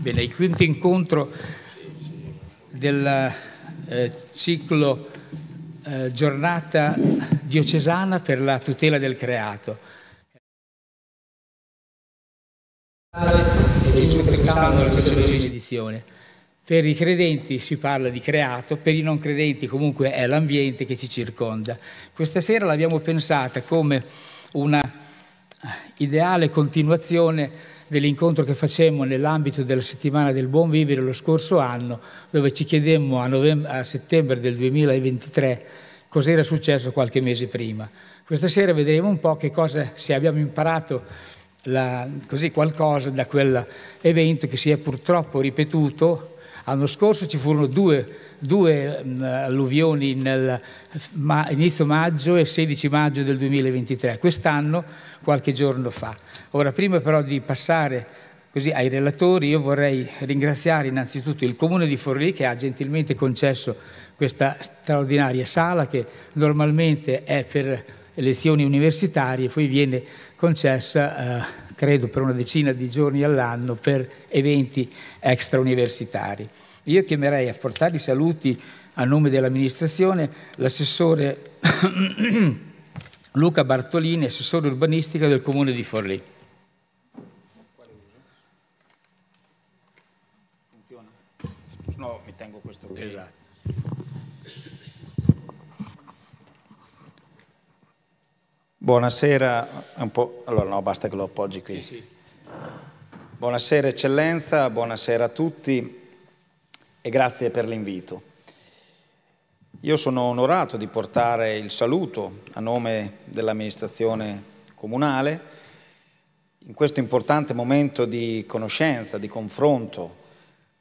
Bene, il quinto incontro del eh, ciclo eh, giornata diocesana per la tutela del creato. E Gesù quest'anno la sedicesima edizione. Per i credenti si parla di creato, per i non credenti comunque è l'ambiente che ci circonda. Questa sera l'abbiamo pensata come una eh, ideale continuazione dell'incontro che facemmo nell'ambito della settimana del buon vivere lo scorso anno, dove ci chiedemmo a, a settembre del 2023 cosa era successo qualche mese prima. Questa sera vedremo un po' che cosa, se abbiamo imparato la, così qualcosa da quell'evento che si è purtroppo ripetuto. L'anno scorso ci furono due due mm, alluvioni nel ma, inizio maggio e 16 maggio del 2023, quest'anno qualche giorno fa. Ora, prima però di passare così ai relatori, io vorrei ringraziare innanzitutto il Comune di Forlì che ha gentilmente concesso questa straordinaria sala che normalmente è per lezioni universitarie, poi viene concessa, eh, credo, per una decina di giorni all'anno per eventi extrauniversitari. Io chiamerei a portare i saluti a nome dell'amministrazione l'assessore Luca Bartolini, assessore urbanistico del comune di Forlì. Funziona? No, mi tengo questo qui. Esatto. Buonasera, allora no, basta che lo appoggi qui. Sì, sì. Buonasera eccellenza, buonasera a tutti e grazie per l'invito. Io sono onorato di portare il saluto a nome dell'amministrazione comunale in questo importante momento di conoscenza, di confronto,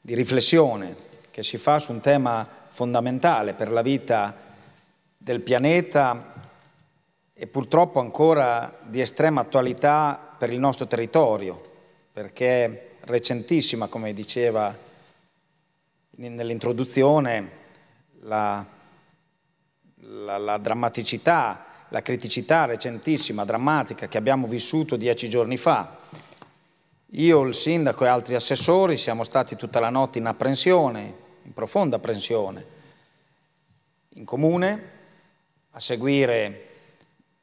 di riflessione che si fa su un tema fondamentale per la vita del pianeta e purtroppo ancora di estrema attualità per il nostro territorio, perché recentissima, come diceva nell'introduzione la, la, la drammaticità, la criticità recentissima, drammatica che abbiamo vissuto dieci giorni fa. Io, il sindaco e altri assessori siamo stati tutta la notte in apprensione, in profonda apprensione, in comune, a seguire,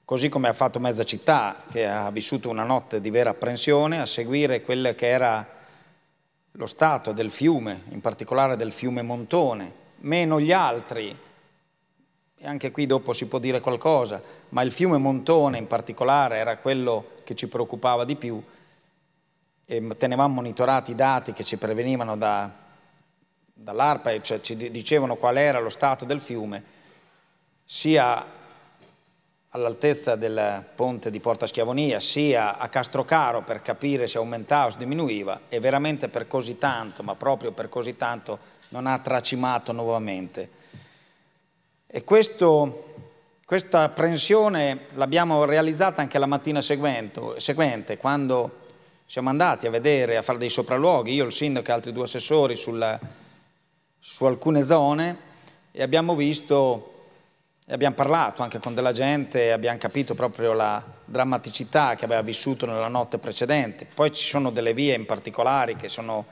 così come ha fatto mezza città, che ha vissuto una notte di vera apprensione, a seguire quella che era lo stato del fiume, in particolare del fiume Montone, meno gli altri, e anche qui dopo si può dire qualcosa, ma il fiume Montone in particolare era quello che ci preoccupava di più e tenevamo monitorati i dati che ci prevenivano da, dall'ARPA e cioè ci dicevano qual era lo stato del fiume, sia all'altezza del ponte di Porta Schiavonia sia a Castrocaro per capire se aumentava o se diminuiva e veramente per così tanto, ma proprio per così tanto, non ha tracimato nuovamente. E questo, questa apprensione l'abbiamo realizzata anche la mattina seguente, seguente, quando siamo andati a vedere, a fare dei sopralluoghi, io, il sindaco e altri due assessori sulla, su alcune zone e abbiamo visto e abbiamo parlato anche con della gente, e abbiamo capito proprio la drammaticità che aveva vissuto nella notte precedente. Poi ci sono delle vie in particolare che sono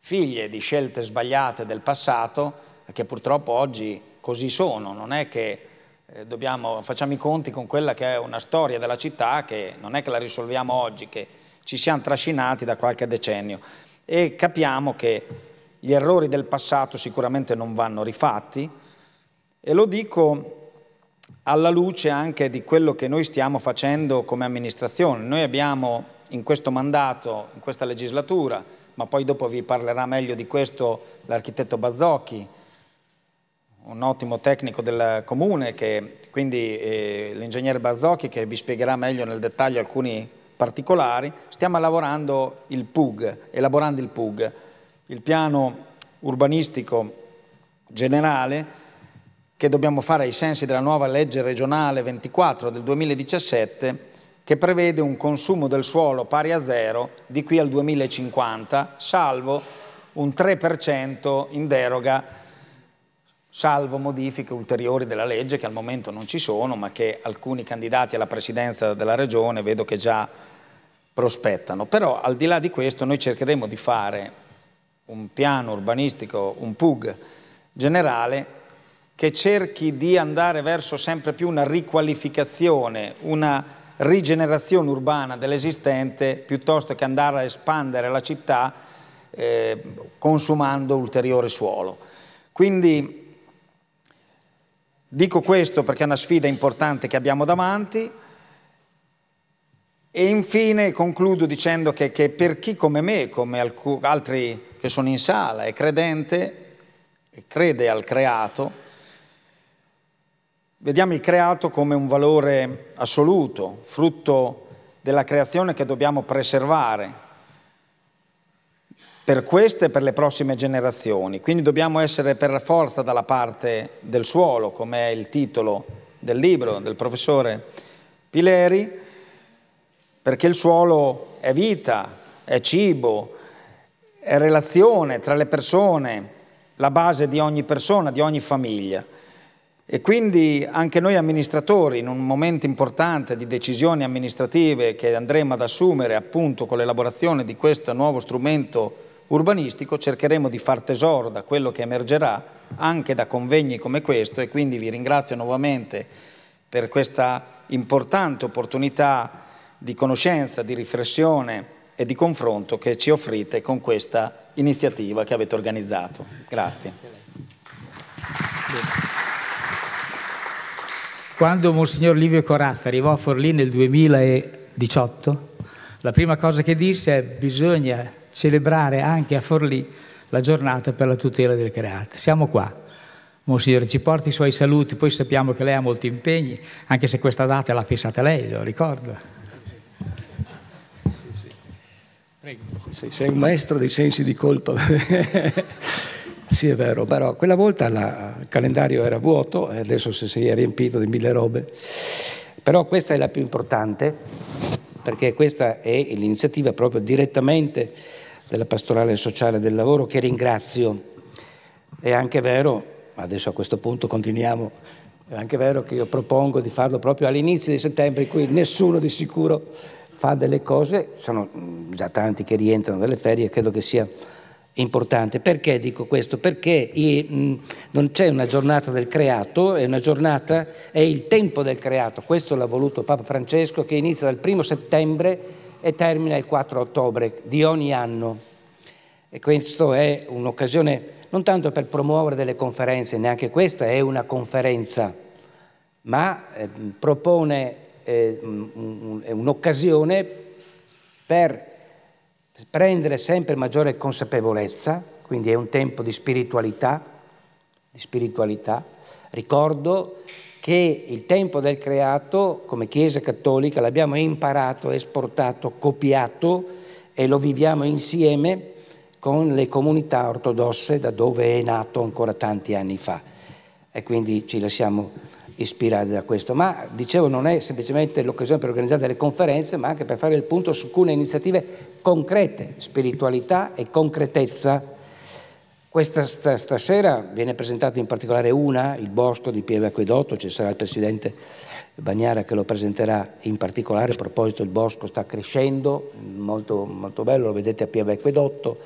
figlie di scelte sbagliate del passato che purtroppo oggi così sono, non è che eh, dobbiamo, facciamo i conti con quella che è una storia della città che non è che la risolviamo oggi, che ci siamo trascinati da qualche decennio e capiamo che gli errori del passato sicuramente non vanno rifatti e lo dico alla luce anche di quello che noi stiamo facendo come amministrazione. Noi abbiamo in questo mandato, in questa legislatura, ma poi dopo vi parlerà meglio di questo l'architetto Bazzocchi, un ottimo tecnico del comune, che, quindi eh, l'ingegnere Bazzocchi che vi spiegherà meglio nel dettaglio alcuni particolari, stiamo lavorando il PUG, elaborando il PUG, il piano urbanistico generale che dobbiamo fare ai sensi della nuova legge regionale 24 del 2017 che prevede un consumo del suolo pari a zero di qui al 2050, salvo un 3% in deroga, salvo modifiche ulteriori della legge che al momento non ci sono, ma che alcuni candidati alla presidenza della regione vedo che già prospettano. Però al di là di questo noi cercheremo di fare un piano urbanistico, un PUG generale che cerchi di andare verso sempre più una riqualificazione, una rigenerazione urbana dell'esistente piuttosto che andare a espandere la città eh, consumando ulteriore suolo. Quindi dico questo perché è una sfida importante che abbiamo davanti e infine concludo dicendo che, che per chi come me, come altri che sono in sala, è credente, e crede al creato, Vediamo il creato come un valore assoluto, frutto della creazione che dobbiamo preservare per queste e per le prossime generazioni. Quindi dobbiamo essere per forza dalla parte del suolo, come è il titolo del libro del professore Pileri, perché il suolo è vita, è cibo, è relazione tra le persone, la base di ogni persona, di ogni famiglia. E quindi anche noi amministratori, in un momento importante di decisioni amministrative che andremo ad assumere appunto con l'elaborazione di questo nuovo strumento urbanistico, cercheremo di far tesoro da quello che emergerà anche da convegni come questo e quindi vi ringrazio nuovamente per questa importante opportunità di conoscenza, di riflessione e di confronto che ci offrite con questa iniziativa che avete organizzato. Grazie. Quando Monsignor Livio Corazza arrivò a Forlì nel 2018, la prima cosa che disse è bisogna celebrare anche a Forlì la giornata per la tutela del creato. Siamo qua. Monsignore, ci porti i suoi saluti, poi sappiamo che lei ha molti impegni, anche se questa data l'ha fissata lei, lo ricordo. Sì, sì. Prego. Sei, sei un maestro dei sensi di colpa. Sì, è vero, però quella volta la, il calendario era vuoto e adesso si è riempito di mille robe. Però questa è la più importante, perché questa è l'iniziativa proprio direttamente della pastorale sociale del lavoro che ringrazio. È anche vero, adesso a questo punto continuiamo, è anche vero che io propongo di farlo proprio all'inizio di settembre, in cui nessuno di sicuro fa delle cose, sono mm, già tanti che rientrano dalle ferie, credo che sia importante. Perché dico questo? Perché i, mh, mm, non c'è una giornata del creato, è una giornata, è il tempo del creato, questo l'ha voluto Papa Francesco, che inizia dal primo settembre e termina il 4 ottobre di ogni anno. E questa è un'occasione non tanto per promuovere delle conferenze, neanche questa è una conferenza, ma eh, propone eh, un'occasione per prendere sempre maggiore consapevolezza, quindi è un tempo di spiritualità, di spiritualità. Ricordo che il tempo del creato, come Chiesa Cattolica, l'abbiamo imparato, esportato, copiato e lo viviamo insieme con le comunità ortodosse da dove è nato ancora tanti anni fa. E quindi ci lasciamo ispirati da questo. Ma dicevo, non è semplicemente l'occasione per organizzare delle conferenze, ma anche per fare il punto su alcune iniziative concrete, spiritualità e concretezza. Questa stasera viene presentata in particolare una, il bosco di Pieve Acquedotto, ci sarà il presidente Bagnara che lo presenterà in particolare. A proposito, il bosco sta crescendo, molto, molto bello, lo vedete a Pieve Acquedotto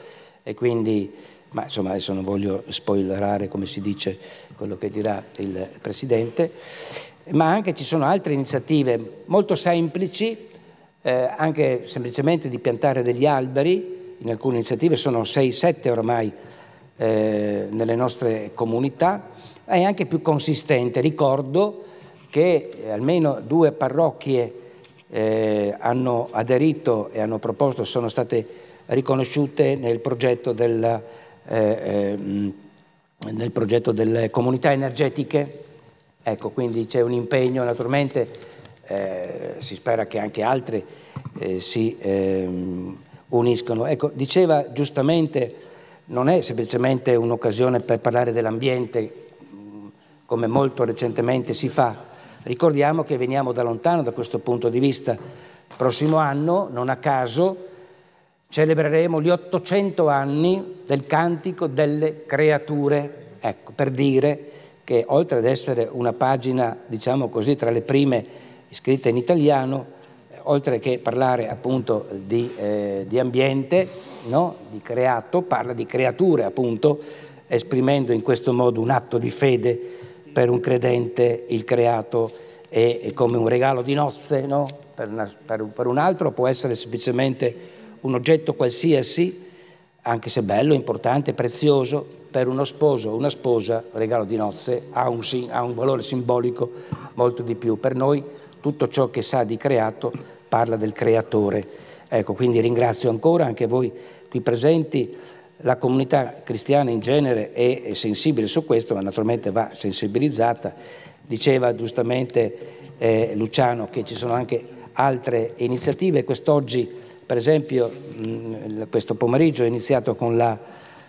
e quindi ma insomma adesso non voglio spoilerare come si dice quello che dirà il Presidente, ma anche ci sono altre iniziative molto semplici, eh, anche semplicemente di piantare degli alberi, in alcune iniziative sono 6-7 ormai eh, nelle nostre comunità, è anche più consistente. Ricordo che eh, almeno due parrocchie eh, hanno aderito e hanno proposto, sono state riconosciute nel progetto della eh, ehm, nel progetto delle comunità energetiche. Ecco, quindi c'è un impegno naturalmente, eh, si spera che anche altri eh, si ehm, uniscano. Ecco, diceva giustamente, non è semplicemente un'occasione per parlare dell'ambiente come molto recentemente si fa. Ricordiamo che veniamo da lontano da questo punto di vista. Prossimo anno, non a caso, celebreremo gli 800 anni del cantico delle creature, ecco, per dire che oltre ad essere una pagina, diciamo così, tra le prime scritte in italiano, eh, oltre che parlare appunto di, eh, di ambiente, no? di creato, parla di creature appunto, esprimendo in questo modo un atto di fede per un credente il creato è, è come un regalo di nozze, no? per, una, per, per un altro può essere semplicemente un oggetto qualsiasi, anche se bello, importante, prezioso, per uno sposo o una sposa, regalo di nozze, ha un, ha un valore simbolico molto di più. Per noi tutto ciò che sa di creato parla del creatore. Ecco, quindi ringrazio ancora anche voi qui presenti la comunità cristiana in genere è sensibile su questo, ma naturalmente va sensibilizzata. Diceva giustamente eh, Luciano che ci sono anche altre iniziative. Quest'oggi per esempio mm, questo pomeriggio è iniziato con la,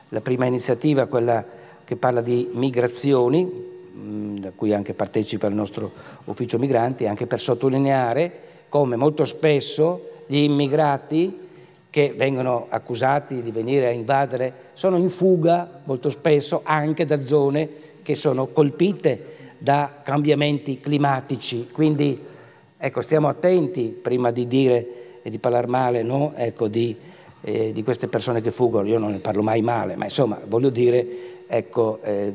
la, prima iniziativa, quella che parla di migrazioni, mm, da cui anche partecipa il nostro ufficio migranti, anche per sottolineare come molto spesso gli immigrati che vengono accusati di venire a invadere sono in fuga molto spesso anche da zone che sono colpite da cambiamenti climatici. Quindi ecco, stiamo attenti prima di dire e di parlare male no? ecco, di, eh, di, queste persone che fuggono, io non ne parlo mai male, ma insomma voglio dire ecco, eh,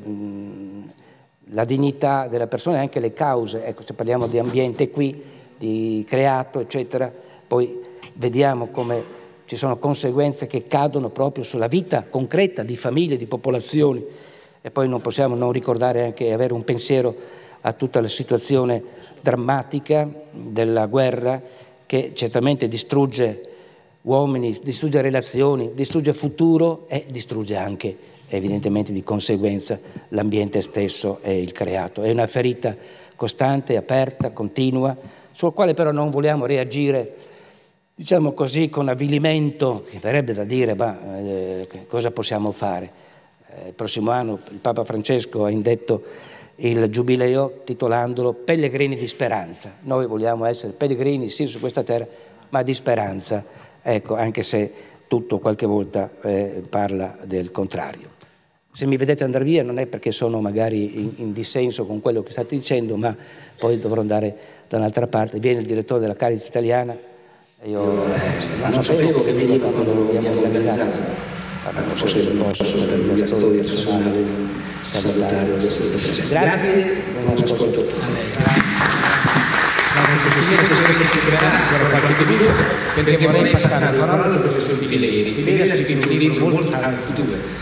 la dignità della persona e anche le cause, ecco, se parliamo di ambiente qui, di creato eccetera, poi vediamo come ci sono conseguenze che cadono proprio sulla vita concreta di famiglie, di popolazioni e poi non possiamo non ricordare anche e avere un pensiero a tutta la situazione drammatica della guerra che certamente distrugge uomini, distrugge relazioni, distrugge futuro e distrugge anche evidentemente di conseguenza l'ambiente stesso e il creato. È una ferita costante, aperta, continua, sul quale però non vogliamo reagire, diciamo così, con avvilimento, che verrebbe da dire, ma eh, cosa possiamo fare? Eh, il prossimo anno il Papa Francesco ha indetto il giubileo titolandolo Pellegrini di Speranza. Noi vogliamo essere pellegrini sì su questa terra, ma di speranza, ecco, anche se tutto qualche volta eh, parla del contrario. Se mi vedete andare via non è perché sono magari in, in dissenso con quello che state dicendo, ma poi dovrò andare da un'altra parte. Viene il direttore della Caritas Italiana, io eh, non sapevo che veniva quando lo abbiamo organizzato. Allora, ah, forse non posso per la storia personale salutare la vostra presenza. Grazie, buon ascolto a tutti. Grazie Presidente, penso che si ancora qualche minuto perché vorrei passare la parola al professor Pileri. Pileri ha scritto un libro molto, anzi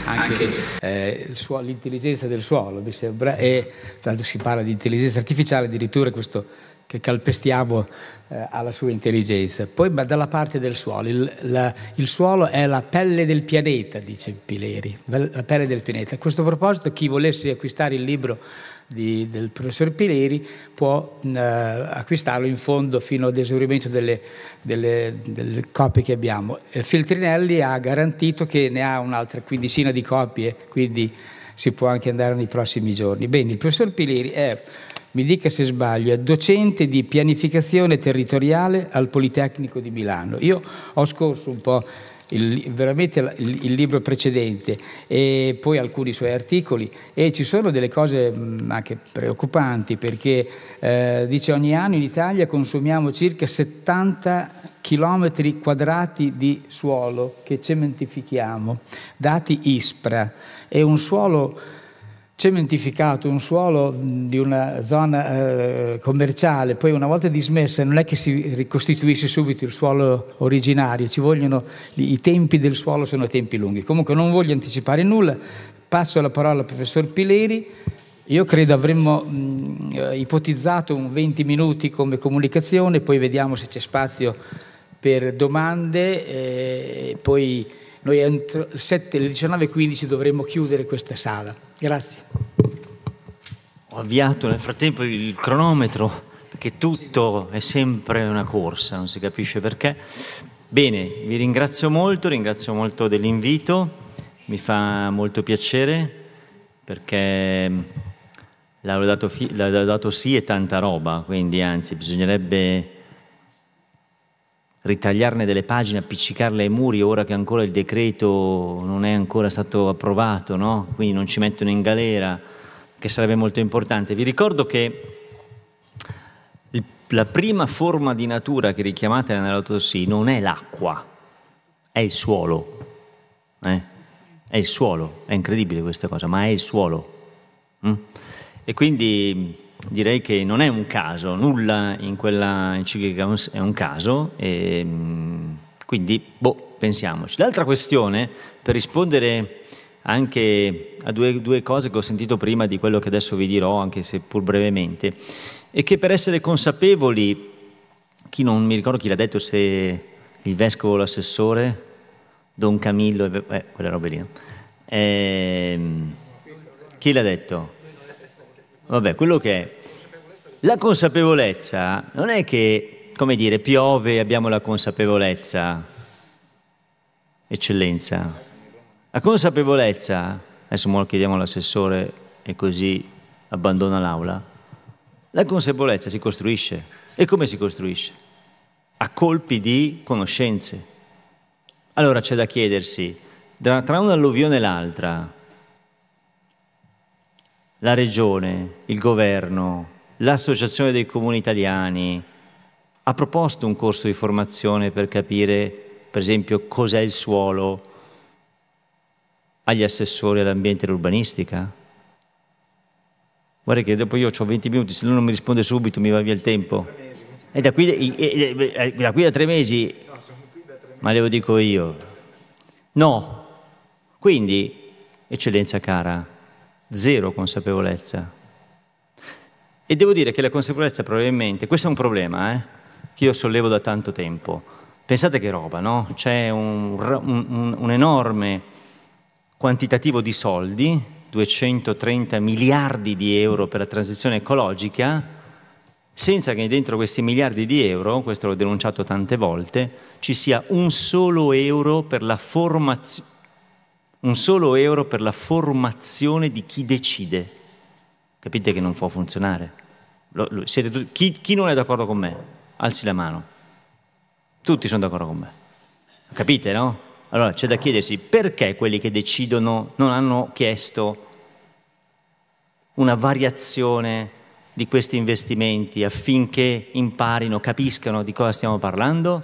anche eh, l'intelligenza del suolo mi sembra, e tanto si parla di intelligenza artificiale, addirittura questo che calpestiamo eh, alla sua intelligenza. Poi ma dalla parte del suolo, il, la, il, suolo è la pelle del pianeta, dice Pileri, la pelle del pianeta. A questo proposito chi volesse acquistare il libro di, del professor Pileri può eh, acquistarlo in fondo fino ad esaurimento delle, delle, delle copie che abbiamo. E eh, Feltrinelli ha garantito che ne ha un'altra quindicina di copie, quindi si può anche andare nei prossimi giorni. Bene, il professor Pileri è mi dica se sbaglio, è docente di pianificazione territoriale al Politecnico di Milano. Io ho scorso un po' il, veramente il, il, libro precedente e poi alcuni suoi articoli e ci sono delle cose mh, anche preoccupanti perché eh, dice ogni anno in Italia consumiamo circa 70 chilometri quadrati di suolo che cementifichiamo, dati ISPRA, è un suolo cementificato un suolo di una zona eh, commerciale, poi una volta dismessa non è che si ricostituisce subito il suolo originario, ci vogliono, i tempi del suolo sono tempi lunghi. Comunque non voglio anticipare nulla, passo la parola al professor Pileri. Io credo avremmo mh, mm, eh, ipotizzato un 20 minuti come comunicazione, poi vediamo se c'è spazio per domande, eh, poi noi entro le 19.15 dovremo chiudere questa sala. Grazie. Ho avviato nel frattempo il cronometro perché tutto è sempre una corsa, non si capisce perché. Bene, vi ringrazio molto, ringrazio molto dell'invito, mi fa molto piacere perché mm, l'ha dato, dato sì e tanta roba, quindi anzi bisognerebbe ritagliarne delle pagine, appiccicarle ai muri, ora che ancora il decreto non è ancora stato approvato, no? quindi non ci mettono in galera, che sarebbe molto importante. Vi ricordo che la prima forma di natura che richiamate nell'autosì non è l'acqua, è il suolo. Eh? È il suolo, è incredibile questa cosa, ma è il suolo. Mm? E quindi direi che non è un caso, nulla in quella enciclica è un caso, e, ehm, quindi boh, pensiamoci. L'altra questione, per rispondere anche a due, due cose che ho sentito prima di quello che adesso vi dirò, anche se pur brevemente, è che per essere consapevoli, chi non mi ricordo chi l'ha detto, se il vescovo, l'assessore, Don Camillo, eh, quelle robe lì, eh, chi l'ha detto? Vabbè, quello che è. La consapevolezza non è che, come dire, piove e abbiamo la consapevolezza, eccellenza. La consapevolezza, adesso mo chiediamo all'assessore e così abbandona l'aula, la consapevolezza si costruisce. E come si costruisce? A colpi di conoscenze. Allora c'è da chiedersi, tra un'alluvione e l'altra, la Regione, il Governo, l'Associazione dei Comuni Italiani ha proposto un corso di formazione per capire, per esempio, cos'è il suolo agli assessori all'ambiente e all'urbanistica? Guarda che dopo io ho 20 minuti, se lui non mi risponde subito mi va via il tempo. E da qui, e, e, eh, eh, da, qui da tre mesi... Ma le dico io. No. Quindi, eccellenza cara, zero consapevolezza. E devo dire che la consapevolezza probabilmente, questo è un problema eh, che io sollevo da tanto tempo, pensate che roba, no? C'è un, un, un enorme quantitativo di soldi, 230 miliardi di euro per la transizione ecologica, senza che dentro questi miliardi di euro, questo l'ho denunciato tante volte, ci sia un solo euro per la formazione un solo euro per la formazione di chi decide. Capite che non può funzionare. Lo, lo, tutti, chi, chi, non è d'accordo con me? Alzi la mano. Tutti sono d'accordo con me. Capite, no? Allora c'è da chiedersi perché quelli che decidono non hanno chiesto una variazione di questi investimenti affinché imparino, capiscano di cosa stiamo parlando?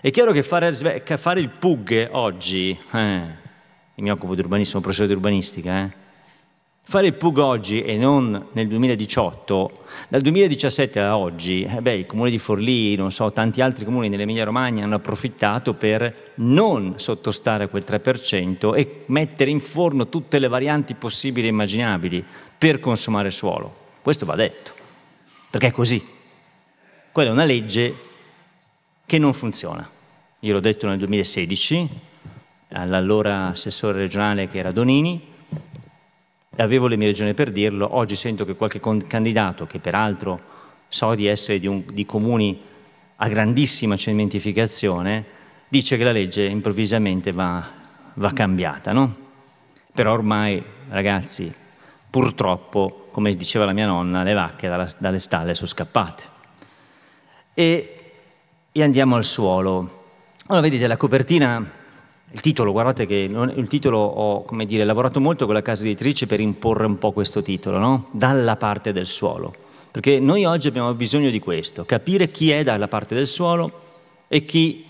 È chiaro che fare, che fare il PUG oggi, eh, mi occupo di urbanismo, professore di urbanistica, eh, fare il PUG oggi e non nel 2018, dal 2017 a oggi, eh beh, il comune di Forlì, non so, tanti altri comuni nell'Emilia Romagna hanno approfittato per non sottostare a quel 3% e mettere in forno tutte le varianti possibili e immaginabili per consumare suolo. Questo va detto, perché è così. Quella è una legge che non funziona. Io l'ho detto nel 2016 all'allora assessore regionale che era Donini, avevo le mie ragioni per dirlo, oggi sento che qualche candidato, che peraltro so di essere di, un, di comuni a grandissima cementificazione, dice che la legge improvvisamente va, va cambiata, no? Però ormai, ragazzi, purtroppo, come diceva la mia nonna, le vacche dalle stalle sono scappate. E e andiamo al suolo. Allora vedete la copertina, il titolo, guardate che non, il titolo ho come dire, lavorato molto con la casa editrice per imporre un po' questo titolo, no? dalla parte del suolo, perché noi oggi abbiamo bisogno di questo, capire chi è dalla parte del suolo e chi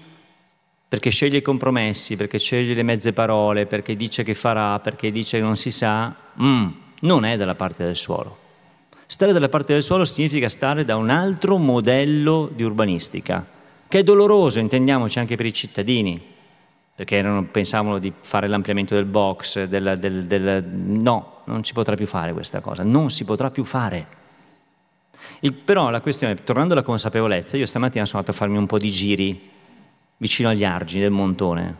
perché sceglie i compromessi, perché sceglie le mezze parole, perché dice che farà, perché dice che non si sa, mm, non è dalla parte del suolo. Stare dalla parte del suolo significa stare da un altro modello di urbanistica, che è doloroso, intendiamoci, anche per i cittadini, perché non pensavano di fare l'ampliamento del box, del, del, del, no, non si potrà più fare questa cosa, non si potrà più fare. Il, però la questione, tornando alla consapevolezza, io stamattina sono andato a farmi un po' di giri vicino agli argini del montone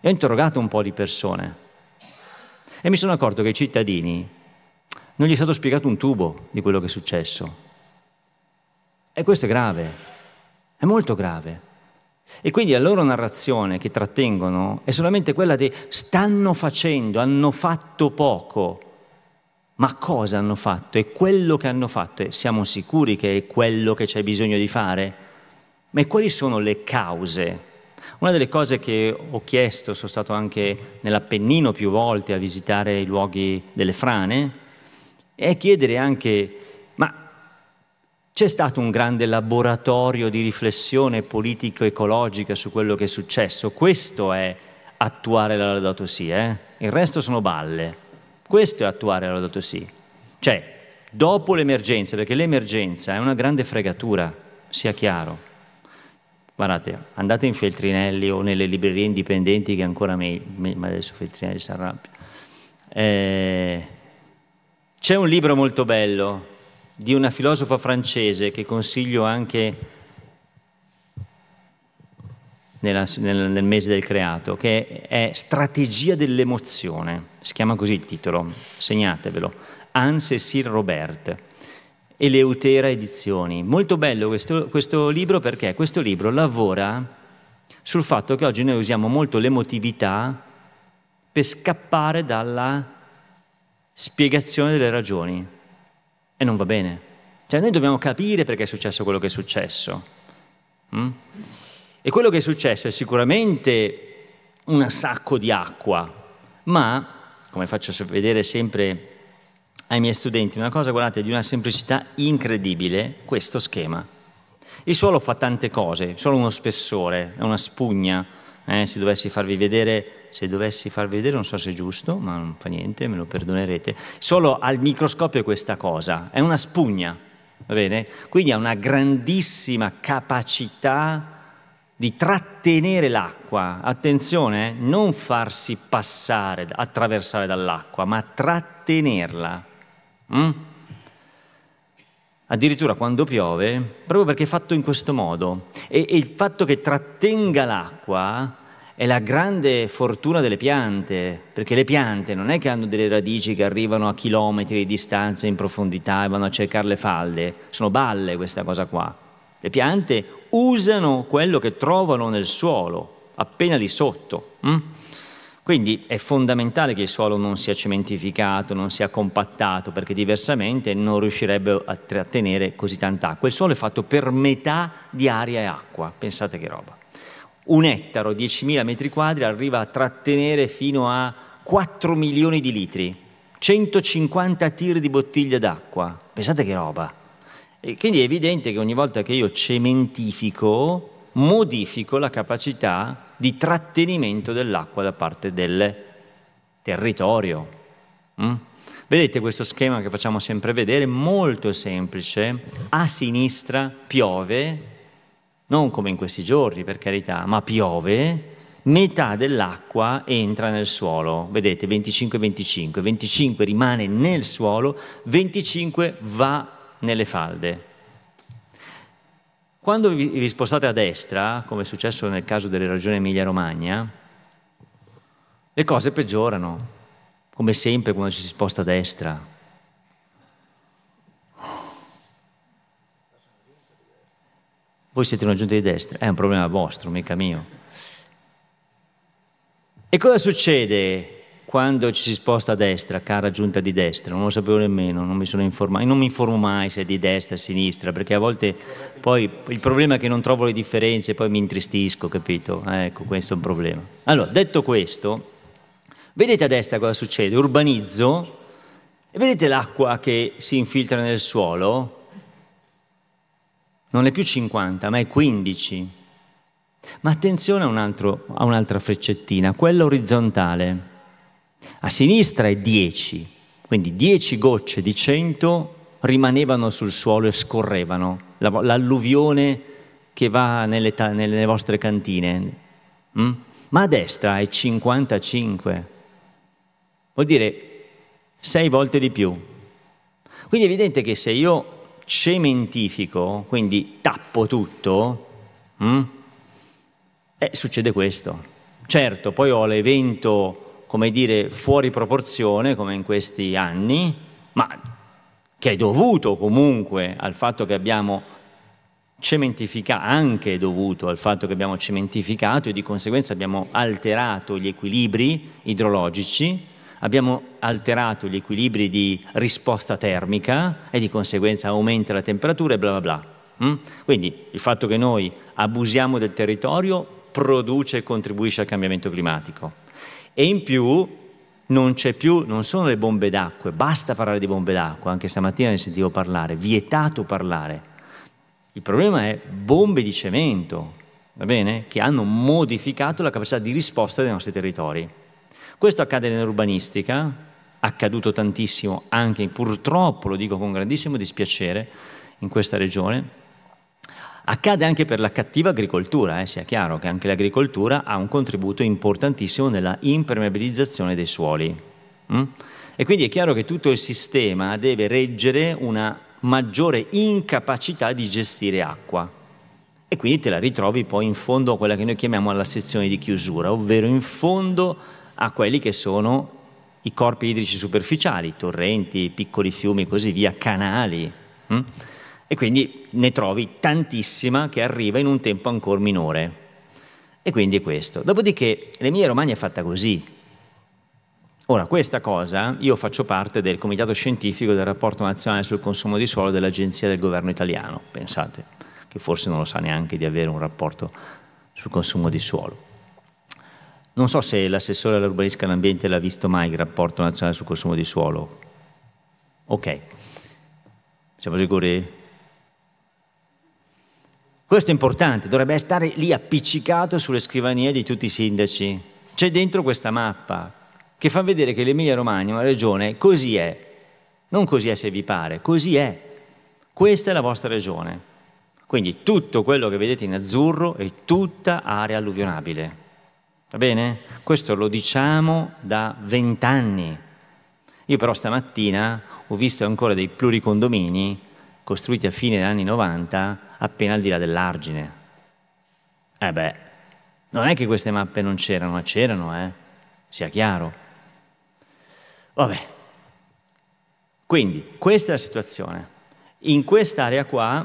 e ho interrogato un po' di persone e mi sono accorto che ai cittadini non gli è stato spiegato un tubo di quello che è successo. E questo è grave, è molto grave. E quindi la loro narrazione che trattengono è solamente quella di stanno facendo, hanno fatto poco. Ma cosa hanno fatto? E quello che hanno fatto? E siamo sicuri che è quello che c'è bisogno di fare? Ma quali sono le cause? Una delle cose che ho chiesto, sono stato anche nell'Appennino più volte a visitare i luoghi delle frane, è chiedere anche c'è stato un grande laboratorio di riflessione politico-ecologica su quello che è successo. Questo è attuare la Laudato Si, eh? il resto sono balle. Questo è attuare la Laudato Si. Cioè, dopo l'emergenza, perché l'emergenza è una grande fregatura, sia chiaro. Guardate, andate in Feltrinelli o nelle librerie indipendenti che ancora meglio, ma adesso Feltrinelli si arrabbia. Eh, c'è un libro molto bello di una filosofa francese che consiglio anche nella, nel, nel, mese del creato, che è Strategia dell'emozione, si chiama così il titolo, segnatevelo, Anse Sir Robert, Eleutera Edizioni. Molto bello questo, questo libro perché questo libro lavora sul fatto che oggi noi usiamo molto l'emotività per scappare dalla spiegazione delle ragioni. E non va bene. Cioè noi dobbiamo capire perché è successo quello che è successo. Mm? E quello che è successo è sicuramente un sacco di acqua, ma, come faccio vedere sempre ai miei studenti, una cosa, guardate, di una semplicità incredibile, questo schema. Il suolo fa tante cose, solo uno spessore, è una spugna, eh, se dovessi farvi vedere se dovessi far vedere, non so se è giusto, ma non fa niente, me lo perdonerete, solo al microscopio è questa cosa, è una spugna, va bene? Quindi ha una grandissima capacità di trattenere l'acqua, attenzione, eh? non farsi passare, attraversare dall'acqua, ma trattenerla. Mm? addirittura quando piove, proprio perché è fatto in questo modo. E, e, il fatto che trattenga l'acqua è la grande fortuna delle piante, perché le piante non è che hanno delle radici che arrivano a chilometri di distanza in profondità e vanno a cercare le falde, sono balle questa cosa qua. Le piante usano quello che trovano nel suolo, appena lì sotto. Mm? Quindi è fondamentale che il suolo non sia cementificato, non sia compattato, perché diversamente non riuscirebbe a trattenere così tanta acqua. Il suolo è fatto per metà di aria e acqua, pensate che roba un ettaro, 10.000 metri quadri, arriva a trattenere fino a 4 milioni di litri, 150 tir di bottiglia d'acqua. Pensate che roba! E quindi è evidente che ogni volta che io cementifico, modifico la capacità di trattenimento dell'acqua da parte del territorio. Mm? Vedete questo schema che facciamo sempre vedere, molto semplice, a sinistra piove, non come in questi giorni per carità, ma piove, metà dell'acqua entra nel suolo, vedete 25-25, 25 rimane nel suolo, 25 va nelle falde. Quando vi, spostate a destra, come è successo nel caso delle regioni Emilia-Romagna, le cose peggiorano, come sempre quando ci si sposta a destra. Voi siete una giunta di destra, è un problema vostro, mica mio. E cosa succede quando ci si sposta a destra, cara giunta di destra? Non lo sapevo nemmeno, non mi sono informato, non mi informo mai se è di destra, o sinistra, perché a volte poi il problema è che non trovo le differenze e poi mi intristisco, capito? Ecco, questo è un problema. Allora, detto questo, vedete a destra cosa succede? Urbanizzo e vedete l'acqua che si infiltra nel suolo? non è più 50, ma è 15. Ma attenzione a, un altro, a un'altra freccettina, quella orizzontale. A sinistra è 10, quindi 10 gocce di 100 rimanevano sul suolo e scorrevano, l'alluvione che va nelle, ta- nelle vostre cantine. Mm? Ma a destra è 55, vuol dire 6 volte di più. Quindi è evidente che se io cementifico, quindi tappo tutto, mh? Mm? eh, succede questo. Certo, poi ho l'evento, come dire, fuori proporzione, come in questi anni, ma che è dovuto comunque al fatto che abbiamo cementificato, anche dovuto al fatto che abbiamo cementificato e di conseguenza abbiamo alterato gli equilibri idrologici, abbiamo alterato gli equilibri di risposta termica e di conseguenza aumenta la temperatura e bla bla bla. Mm? Quindi il fatto che noi abusiamo del territorio produce e contribuisce al cambiamento climatico. E in più non c'è più, non sono le bombe d'acqua, basta parlare di bombe d'acqua, anche stamattina ne sentivo parlare, vietato parlare. Il problema è bombe di cemento, va bene? Che hanno modificato la capacità di risposta dei nostri territori. Questo accade nell'urbanistica, accaduto tantissimo anche, purtroppo lo dico con grandissimo dispiacere, in questa regione, Accade anche per la cattiva agricoltura, eh, sia chiaro che anche l'agricoltura ha un contributo importantissimo nella impermeabilizzazione dei suoli. Mm? E quindi è chiaro che tutto il sistema deve reggere una maggiore incapacità di gestire acqua. E quindi te la ritrovi poi in fondo a quella che noi chiamiamo la sezione di chiusura, ovvero in fondo a quelli che sono i corpi idrici superficiali, torrenti, piccoli fiumi e così via, canali. Mm? E quindi ne trovi tantissima che arriva in un tempo ancora minore. E quindi è questo. Dopodiché l'Emilia Romagna è fatta così. Ora, questa cosa, io faccio parte del comitato scientifico del rapporto nazionale sul consumo di suolo dell'Agenzia del Governo italiano, pensate, che forse non lo sa neanche di avere un rapporto sul consumo di suolo. Non so se l'assessore all'urbanistica e all'ambiente l'ha visto mai il rapporto nazionale sul consumo di suolo. Ok, siamo sicuri? Questo è importante, dovrebbe stare lì appiccicato sulle scrivanie di tutti i sindaci. C'è dentro questa mappa che fa vedere che l'Emilia Romagna è una regione, così è, non così è se vi pare, così è. Questa è la vostra regione. Quindi tutto quello che vedete in azzurro è tutta area alluvionabile Va bene? Questo lo diciamo da vent'anni. Io però stamattina ho visto ancora dei pluricondomini costruiti a fine degli anni 90 appena al di là dell'argine. Eh beh, non è che queste mappe non c'erano, ma c'erano, eh? Sia chiaro. Vabbè. Quindi, questa è la situazione. In quest'area qua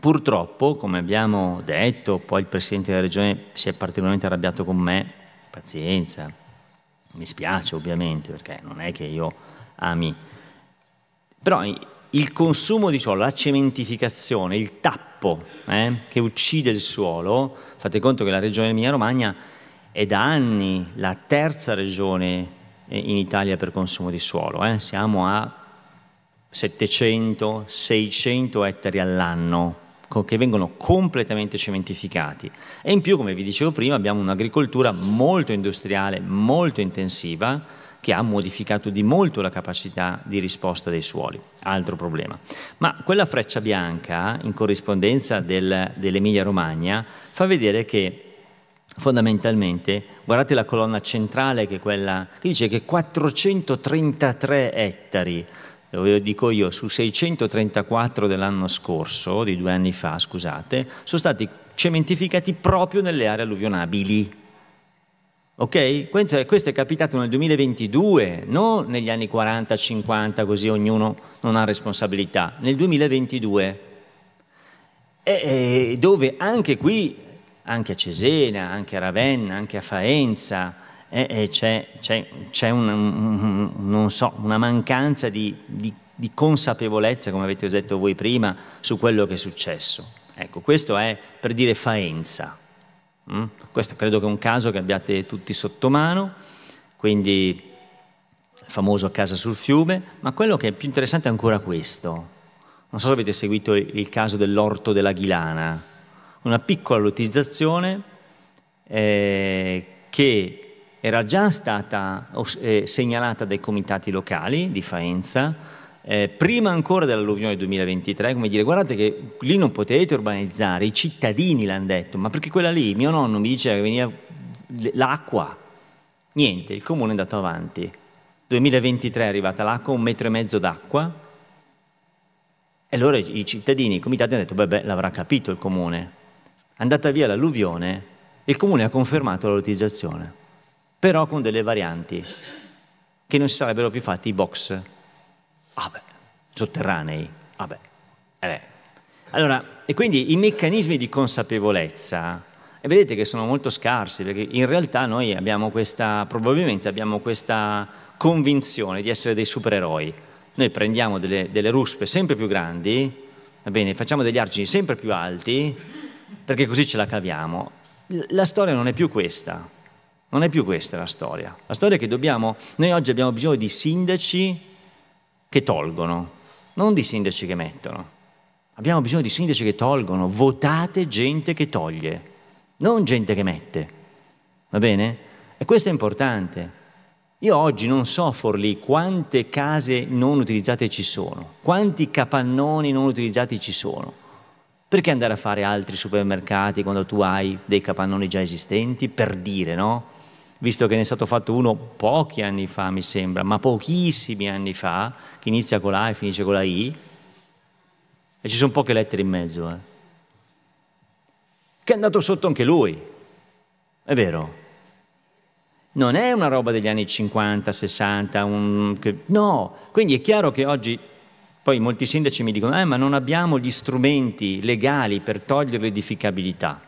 Purtroppo, come abbiamo detto, poi il Presidente della Regione si è particolarmente arrabbiato con me, pazienza, mi spiace ovviamente perché non è che io ami, però il consumo di suolo, la cementificazione, il tappo eh, che uccide il suolo, fate conto che la Regione Emilia-Romagna è da anni la terza regione eh, in Italia per consumo di suolo, eh, siamo a 700, 600 ettari all'anno che vengono completamente cementificati e in più, come vi dicevo prima, abbiamo un'agricoltura molto industriale, molto intensiva, che ha modificato di molto la capacità di risposta dei suoli, altro problema. Ma quella freccia bianca, in corrispondenza del, dell'Emilia Romagna, fa vedere che fondamentalmente, guardate la colonna centrale che, è quella, che dice che 433 ettari ve lo dico io, su 634 dell'anno scorso, di due anni fa, scusate, sono stati cementificati proprio nelle aree alluvionabili. Ok? Questo è, questo è capitato nel 2022, non negli anni 40-50 così ognuno non ha responsabilità, nel 2022, e, e dove anche qui, anche a Cesena, anche a Ravenna, anche a Faenza, e eh, eh, c'è, c'è, c'è un, un, so, una mancanza di, di, di, consapevolezza, come avete detto voi prima, su quello che è successo. Ecco, questo è per dire faenza. Mm? Questo credo che è un caso che abbiate tutti sotto mano, quindi il famoso Casa sul fiume, ma quello che è più interessante è ancora questo. Non so se avete seguito il caso dell'orto della Ghilana, una piccola lottizzazione eh, che era già stata eh, segnalata dai comitati locali di Faenza, eh, prima ancora dell'alluvione del 2023, come dire guardate che lì non potete urbanizzare, i cittadini l'hanno detto, ma perché quella lì, mio nonno mi diceva che veniva l'acqua, niente, il comune è andato avanti, 2023 è arrivata l'acqua, un metro e mezzo d'acqua, e allora i cittadini, i comitati hanno detto, beh, beh l'avrà capito il comune, è andata via l'alluvione, il comune ha confermato la lottizzazione però con delle varianti, che non si sarebbero più fatti i box ah beh, sotterranei. Ah beh, eh beh. Allora, e quindi i meccanismi di consapevolezza, e vedete che sono molto scarsi, perché in realtà noi abbiamo questa, probabilmente abbiamo questa convinzione di essere dei supereroi. Noi prendiamo delle, delle ruspe sempre più grandi, bene, facciamo degli argini sempre più alti, perché così ce la caviamo. La storia non è più questa. Non è più questa la storia. La storia è che dobbiamo, noi oggi abbiamo bisogno di sindaci che tolgono, non di sindaci che mettono. Abbiamo bisogno di sindaci che tolgono, votate gente che toglie, non gente che mette. Va bene? E questo è importante. Io oggi non so Forlì quante case non utilizzate ci sono, quanti capannoni non utilizzati ci sono. Perché andare a fare altri supermercati quando tu hai dei capannoni già esistenti? Per dire, no? visto che ne è stato fatto uno pochi anni fa, mi sembra, ma pochissimi anni fa, che inizia con la e finisce con la I, e ci sono poche lettere in mezzo, eh. che è andato sotto anche lui, è vero. Non è una roba degli anni 50, 60, un... no, quindi è chiaro che oggi poi molti sindaci mi dicono, eh, ma non abbiamo gli strumenti legali per togliere l'edificabilità.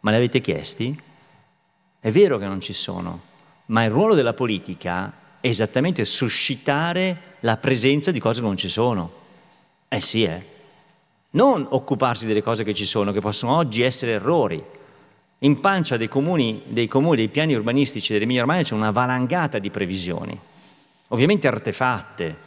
Ma li avete chiesti? È vero che non ci sono, ma il ruolo della politica è esattamente suscitare la presenza di cose che non ci sono. Eh sì, eh. Non occuparsi delle cose che ci sono, che possono oggi essere errori. In pancia dei comuni, dei, comuni, dei piani urbanistici dell'Emilia Romagna c'è una valangata di previsioni, ovviamente artefatte.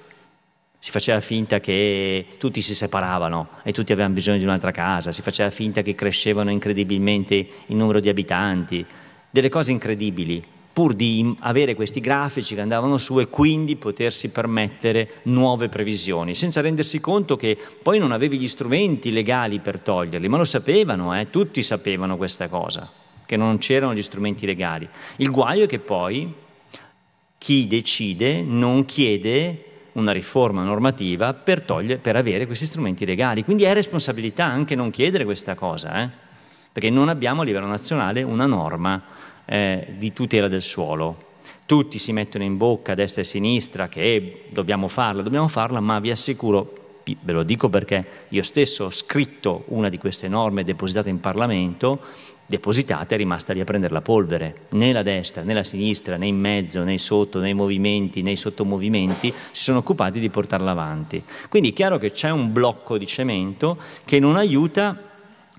Si faceva finta che tutti si separavano e tutti avevano bisogno di un'altra casa, si faceva finta che crescevano incredibilmente il numero di abitanti, delle cose incredibili, pur di avere questi grafici che andavano su e quindi potersi permettere nuove previsioni, senza rendersi conto che poi non avevi gli strumenti legali per toglierli, ma lo sapevano, eh? tutti sapevano questa cosa, che non c'erano gli strumenti legali. Il guaio è che poi chi decide non chiede una riforma normativa per, togliere, per avere questi strumenti legali, quindi è responsabilità anche non chiedere questa cosa. Eh? perché non abbiamo a livello nazionale una norma eh, di tutela del suolo. Tutti si mettono in bocca a destra e a sinistra che dobbiamo farla, dobbiamo farla, ma vi assicuro, ve lo dico perché io stesso ho scritto una di queste norme depositate in Parlamento, depositata è rimasta lì a prendere la polvere. Né la destra, né la sinistra, né in mezzo, né sotto, né i movimenti, né i sottomovimenti si sono occupati di portarla avanti. Quindi è chiaro che c'è un blocco di cemento che non aiuta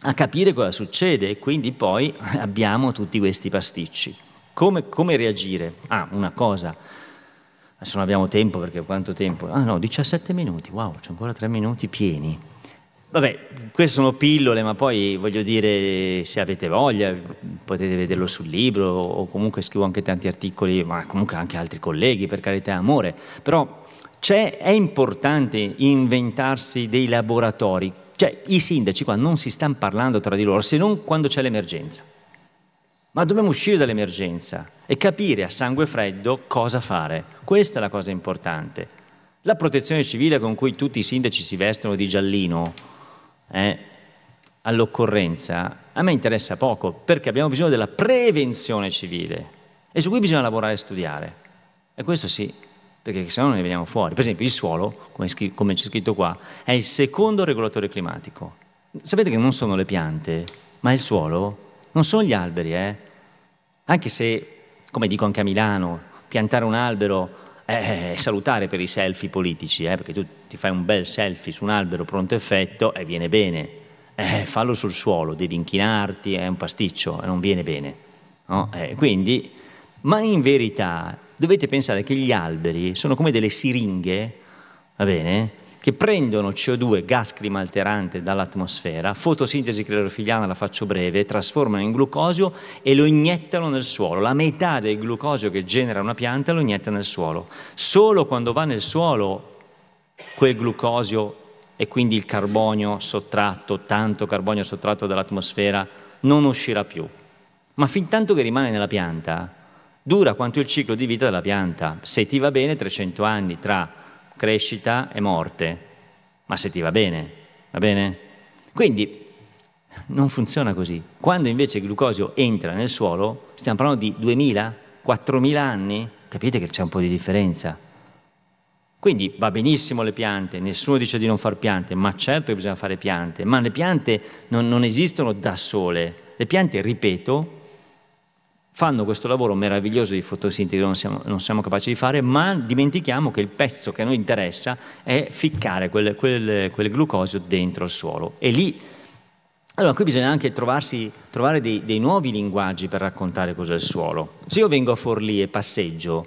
a capire cosa succede e quindi poi abbiamo tutti questi pasticci. Come, come reagire? Ah, una cosa, adesso non abbiamo tempo perché quanto tempo? Ah no, 17 minuti, wow, c'è ancora 3 minuti pieni. Vabbè, queste sono pillole, ma poi voglio dire, se avete voglia, potete vederlo sul libro o comunque scrivo anche tanti articoli, ma comunque anche altri colleghi, per carità, amore. Però è importante inventarsi dei laboratori, cioè i sindaci qua non si stanno parlando tra di loro se non quando c'è l'emergenza. Ma dobbiamo uscire dall'emergenza e capire a sangue freddo cosa fare. Questa è la cosa importante. La protezione civile con cui tutti i sindaci si vestono di giallino eh, all'occorrenza a me interessa poco perché abbiamo bisogno della prevenzione civile e su cui bisogna lavorare e studiare. E questo sì, perché se no ne veniamo fuori. Per esempio il suolo, come, come c'è scritto qua, è il secondo regolatore climatico. Sapete che non sono le piante, ma il suolo, non sono gli alberi, eh? Anche se, come dico anche a Milano, piantare un albero è salutare per i selfie politici, eh? perché tu ti fai un bel selfie su un albero pronto effetto e viene bene. Eh, fallo sul suolo, devi inchinarti, è un pasticcio e non viene bene. No? Eh, quindi, ma in verità dovete pensare che gli alberi sono come delle siringhe, va bene? che prendono CO2, gas climalterante, dall'atmosfera, fotosintesi clerofiliana, la faccio breve, trasformano in glucosio e lo iniettano nel suolo. La metà del glucosio che genera una pianta lo inietta nel suolo. Solo quando va nel suolo quel glucosio e quindi il carbonio sottratto, tanto carbonio sottratto dall'atmosfera, non uscirà più. Ma fin tanto che rimane nella pianta, dura quanto il ciclo di vita della pianta. Se ti va bene 300 anni tra crescita e morte, ma se ti va bene, va bene? Quindi non funziona così. Quando invece il glucosio entra nel suolo, stiamo parlando di 2000, 4000 anni, capite che c'è un po' di differenza. Quindi va benissimo le piante, nessuno dice di non fare piante, ma certo che bisogna fare piante, ma le piante non, non esistono da sole. Le piante, ripeto, fanno questo lavoro meraviglioso di fotosintesi che non siamo, non siamo, capaci di fare, ma dimentichiamo che il pezzo che a noi interessa è ficcare quel, quel, quel glucosio dentro il suolo. E lì, allora qui bisogna anche trovarsi, trovare dei, dei nuovi linguaggi per raccontare cos'è il suolo. Se io vengo a Forlì e passeggio,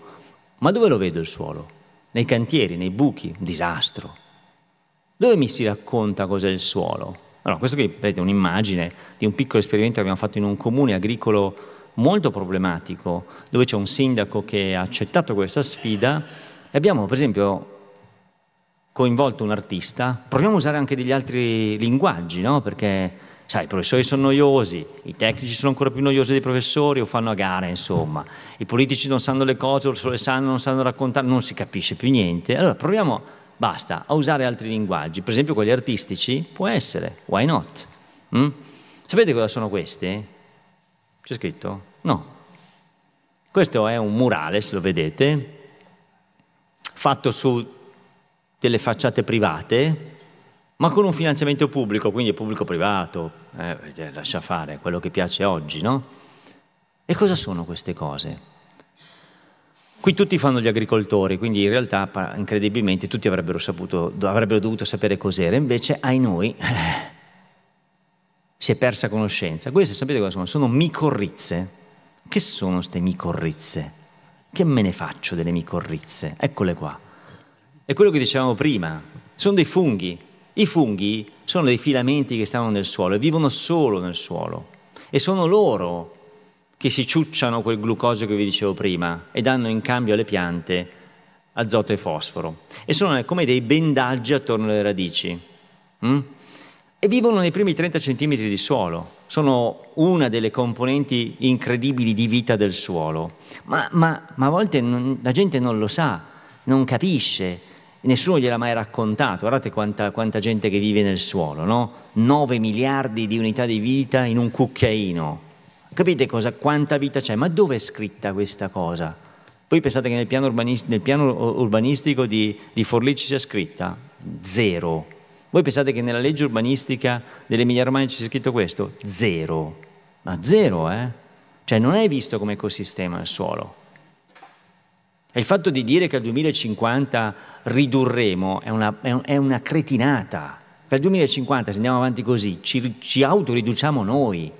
ma dove lo vedo il suolo? Nei cantieri, nei buchi, un disastro. Dove mi si racconta cos'è il suolo? Allora, questo qui vedete un'immagine di un piccolo esperimento che abbiamo fatto in un comune agricolo molto problematico, dove c'è un sindaco che ha accettato questa sfida e abbiamo per esempio coinvolto un artista, proviamo a usare anche degli altri linguaggi, no? perché sai, i professori sono noiosi, i tecnici sono ancora più noiosi dei professori o fanno a gara, insomma, i politici non sanno le cose, o le sanno, non sanno raccontare, non si capisce più niente, allora proviamo, basta, a usare altri linguaggi, per esempio quelli artistici, può essere, why not? Mm? Sapete cosa sono questi? C'è scritto? No. Questo è un murales, lo vedete, fatto su delle facciate private, ma con un finanziamento pubblico, quindi pubblico-privato, eh, cioè, lascia fare quello che piace oggi, no? E cosa sono queste cose? Qui tutti fanno gli agricoltori, quindi in realtà incredibilmente tutti avrebbero, saputo, avrebbero dovuto sapere cos'era, invece ai noi eh, si è persa conoscenza. Queste sapete cosa sono? Sono micorrizze. Che sono queste micorrizze? Che me ne faccio delle micorrizze? Eccole qua. È quello che dicevamo prima. Sono dei funghi. I funghi sono dei filamenti che stanno nel suolo e vivono solo nel suolo. E sono loro che si ciucciano quel glucosio che vi dicevo prima e danno in cambio alle piante azoto e fosforo. E sono come dei bendaggi attorno alle radici. Mm? e vivono nei primi 30 cm di suolo, sono una delle componenti incredibili di vita del suolo, ma, ma, ma a volte non, la gente non lo sa, non capisce, nessuno gliel'ha mai raccontato, guardate quanta, quanta gente che vive nel suolo, no? 9 miliardi di unità di vita in un cucchiaino, capite cosa, quanta vita c'è, ma dove è scritta questa cosa? Poi pensate che nel piano, urbanistico di, di Forlì ci sia scritta zero voi pensate che nella legge urbanistica dell'Emilia Romagna ci sia scritto questo? Zero. Ma zero, eh? Cioè non è visto come ecosistema il suolo. E il fatto di dire che al 2050 ridurremo è una, è una cretinata. Al 2050, se andiamo avanti così, ci, ci autoriduciamo noi.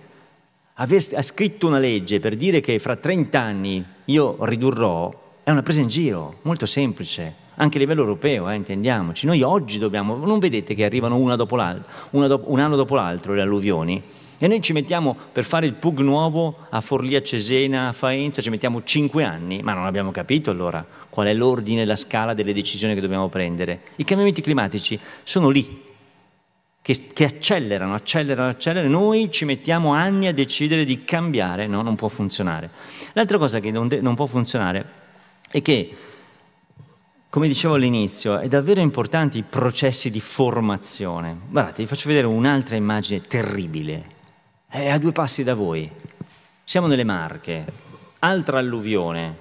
Aver, ha scritto una legge per dire che fra 30 anni io ridurrò è una presa in giro, molto semplice anche a livello europeo, eh, intendiamoci. Noi oggi dobbiamo, non vedete che arrivano una dopo l'altro, una dopo, un anno dopo l'altro le alluvioni? E noi ci mettiamo per fare il PUG nuovo a Forlì, a Cesena, a Faenza, ci mettiamo cinque anni, ma non abbiamo capito allora qual è l'ordine e la scala delle decisioni che dobbiamo prendere. I cambiamenti climatici sono lì, che, che accelerano, accelerano, accelerano, noi ci mettiamo anni a decidere di cambiare, no, non può funzionare. L'altra cosa che non, non può funzionare è che come dicevo all'inizio, è davvero importante i processi di formazione. Guardate, vi faccio vedere un'altra immagine terribile. È a due passi da voi. Siamo nelle Marche, altra alluvione,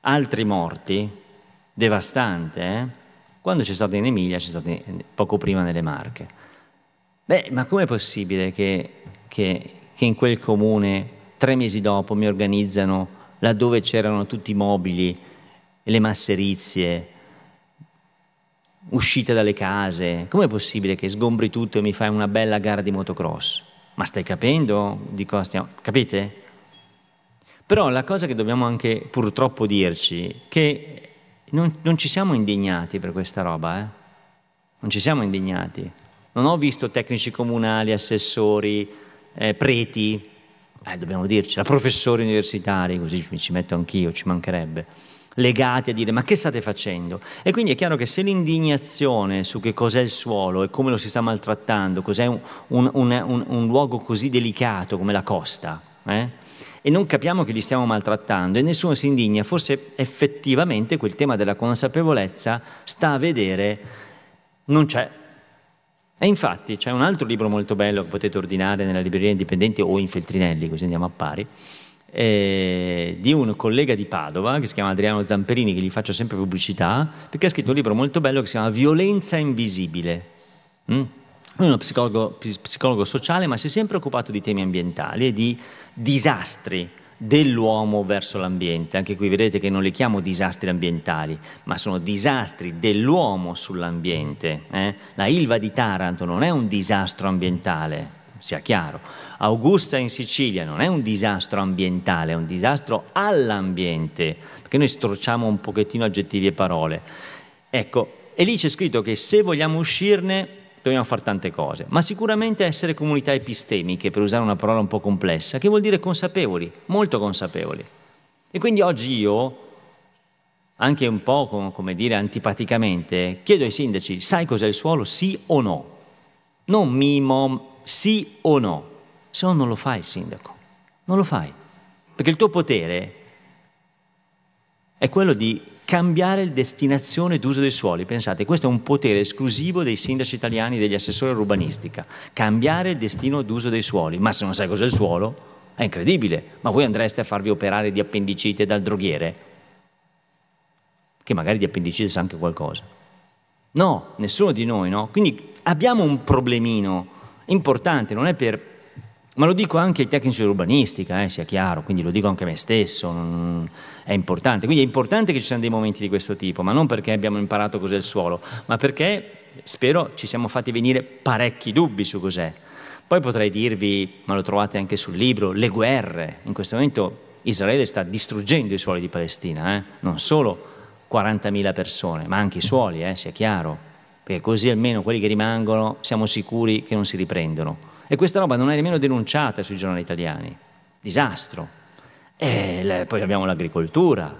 altri morti, devastante, eh? Quando c'è stato in Emilia, c'è stato in, poco prima nelle Marche. Beh, ma com'è possibile che, che, che in quel comune, tre mesi dopo, mi organizzano laddove c'erano tutti i mobili, e le masserizie, uscite dalle case. Com'è possibile che sgombri tutto e mi fai una bella gara di motocross? Ma stai capendo di cosa stiamo... Capite? Però la cosa che dobbiamo anche purtroppo dirci è che non, non, ci siamo indignati per questa roba, eh? Non ci siamo indignati. Non ho visto tecnici comunali, assessori, eh, preti, eh, dobbiamo dirci, professori universitari, così ci metto anch'io, ci mancherebbe legati a dire ma che state facendo? E quindi è chiaro che se l'indignazione su che cos'è il suolo e come lo si sta maltrattando, cos'è un, un, un, un luogo così delicato come la costa, eh? e non capiamo che li stiamo maltrattando e nessuno si indigna, forse effettivamente quel tema della consapevolezza sta a vedere, non c'è. E infatti c'è un altro libro molto bello che potete ordinare nella libreria indipendente o in Feltrinelli, così andiamo a pari, eh, di un collega di Padova che si chiama Adriano Zamperini, che gli faccio sempre pubblicità, perché ha scritto un libro molto bello che si chiama Violenza invisibile. Mm? Lui è uno psicologo, psicologo sociale, ma si è sempre occupato di temi ambientali e di disastri dell'uomo verso l'ambiente. Anche qui vedete che non li chiamo disastri ambientali, ma sono disastri dell'uomo sull'ambiente. Eh? La Ilva di Taranto non è un disastro ambientale, sia chiaro. Augusta in Sicilia non è un disastro ambientale, è un disastro all'ambiente, perché noi strocciamo un pochettino aggettivi e parole. Ecco, e lì c'è scritto che se vogliamo uscirne dobbiamo fare tante cose, ma sicuramente essere comunità epistemiche, per usare una parola un po' complessa, che vuol dire consapevoli, molto consapevoli. E quindi oggi io, anche un po' come dire antipaticamente, chiedo ai sindaci, sai cos'è il suolo, sì o no? Non mimo, sì o no, se no non lo fai sindaco, non lo fai, perché il tuo potere è quello di cambiare la destinazione d'uso dei suoli. Pensate, questo è un potere esclusivo dei sindaci italiani e degli assessori all'urbanistica, cambiare il destino d'uso dei suoli, ma se non sai cos'è il suolo è incredibile, ma voi andreste a farvi operare di appendicite dal droghiere? Che magari di appendicite sa anche qualcosa. No, nessuno di noi, no? Quindi abbiamo un problemino importante, non è per... ma lo dico anche ai tecnici dell'urbanistica, eh, sia chiaro, quindi lo dico anche a me stesso, non... è importante. Quindi è importante che ci siano dei momenti di questo tipo, ma non perché abbiamo imparato cos'è il suolo, ma perché, spero, ci siamo fatti venire parecchi dubbi su cos'è. Poi potrei dirvi, ma lo trovate anche sul libro, le guerre. In questo momento Israele sta distruggendo i suoli di Palestina, eh? non solo 40.000 persone, ma anche i suoli, eh, sia chiaro perché così almeno quelli che rimangono siamo sicuri che non si riprendono. E questa roba non è nemmeno denunciata sui giornali italiani. Disastro. Le, poi abbiamo l'agricoltura,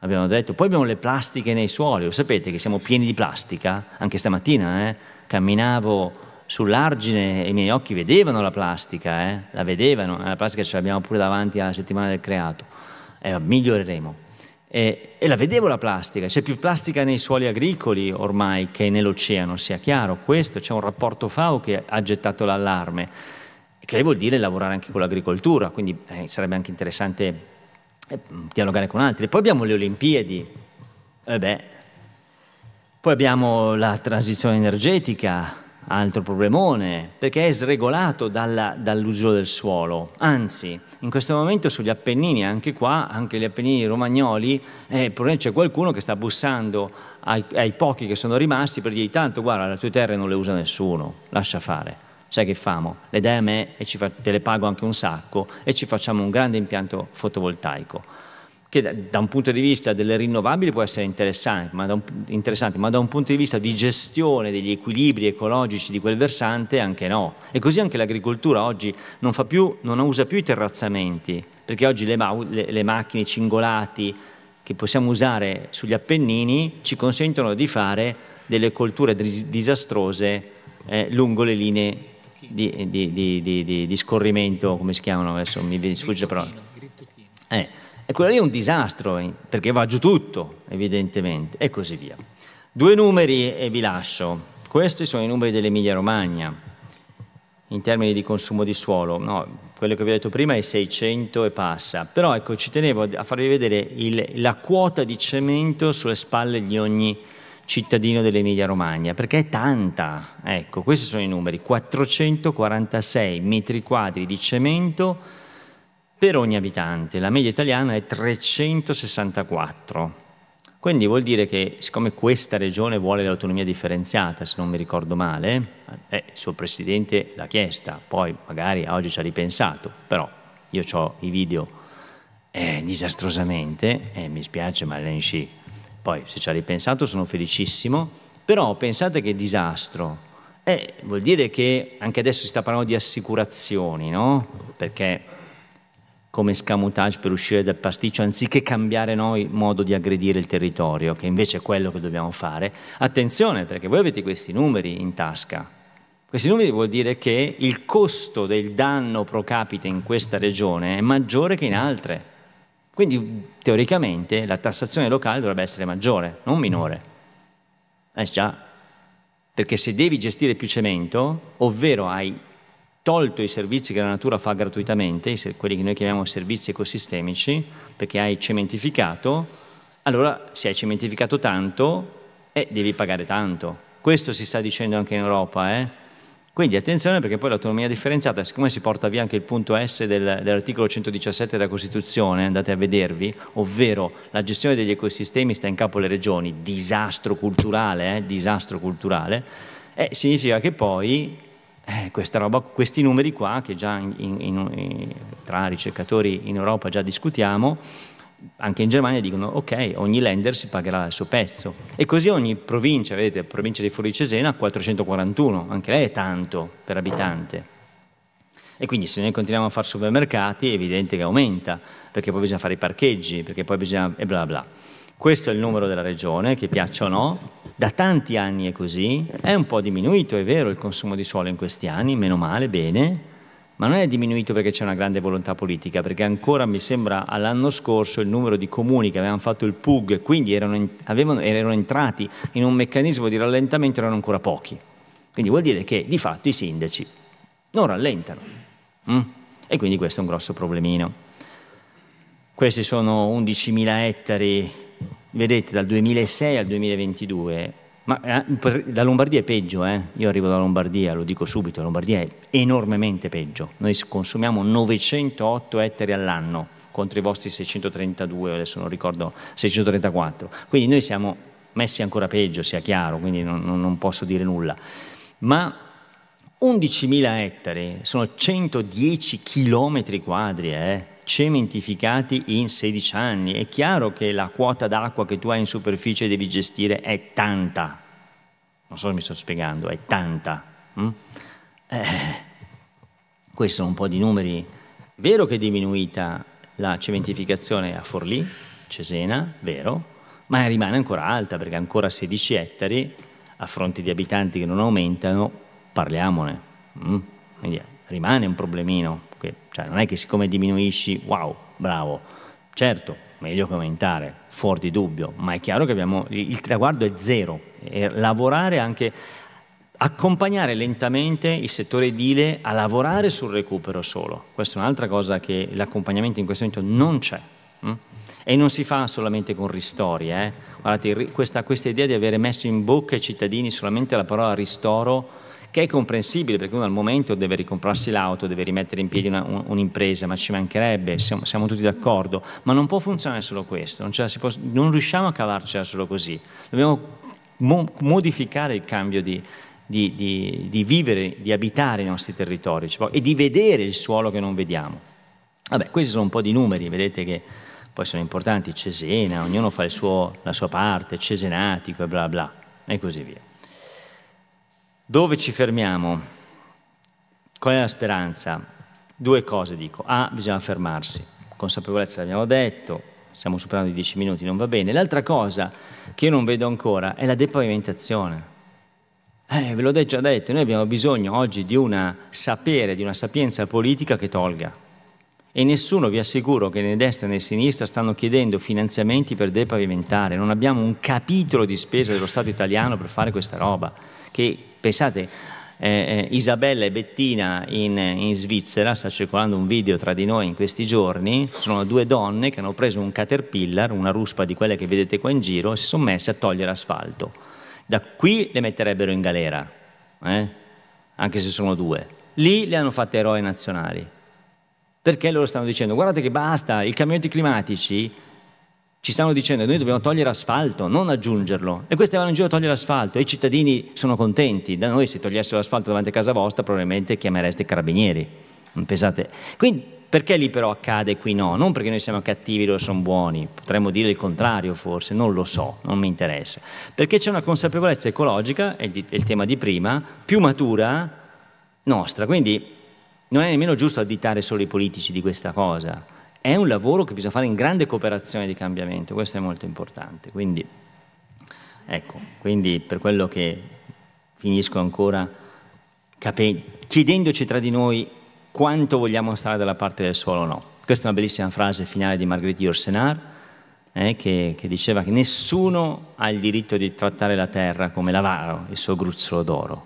abbiamo detto, poi abbiamo le plastiche nei suoli. Lo sapete che siamo pieni di plastica? Anche stamattina eh? camminavo sull'argine e i miei occhi vedevano la plastica, eh? la vedevano, la plastica ce l'abbiamo pure davanti alla settimana del creato. Eh, miglioreremo. E, e, la vedevo la plastica, c'è più plastica nei suoli agricoli ormai che nell'oceano, sia chiaro, questo c'è un rapporto FAO che ha gettato l'allarme, che vuol dire lavorare anche con l'agricoltura, quindi eh, sarebbe anche interessante eh, dialogare con altri. Poi abbiamo le Olimpiadi, eh beh, poi abbiamo la transizione energetica, altro problemone, perché è sregolato dalla, dall'uso del suolo. Anzi, in questo momento sugli Appennini, anche qua, anche gli Appennini romagnoli, eh, c'è qualcuno che sta bussando ai, ai, pochi che sono rimasti per dire tanto guarda, le tue terre non le usa nessuno, lascia fare. Sai che famo? Le dai a me e fa, te le pago anche un sacco e ci facciamo un grande impianto fotovoltaico che da, un punto di vista delle rinnovabili può essere interessante ma, un, interessante, ma da un punto di vista di gestione degli equilibri ecologici di quel versante anche no. E così anche l'agricoltura oggi non, più, non usa più i terrazzamenti, perché oggi le, le, le macchine, i cingolati che possiamo usare sugli Appennini ci consentono di fare delle colture disastrose eh, lungo le linee di, di, di, di, scorrimento, come si chiamano adesso, mi sfugge però. Eh, e quello lì è un disastro, eh, perché va giù tutto, evidentemente, e così via. Due numeri e vi lascio. Questi sono i numeri dell'Emilia Romagna, in termini di consumo di suolo. No, quello che vi ho detto prima è 600 e passa, però ecco, ci tenevo a farvi vedere il, la quota di cemento sulle spalle di ogni cittadino dell'Emilia Romagna, perché è tanta. Ecco, questi sono i numeri, 446 metri quadri di cemento per ogni abitante. La media italiana è 364. Quindi vuol dire che siccome questa regione vuole l'autonomia differenziata, se non mi ricordo male, eh, il suo presidente l'ha chiesta, poi magari oggi ci ha ripensato, però io ho i video eh, disastrosamente, eh, mi spiace ma l'ENSCI, poi se ci ha ripensato sono felicissimo, però pensate che disastro, eh, vuol dire che anche adesso si sta parlando di assicurazioni, no? Perché come scamotage per uscire dal pasticcio, anziché cambiare noi modo di aggredire il territorio, che invece è quello che dobbiamo fare. Attenzione, perché voi avete questi numeri in tasca. Questi numeri vuol dire che il costo del danno pro capite in questa regione è maggiore che in altre. Quindi teoricamente la tassazione locale dovrebbe essere maggiore, non minore. Eh già, perché se devi gestire più cemento, ovvero hai tolto i servizi che la natura fa gratuitamente, quelli che noi chiamiamo servizi ecosistemici, perché hai cementificato, allora se hai cementificato tanto, eh, devi pagare tanto. Questo si sta dicendo anche in Europa, eh? Quindi attenzione perché poi l'autonomia differenziata, siccome si porta via anche il punto S del, dell'articolo 117 della Costituzione, andate a vedervi, ovvero la gestione degli ecosistemi sta in capo alle regioni, disastro culturale, eh? disastro culturale, eh, significa che poi eh, roba, questi numeri qua, che già in, in, in, tra ricercatori in Europa già discutiamo, anche in Germania dicono ok, ogni lender si pagherà il suo pezzo. E così ogni provincia, vedete, la provincia di Friuli Cesena ha 441, anche lei è tanto per abitante. E quindi se noi continuiamo a fare supermercati è evidente che aumenta, perché poi bisogna fare i parcheggi, perché poi bisogna... e bla bla. Questo è il numero della regione, che piaccia o no, da tanti anni è così, è un po' diminuito, è vero, il consumo di suolo in questi anni, meno male, bene, ma non è diminuito perché c'è una grande volontà politica, perché ancora mi sembra all'anno scorso il numero di comuni che avevano fatto il PUG e quindi erano, avevano, erano entrati in un meccanismo di rallentamento erano ancora pochi. Quindi vuol dire che di fatto i sindaci non rallentano. Mm? E quindi questo è un grosso problemino. Questi sono 11.000 ettari vedete, dal 2006 al 2022, ma eh, la Lombardia è peggio, eh? io arrivo dalla Lombardia, lo dico subito, la Lombardia è enormemente peggio, noi consumiamo 908 ettari all'anno contro i vostri 632, adesso non ricordo, 634, quindi noi siamo messi ancora peggio, sia chiaro, quindi non, non posso dire nulla, ma 11.000 ettari sono 110 chilometri quadri, eh? cementificati in 16 anni. È chiaro che la quota d'acqua che tu hai in superficie devi gestire è tanta. Non so se mi sto spiegando, è tanta. Mm? Eh, questi sono un po' di numeri. Vero che è diminuita la cementificazione a Forlì, Cesena, vero, ma rimane ancora alta perché ancora 16 ettari, a fronte di abitanti che non aumentano, parliamone. Mm? Quindi rimane un problemino, che, cioè non è che siccome diminuisci, wow, bravo, certo, meglio che aumentare, fuori di dubbio, ma è chiaro che abbiamo, il traguardo è zero, è lavorare anche, accompagnare lentamente il settore edile a lavorare sul recupero solo, questa è un'altra cosa che l'accompagnamento in questo momento non c'è. Mm? E non si fa solamente con ristori. Eh? Guardate, questa, questa idea di avere messo in bocca ai cittadini solamente la parola ristoro che è comprensibile perché uno al momento deve ricomprarsi l'auto, deve rimettere in piedi un'impresa, un ma ci mancherebbe, siamo, siamo tutti d'accordo, ma non può funzionare solo questo, non, può, non riusciamo a cavarcela solo così, dobbiamo mo modificare il cambio di, di, di, di, vivere, di abitare i nostri territori cioè, e di vedere il suolo che non vediamo. Vabbè, questi sono un po' di numeri, vedete che poi sono importanti, Cesena, ognuno fa suo, la sua parte, Cesenatico e bla bla, e così via. Dove ci fermiamo? Qual è la speranza? Due cose dico. A, bisogna fermarsi. Consapevolezza l'abbiamo detto, stiamo superando i dieci minuti, non va bene. L'altra cosa che io non vedo ancora è la depavimentazione. Eh, ve l'ho già detto, noi abbiamo bisogno oggi di una sapere, di una sapienza politica che tolga. E nessuno, vi assicuro, che né destra né sinistra stanno chiedendo finanziamenti per depavimentare. Non abbiamo un capitolo di spesa dello Stato italiano per fare questa roba che pensate, eh, eh, Isabella e Bettina in, in, Svizzera, sta circolando un video tra di noi in questi giorni, sono due donne che hanno preso un caterpillar, una ruspa di quelle che vedete qua in giro, e si sono messe a togliere asfalto. Da qui le metterebbero in galera, eh? anche se sono due. Lì le hanno fatte eroi nazionali, perché loro stanno dicendo guardate che basta, i cambiamenti climatici ci stanno dicendo che noi dobbiamo togliere asfalto, non aggiungerlo. E queste vanno in giro a togliere asfalto e i cittadini sono contenti. Da noi se togliessero l'asfalto davanti a casa vostra probabilmente chiamereste i carabinieri. Non pensate. Quindi perché lì però accade e qui no? Non perché noi siamo cattivi o sono buoni, potremmo dire il contrario forse, non lo so, non mi interessa. Perché c'è una consapevolezza ecologica, è il tema di prima, più matura nostra. Quindi non è nemmeno giusto additare solo i politici di questa cosa è un lavoro che bisogna fare in grande cooperazione di cambiamento, questo è molto importante. Quindi, ecco, quindi per quello che finisco ancora chiedendoci tra di noi quanto vogliamo stare dalla parte del suolo o no. Questa è una bellissima frase finale di Marguerite Yourcenar, eh, che, che, diceva che nessuno ha il diritto di trattare la terra come l'avaro, il suo gruzzolo d'oro.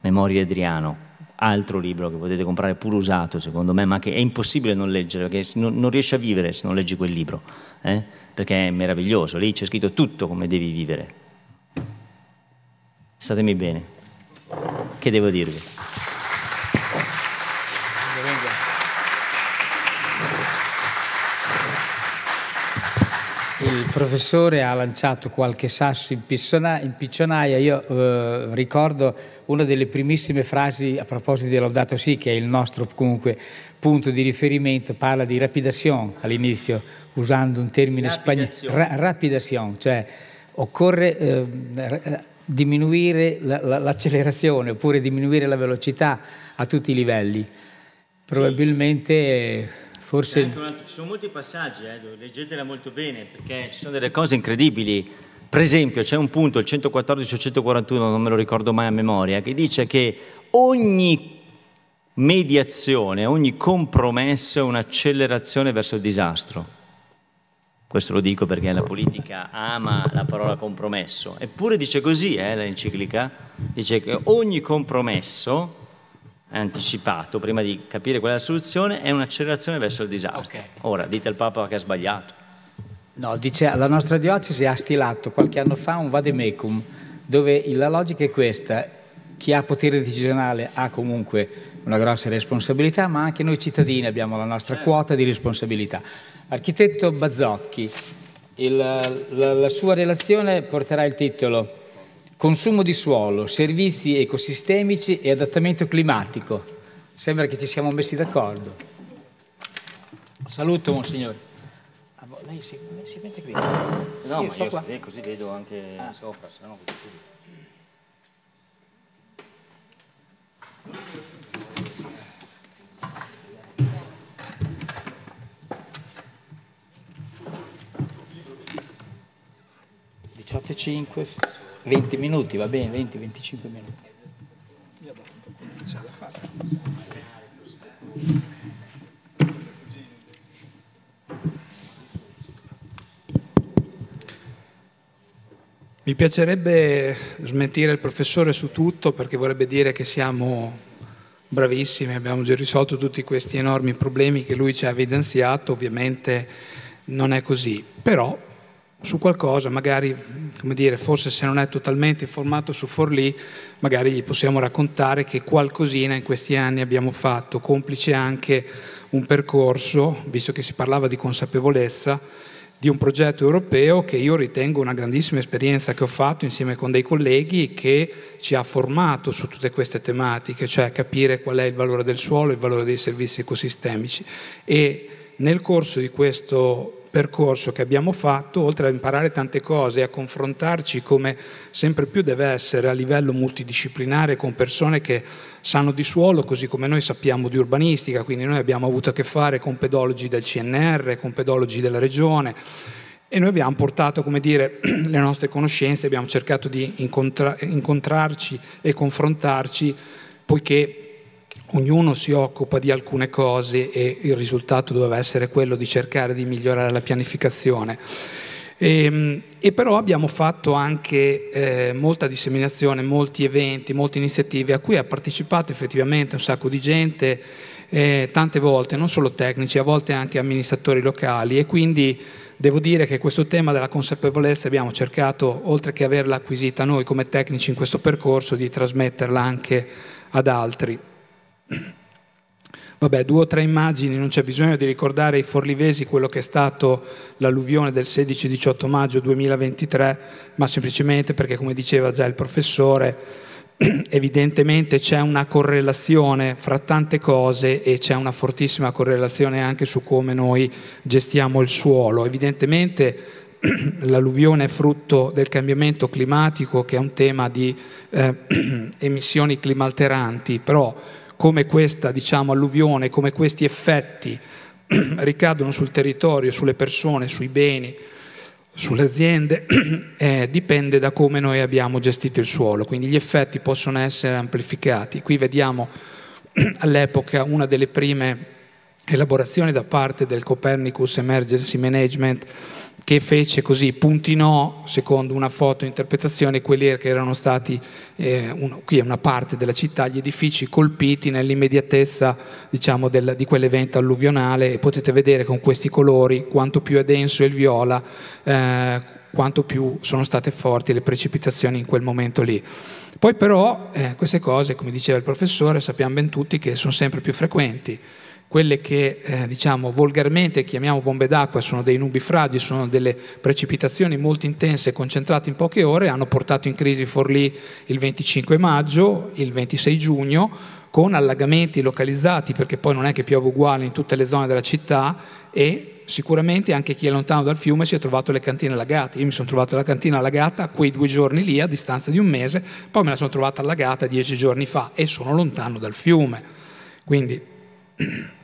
Memoria Adriano, altro libro che potete comprare pure usato, secondo me, ma che è impossibile non leggere, perché non, non riesci a vivere se non leggi quel libro, eh? perché è meraviglioso, lì c'è scritto tutto come devi vivere. Statemi bene, che devo dirvi? Il professore ha lanciato qualche sasso in, piccionaia, io eh, ricordo una delle primissime frasi a proposito di Laudato Si, che è il nostro comunque punto di riferimento, parla di rapidazione all'inizio, usando un termine spagnolo. Ra- rapidazione, cioè occorre eh, diminuire la- la- l'accelerazione oppure diminuire la velocità a tutti i livelli. Probabilmente... Eh, forse... ci sono molti passaggi, eh, leggetela molto bene perché ci sono delle cose incredibili per esempio c'è un punto, il 114 o 141, non me lo ricordo mai a memoria, che dice che ogni mediazione, ogni compromesso è un'accelerazione verso il disastro. Questo lo dico perché la politica ama la parola compromesso, eppure dice così eh, l'enciclica, dice che ogni compromesso anticipato, prima di capire qual è la soluzione, è un'accelerazione verso il disastro. Okay. Ora, dite al Papa che ha sbagliato. No, dice, la nostra diocesi ha stilato qualche anno fa un vademecum dove la logica è questa, chi ha potere decisionale ha comunque una grossa responsabilità, ma anche noi cittadini abbiamo la nostra eh. quota di responsabilità. Architetto Bazzocchi, il, la, la sua relazione porterà il titolo Consumo di suolo, servizi ecosistemici e adattamento climatico. Sembra che ci siamo messi d'accordo. Saluto, Monsignore. Ah, boh, lei si si mette qui. No, io ma io qua. così vedo anche ah. sopra, se no così così. e 5, 20 minuti, va bene, 20-25 minuti. Io dopo un po' cominciare a fare. Mi piacerebbe smentire il professore su tutto perché vorrebbe dire che siamo bravissimi, abbiamo già risolto tutti questi enormi problemi che lui ci ha evidenziato, ovviamente non è così, però su qualcosa magari, come dire, forse se non è totalmente informato su Forlì, magari gli possiamo raccontare che qualcosina in questi anni abbiamo fatto, complice anche un percorso, visto che si parlava di consapevolezza, di un progetto europeo che io ritengo una grandissima esperienza che ho fatto insieme con dei colleghi che ci ha formato su tutte queste tematiche, cioè capire qual è il valore del suolo, il valore dei servizi ecosistemici. E nel corso di questo percorso che abbiamo fatto, oltre a imparare tante cose e a confrontarci come sempre più deve essere a livello multidisciplinare con persone che sanno di suolo così come noi sappiamo di urbanistica, quindi noi abbiamo avuto a che fare con pedologi del CNR, con pedologi della regione e noi abbiamo portato dire, le nostre conoscenze, abbiamo cercato di incontra- incontrarci e confrontarci poiché ognuno si occupa di alcune cose e il risultato doveva essere quello di cercare di migliorare la pianificazione. E, ehm, e però abbiamo fatto anche eh, molta disseminazione, molti eventi, molte iniziative a cui ha partecipato effettivamente un sacco di gente, eh, tante volte, non solo tecnici, a volte anche amministratori locali e quindi devo dire che questo tema della consapevolezza abbiamo cercato, oltre che averla acquisita noi come tecnici in questo percorso, di trasmetterla anche ad altri. Vabbè, due o tre immagini, non c'è bisogno di ricordare ai forlivesi quello che è stato l'alluvione del 16-18 maggio 2023, ma semplicemente perché, come diceva già il professore, evidentemente c'è una correlazione fra tante cose e c'è una fortissima correlazione anche su come noi gestiamo il suolo. Evidentemente l'alluvione è frutto del cambiamento climatico che è un tema di eh, emissioni climalteranti, però come questa diciamo, alluvione, come questi effetti ricadono sul territorio, sulle persone, sui beni, sulle aziende, eh, dipende da come noi abbiamo gestito il suolo, quindi gli effetti possono essere amplificati. Qui vediamo all'epoca una delle prime elaborazioni da parte del Copernicus Emergency Management che fece così, puntinò, secondo una foto interpretazione quelli er-, che erano stati, eh, uno, qui è una parte della città, gli edifici colpiti nell'immediatezza diciamo, del, di quell'evento alluvionale e potete vedere con questi colori quanto più è denso il viola, eh, quanto più sono state forti le precipitazioni in quel momento lì. Poi però eh, queste cose, come diceva il professore, sappiamo ben tutti che sono sempre più frequenti quelle che eh, diciamo volgarmente chiamiamo bombe d'acqua, sono dei nubifragi, sono delle precipitazioni molto intense concentrate in poche ore, hanno portato in crisi Forlì il 25 maggio, il 26 giugno, con allagamenti localizzati, perché poi non è che piove uguale in tutte le zone della città, e sicuramente anche chi è lontano dal fiume si è trovato le cantine allagate. Io mi sono trovato la cantina allagata quei due giorni lì, a distanza di un mese, poi me la sono trovata allagata dieci giorni fa e sono lontano dal fiume. Quindi...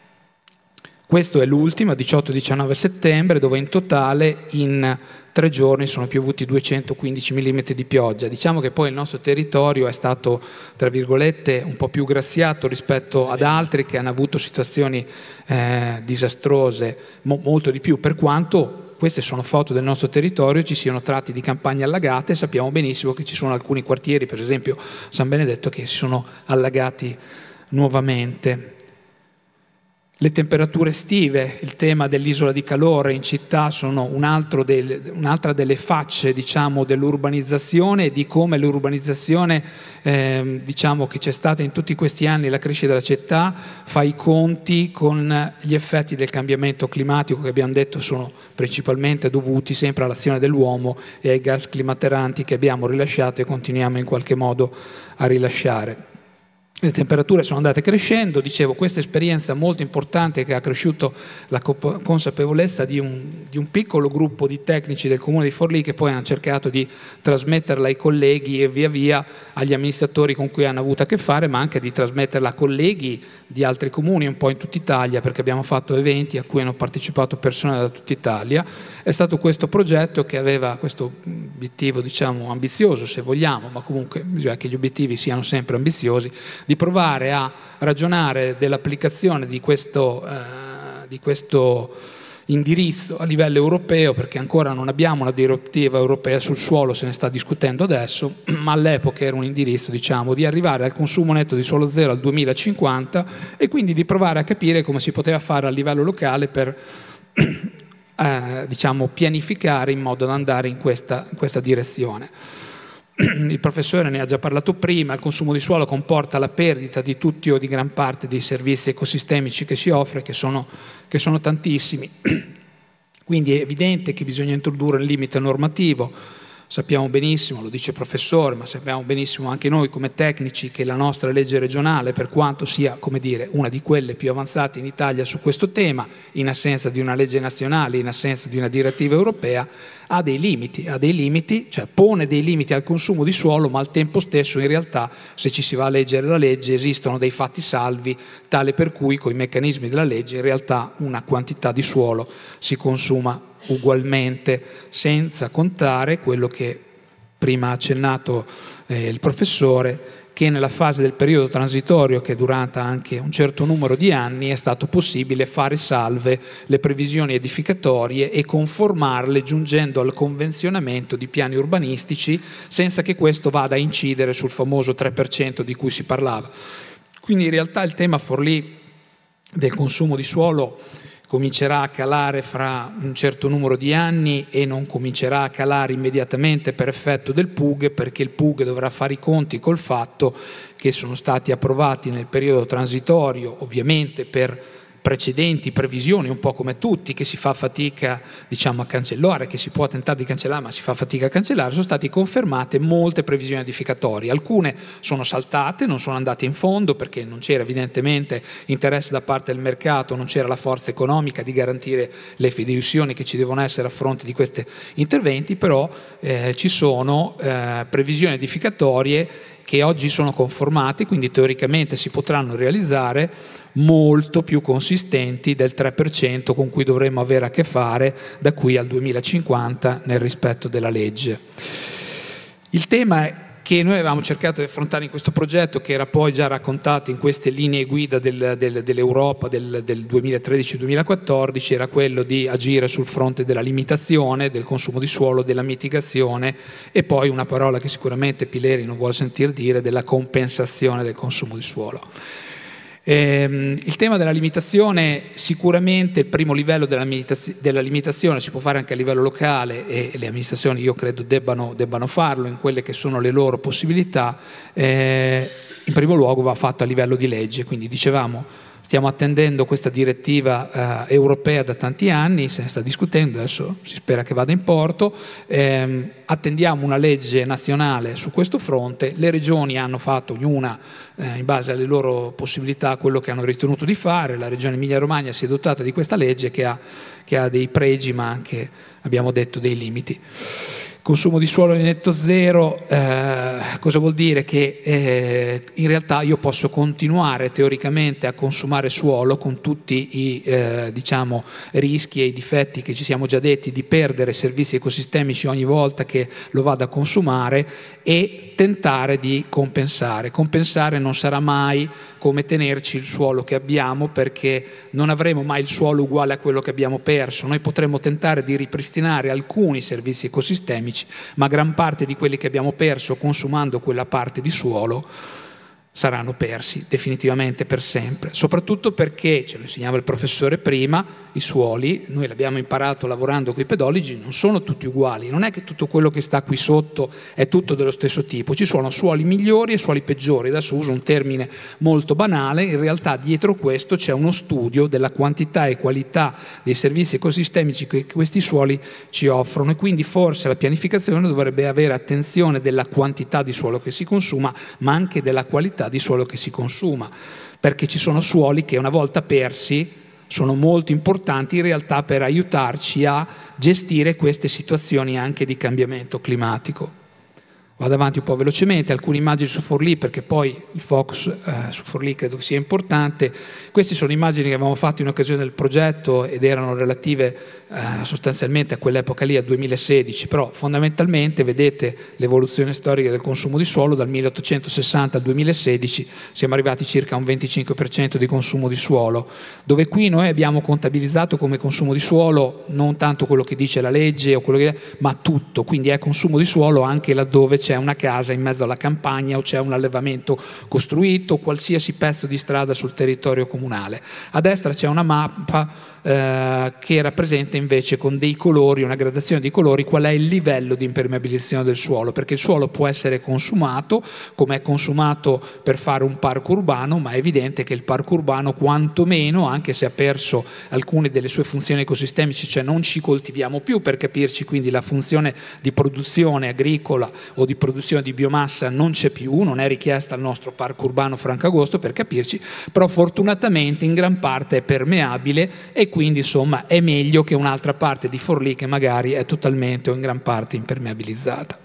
Questo è l'ultimo, 18-19 settembre, dove in totale in tre giorni sono piovuti 215 mm di pioggia. Diciamo che poi il nostro territorio è stato, tra virgolette, un po' più graziato rispetto ad altri che hanno avuto situazioni eh, disastrose mo- molto di più, per quanto queste sono foto del nostro territorio, ci siano tratti di campagne allagate, sappiamo benissimo che ci sono alcuni quartieri, per esempio San Benedetto, che si sono allagati nuovamente. Le temperature estive, il tema dell'isola di calore in città sono un del, un'altra delle facce diciamo, dell'urbanizzazione e di come l'urbanizzazione eh, diciamo, che c'è stata in tutti questi anni, la crescita della città, fa i conti con gli effetti del cambiamento climatico che abbiamo detto sono principalmente dovuti sempre all'azione dell'uomo e ai gas climateranti che abbiamo rilasciato e continuiamo in qualche modo a rilasciare le temperature sono andate crescendo, dicevo questa esperienza molto importante che ha cresciuto la consapevolezza di un, di un, piccolo gruppo di tecnici del comune di Forlì che poi hanno cercato di trasmetterla ai colleghi e via via agli amministratori con cui hanno avuto a che fare, ma anche di trasmetterla a colleghi di altri comuni un po' in tutta Italia perché abbiamo fatto eventi a cui hanno partecipato persone da tutta Italia. È stato questo progetto che aveva questo obiettivo diciamo ambizioso se vogliamo, ma comunque bisogna che gli obiettivi siano sempre ambiziosi, di provare a ragionare dell'applicazione di questo, eh, di questo indirizzo a livello europeo, perché ancora non abbiamo una direttiva europea sul suolo, se ne sta discutendo adesso, ma all'epoca era un indirizzo diciamo, di arrivare al consumo netto di suolo zero al 2050 e quindi di provare a capire come si poteva fare a livello locale per eh, diciamo, pianificare in modo da andare in questa, in questa direzione il professore ne ha già parlato prima, il consumo di suolo comporta la perdita di tutti o di gran parte dei servizi ecosistemici che si offre, che sono, che sono tantissimi. Quindi è evidente che bisogna introdurre un limite normativo. Sappiamo benissimo, lo dice il professore, ma sappiamo benissimo anche noi come tecnici che la nostra legge regionale, per quanto sia dire, una di quelle più avanzate in Italia su questo tema, in assenza di una legge nazionale, in assenza di una direttiva europea, ha dei limiti, ha dei limiti, cioè pone dei limiti al consumo di suolo, ma al tempo stesso in realtà se ci si va a leggere la legge esistono dei fatti salvi, tale per cui con i meccanismi della legge in realtà una quantità di suolo si consuma ugualmente, senza contare quello che prima ha accennato eh, il professore, che nella fase del periodo transitorio, che è durata anche un certo numero di anni, è stato possibile fare salve le previsioni edificatorie e conformarle giungendo al convenzionamento di piani urbanistici senza che questo vada a incidere sul famoso 3% di cui si parlava. Quindi in realtà il tema Forlì del consumo di suolo comincerà a calare fra un certo numero di anni e non comincerà a calare immediatamente per effetto del PUG perché il PUG dovrà fare i conti col fatto che sono stati approvati nel periodo transitorio, ovviamente per precedenti, previsioni, un po' come tutti, che si fa fatica diciamo, a cancellare, che si può tentare di cancellare ma si fa fatica a cancellare, sono state confermate molte previsioni edificatorie. Alcune sono saltate, non sono andate in fondo perché non c'era evidentemente interesse da parte del mercato, non c'era la forza economica di garantire le fideiussioni che ci devono essere a fronte di questi interventi, però eh, ci sono eh, previsioni edificatorie che oggi sono conformati, quindi teoricamente si potranno realizzare, molto più consistenti del 3% con cui dovremmo avere a che fare da qui al 2050 nel rispetto della legge. Il tema che noi avevamo cercato di affrontare in questo progetto che era poi già raccontato in queste linee guida del, del, dell'Europa del, del 2013-2014 era quello di agire sul fronte della limitazione, del consumo di suolo, della mitigazione e poi una parola che sicuramente Pileri non vuole sentire dire della compensazione del consumo di suolo. Ehm, il tema della limitazione, sicuramente il primo livello della, limitazione, della limitazione si può fare anche a livello locale e, e le amministrazioni io credo debbano, debbano, farlo in quelle che sono le loro possibilità, eh, in primo luogo va fatto a livello di legge, quindi dicevamo Stiamo attendendo questa direttiva eh, europea da tanti anni, se ne sta discutendo, adesso si spera che vada in porto. Eh, attendiamo una legge nazionale su questo fronte, le regioni hanno fatto ognuna eh, in base alle loro possibilità quello che hanno ritenuto di fare, la regione Emilia-Romagna si è dotata di questa legge che ha, che ha dei pregi ma anche, abbiamo detto, dei limiti consumo di suolo in netto zero, eh, cosa vuol dire? Che eh, in realtà io posso continuare teoricamente a consumare suolo con tutti i eh, diciamo, rischi e i difetti che ci siamo già detti di perdere servizi ecosistemici ogni volta che lo vado a consumare e tentare di compensare. Compensare non sarà mai come tenerci il suolo che abbiamo perché non avremo mai il suolo uguale a quello che abbiamo perso. Noi potremmo tentare di ripristinare alcuni servizi ecosistemici, ma gran parte di quelli che abbiamo perso consumando quella parte di suolo saranno persi definitivamente per sempre, soprattutto perché, ce lo insegnava il professore prima, i suoli, noi l'abbiamo imparato lavorando con i pedologi, non sono tutti uguali, non è che tutto quello che sta qui sotto è tutto dello stesso tipo, ci sono suoli migliori e suoli peggiori, adesso uso un termine molto banale, in realtà dietro questo c'è uno studio della quantità e qualità dei servizi ecosistemici che questi suoli ci offrono e quindi forse la pianificazione dovrebbe avere attenzione della quantità di suolo che si consuma, ma anche della qualità quantità di suolo che si consuma, perché ci sono suoli che una volta persi sono molto importanti in realtà per aiutarci a gestire queste situazioni anche di cambiamento climatico. Vado avanti un po' velocemente, alcune immagini su Forlì perché poi il focus eh, su Forlì credo sia importante. Queste sono immagini che avevamo fatto in occasione del progetto ed erano relative eh, sostanzialmente a quell'epoca lì, al 2016, però fondamentalmente vedete l'evoluzione storica del consumo di suolo dal 1860 al 2016 siamo arrivati circa a un 25% di consumo di suolo, dove qui noi abbiamo contabilizzato come consumo di suolo non tanto quello che dice la legge, che, ma tutto, quindi è consumo di suolo anche laddove c'è una casa in mezzo alla campagna o c'è un allevamento costruito, qualsiasi pezzo di strada sul territorio comunale comunale. A destra c'è una mappa eh, che rappresenta invece con dei colori, una gradazione di colori, qual è il livello di impermeabilizzazione del suolo, perché il suolo può essere consumato come è consumato per fare un parco urbano, ma è evidente che il parco urbano quantomeno, anche se ha perso alcune delle sue funzioni ecosistemiche, cioè non ci coltiviamo più per capirci, quindi la funzione di produzione agricola o di produzione di biomassa non c'è più, non è richiesta al nostro parco urbano Francagosto per capirci, però fortunatamente in gran parte è permeabile e quindi insomma è meglio che un'altra parte di Forlì che magari è totalmente o in gran parte impermeabilizzata.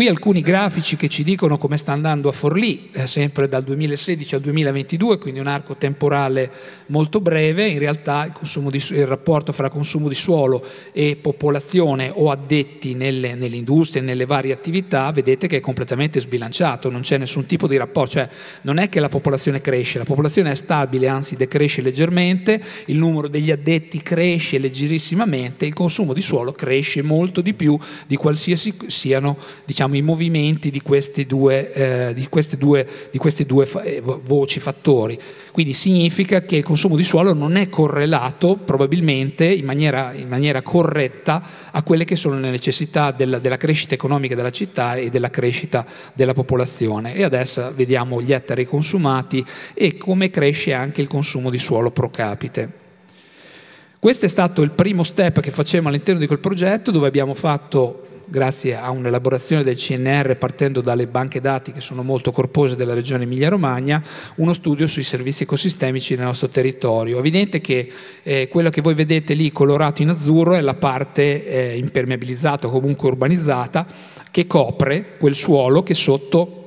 Qui alcuni grafici che ci dicono come sta andando a Forlì, eh, sempre dal 2016 al 2022, quindi un arco temporale molto breve, in realtà il, di, il rapporto fra consumo di suolo e popolazione o addetti nelle, nell'industria, nelle varie attività, vedete che è completamente sbilanciato, non c'è nessun tipo di rapporto, cioè non è che la popolazione cresce, la popolazione è stabile, anzi decresce leggermente, il numero degli addetti cresce leggerissimamente, il consumo di suolo cresce molto di più di qualsiasi siano diciamo, diciamo, i movimenti di queste, due, eh, di queste due, di queste due fa- eh, voci fattori. Quindi significa che il consumo di suolo non è correlato probabilmente in maniera, in maniera corretta a quelle che sono le necessità della, della, crescita economica della città e della crescita della popolazione. E adesso vediamo gli ettari consumati e come cresce anche il consumo di suolo pro capite. Questo è stato il primo step che facevamo all'interno di quel progetto dove abbiamo fatto grazie a un'elaborazione del CNR partendo dalle banche dati che sono molto corpose della regione Emilia-Romagna, uno studio sui servizi ecosistemici nel nostro territorio. È evidente che eh, quello che voi vedete lì colorato in azzurro è la parte eh, impermeabilizzata o comunque urbanizzata che copre quel suolo che sotto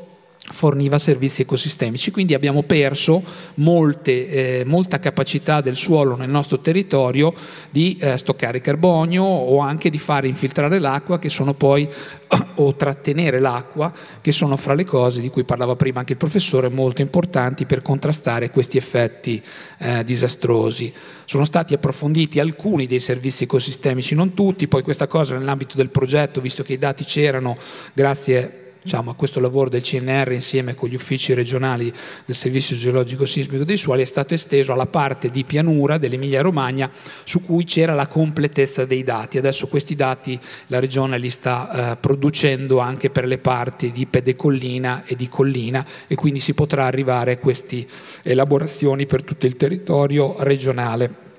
forniva servizi ecosistemici, quindi abbiamo perso molte, eh, molta capacità del suolo nel nostro territorio di eh, stoccare carbonio o anche di fare infiltrare l'acqua che sono poi o trattenere l'acqua che sono fra le cose di cui parlava prima anche il professore molto importanti per contrastare questi effetti eh, disastrosi. Sono stati approfonditi alcuni dei servizi ecosistemici, non tutti, poi questa cosa nell'ambito del progetto, visto che i dati c'erano, grazie a diciamo, a questo lavoro del CNR insieme con gli uffici regionali del Servizio Geologico Sismico dei Suoli è stato esteso alla parte di pianura dell'Emilia Romagna su cui c'era la completezza dei dati. Adesso questi dati la Regione li sta eh, producendo anche per le parti di pedecollina e di collina e quindi si potrà arrivare a queste elaborazioni per tutto il territorio regionale.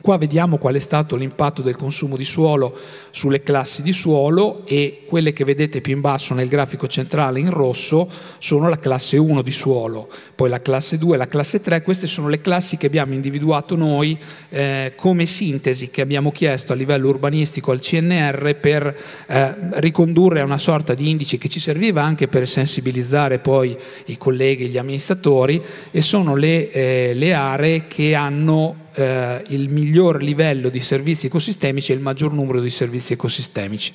Qua vediamo qual è stato l'impatto del consumo di suolo sulle classi di suolo e quelle che vedete più in basso nel grafico centrale in rosso sono la classe 1 di suolo, poi la classe 2, la classe 3, queste sono le classi che abbiamo individuato noi eh, come sintesi che abbiamo chiesto a livello urbanistico al CNR per eh, ricondurre a una sorta di indice che ci serviva anche per sensibilizzare poi i colleghi, gli amministratori e sono le, eh, le aree che hanno eh, il miglior livello di servizi ecosistemici e il maggior numero di servizi ecosistemici.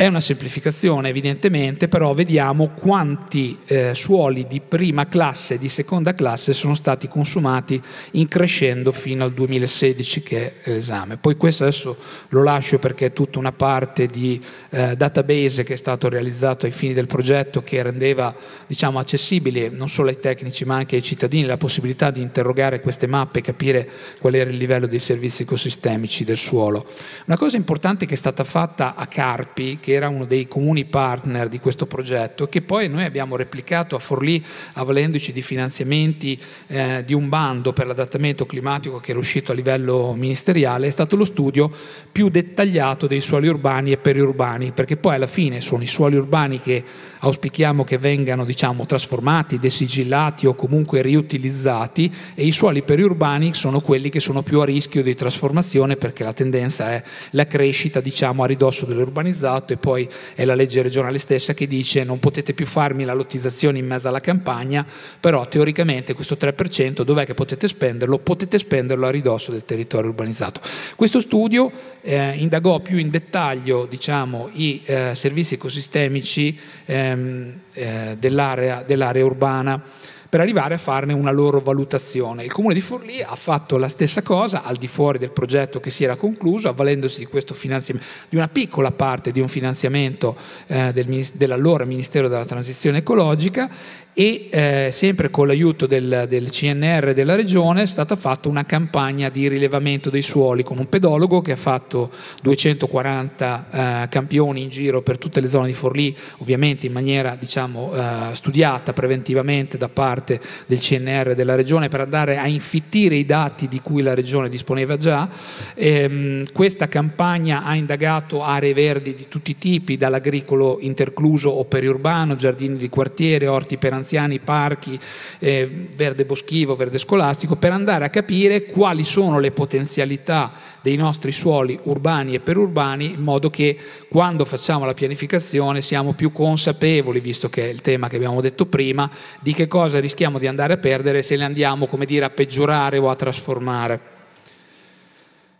È una semplificazione evidentemente, però vediamo quanti eh, suoli di prima classe e di seconda classe sono stati consumati in crescendo fino al 2016 che è l'esame. Poi questo adesso lo lascio perché è tutta una parte di eh, database che è stato realizzato ai fini del progetto che rendeva diciamo, accessibile non solo ai tecnici ma anche ai cittadini la possibilità di interrogare queste mappe e capire qual era il livello dei servizi ecosistemici del suolo. Una cosa importante che è stata fatta a Carpi, che che era uno dei comuni partner di questo progetto, che poi noi abbiamo replicato a Forlì avvalendoci di finanziamenti eh, di un bando per l'adattamento climatico che era uscito a livello ministeriale, è stato lo studio più dettagliato dei suoli urbani e periurbani, perché poi alla fine sono i suoli urbani che auspichiamo che vengano diciamo, trasformati, desigillati o comunque riutilizzati e i suoli periurbani sono quelli che sono più a rischio di trasformazione perché la tendenza è la crescita diciamo, a ridosso dell'urbanizzato e poi è la legge regionale stessa che dice non potete più farmi la lottizzazione in mezzo alla campagna, però teoricamente questo 3% dov'è che potete spenderlo? Potete spenderlo a ridosso del territorio urbanizzato. Questo studio eh, indagò più in dettaglio diciamo, i eh, servizi ecosistemici eh, Ehm, eh, dell'area, dell'area urbana per arrivare a farne una loro valutazione. Il comune di Forlì ha fatto la stessa cosa al di fuori del progetto che si era concluso, avvalendosi di, di una piccola parte di un finanziamento eh, del, dell'allora Ministero della Transizione Ecologica e eh, sempre con l'aiuto del, del, CNR della regione è stata fatta una campagna di rilevamento dei suoli con un pedologo che ha fatto 240 eh, campioni in giro per tutte le zone di Forlì, ovviamente in maniera diciamo, eh, studiata preventivamente da parte parte del CNR della Regione per andare a infittire i dati di cui la Regione disponeva già. Ehm, questa campagna ha indagato aree verdi di tutti i tipi, dall'agricolo intercluso o periurbano, giardini di quartiere, orti per anziani, parchi, eh, verde boschivo, verde scolastico, per andare a capire quali sono le potenzialità dei nostri suoli urbani e perurbani in modo che quando facciamo la pianificazione siamo più consapevoli, visto che è il tema che abbiamo detto prima, di che cosa rischiamo di andare a perdere se le andiamo come dire, a peggiorare o a trasformare.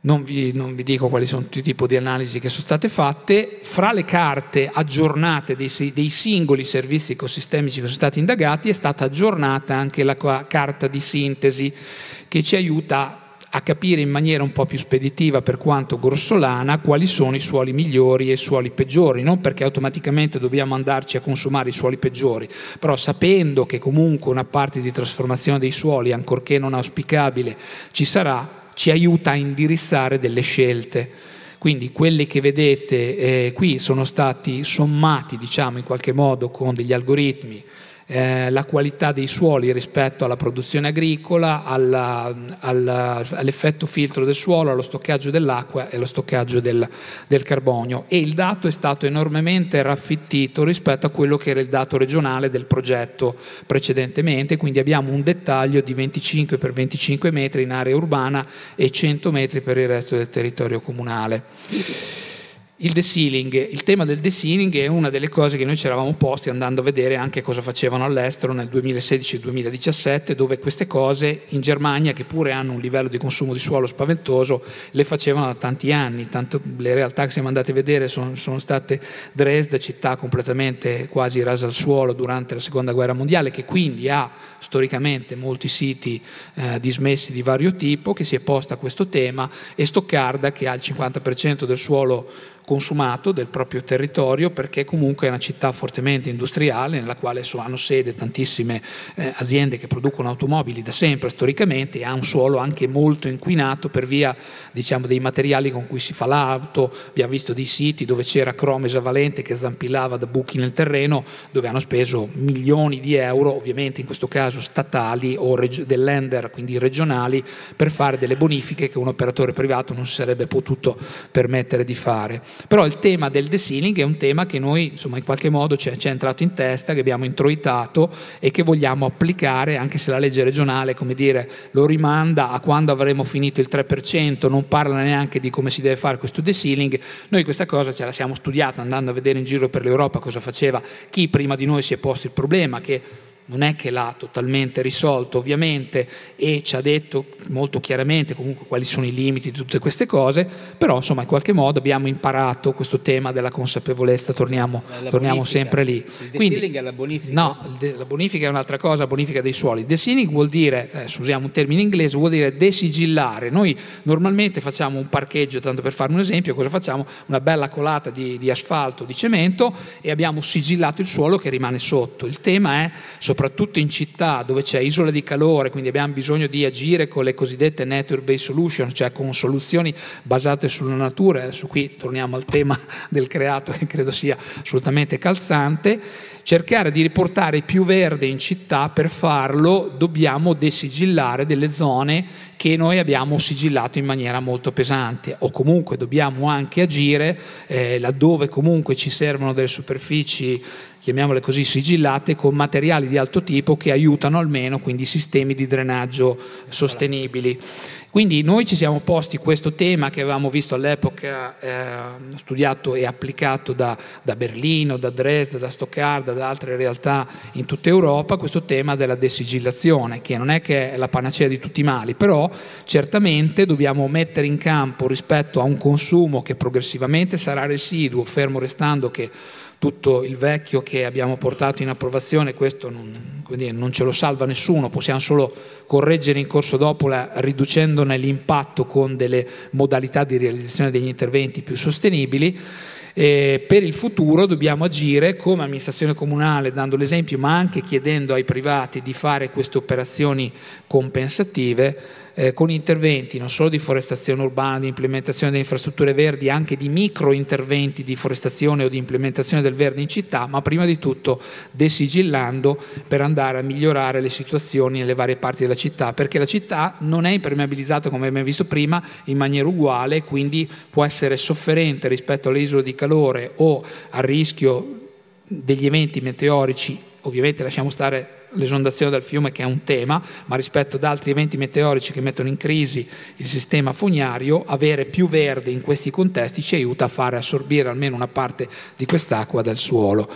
Non vi, non vi, dico quali sono tutti i tipi di analisi che sono state fatte, fra le carte aggiornate dei, dei, singoli servizi ecosistemici che sono stati indagati è stata aggiornata anche la carta di sintesi che ci aiuta a capire in maniera un po' più speditiva, per quanto grossolana, quali sono i suoli migliori e i suoli peggiori, non perché automaticamente dobbiamo andarci a consumare i suoli peggiori, però sapendo che comunque una parte di trasformazione dei suoli, ancorché non auspicabile, ci sarà, ci aiuta a indirizzare delle scelte. Quindi quelli che vedete eh, qui sono stati sommati, diciamo in qualche modo, con degli algoritmi eh, la qualità dei suoli rispetto alla produzione agricola, alla, alla, all'effetto filtro del suolo, allo stoccaggio dell'acqua e allo stoccaggio del, del, carbonio. E il dato è stato enormemente raffittito rispetto a quello che era il dato regionale del progetto precedentemente, quindi abbiamo un dettaglio di 25 per 25 metri in area urbana e 100 metri per il resto del territorio comunale il, il tema del de è una delle cose che noi ci eravamo posti andando a vedere anche cosa facevano all'estero nel 2016-2017, dove queste cose in Germania, che pure hanno un livello di consumo di suolo spaventoso, le facevano da tanti anni. Tanto le realtà che siamo andate a vedere sono, sono state Dresda, città completamente quasi rasa al suolo durante la seconda guerra mondiale, che quindi ha storicamente molti siti eh, dismessi di vario tipo, che si è posta a questo tema, e Stoccarda, che ha il 50% del suolo consumato del proprio territorio perché comunque è una città fortemente industriale nella quale hanno sede tantissime eh, aziende che producono automobili da sempre storicamente e ha un suolo anche molto inquinato per via diciamo, dei materiali con cui si fa l'auto, abbiamo visto dei siti dove c'era cromo esavalente che zampillava da buchi nel terreno dove hanno speso milioni di euro, ovviamente in questo caso statali o reg- dell'ender, quindi regionali, per fare delle bonifiche che un operatore privato non si sarebbe potuto permettere di fare. Però il tema del desealing è un tema che noi insomma, in qualche modo ci è entrato in testa, che abbiamo introitato e che vogliamo applicare, anche se la legge regionale come dire, lo rimanda a quando avremo finito il 3%, non parla neanche di come si deve fare questo desealing. Noi questa cosa ce la siamo studiata andando a vedere in giro per l'Europa cosa faceva chi prima di noi si è posto il problema, che non è che l'ha totalmente risolto ovviamente e ci ha detto molto chiaramente comunque quali sono i limiti di tutte queste cose, però insomma in qualche modo abbiamo imparato questo tema della consapevolezza, torniamo, torniamo sempre lì. Il Quindi, è la bonifica? No, la bonifica è un'altra cosa, la bonifica dei suoli. de Desilling vuol dire, eh, usiamo un termine inglese, vuol dire desigillare. Noi normalmente facciamo un parcheggio, tanto per fare un esempio, cosa facciamo? Una bella colata di, di asfalto, di cemento e abbiamo sigillato il suolo che rimane sotto. Il tema è soprattutto soprattutto in città dove c'è isola di calore, quindi abbiamo bisogno di agire con le cosiddette nature based solutions, cioè con soluzioni basate sulla natura, adesso qui torniamo al tema del creato che credo sia assolutamente calzante, cercare di riportare più verde in città, per farlo dobbiamo desigillare delle zone che noi abbiamo sigillato in maniera molto pesante o comunque dobbiamo anche agire eh, laddove comunque ci servono delle superfici chiamiamole così, sigillate con materiali di alto tipo che aiutano almeno quindi sistemi di drenaggio sostenibili. Quindi noi ci siamo posti questo tema che avevamo visto all'epoca eh, studiato e applicato da, da, Berlino, da Dresda, da Stoccarda, da altre realtà in tutta Europa, questo tema della desigillazione, che non è che è la panacea di tutti i mali, però certamente dobbiamo mettere in campo rispetto a un consumo che progressivamente sarà residuo, fermo restando che tutto il vecchio che abbiamo portato in approvazione, questo non, dire, non ce lo salva nessuno, possiamo solo correggere in corso d'opera riducendone l'impatto con delle modalità di realizzazione degli interventi più sostenibili. Eh, per il futuro dobbiamo agire come amministrazione comunale dando l'esempio ma anche chiedendo ai privati di fare queste operazioni compensative eh, con interventi non solo di forestazione urbana, di implementazione delle infrastrutture verdi, anche di micro interventi di forestazione o di implementazione del verde in città, ma prima di tutto desigillando per andare a migliorare le situazioni nelle varie parti della città, perché la città non è impermeabilizzata come abbiamo visto prima in maniera uguale, quindi può essere sofferente rispetto alle isole di calore o al rischio degli eventi meteorici, ovviamente lasciamo stare l'esondazione del fiume che è un tema, ma rispetto ad altri eventi meteorici che mettono in crisi il sistema fognario, avere più verde in questi contesti ci aiuta a fare assorbire almeno una parte di quest'acqua dal suolo.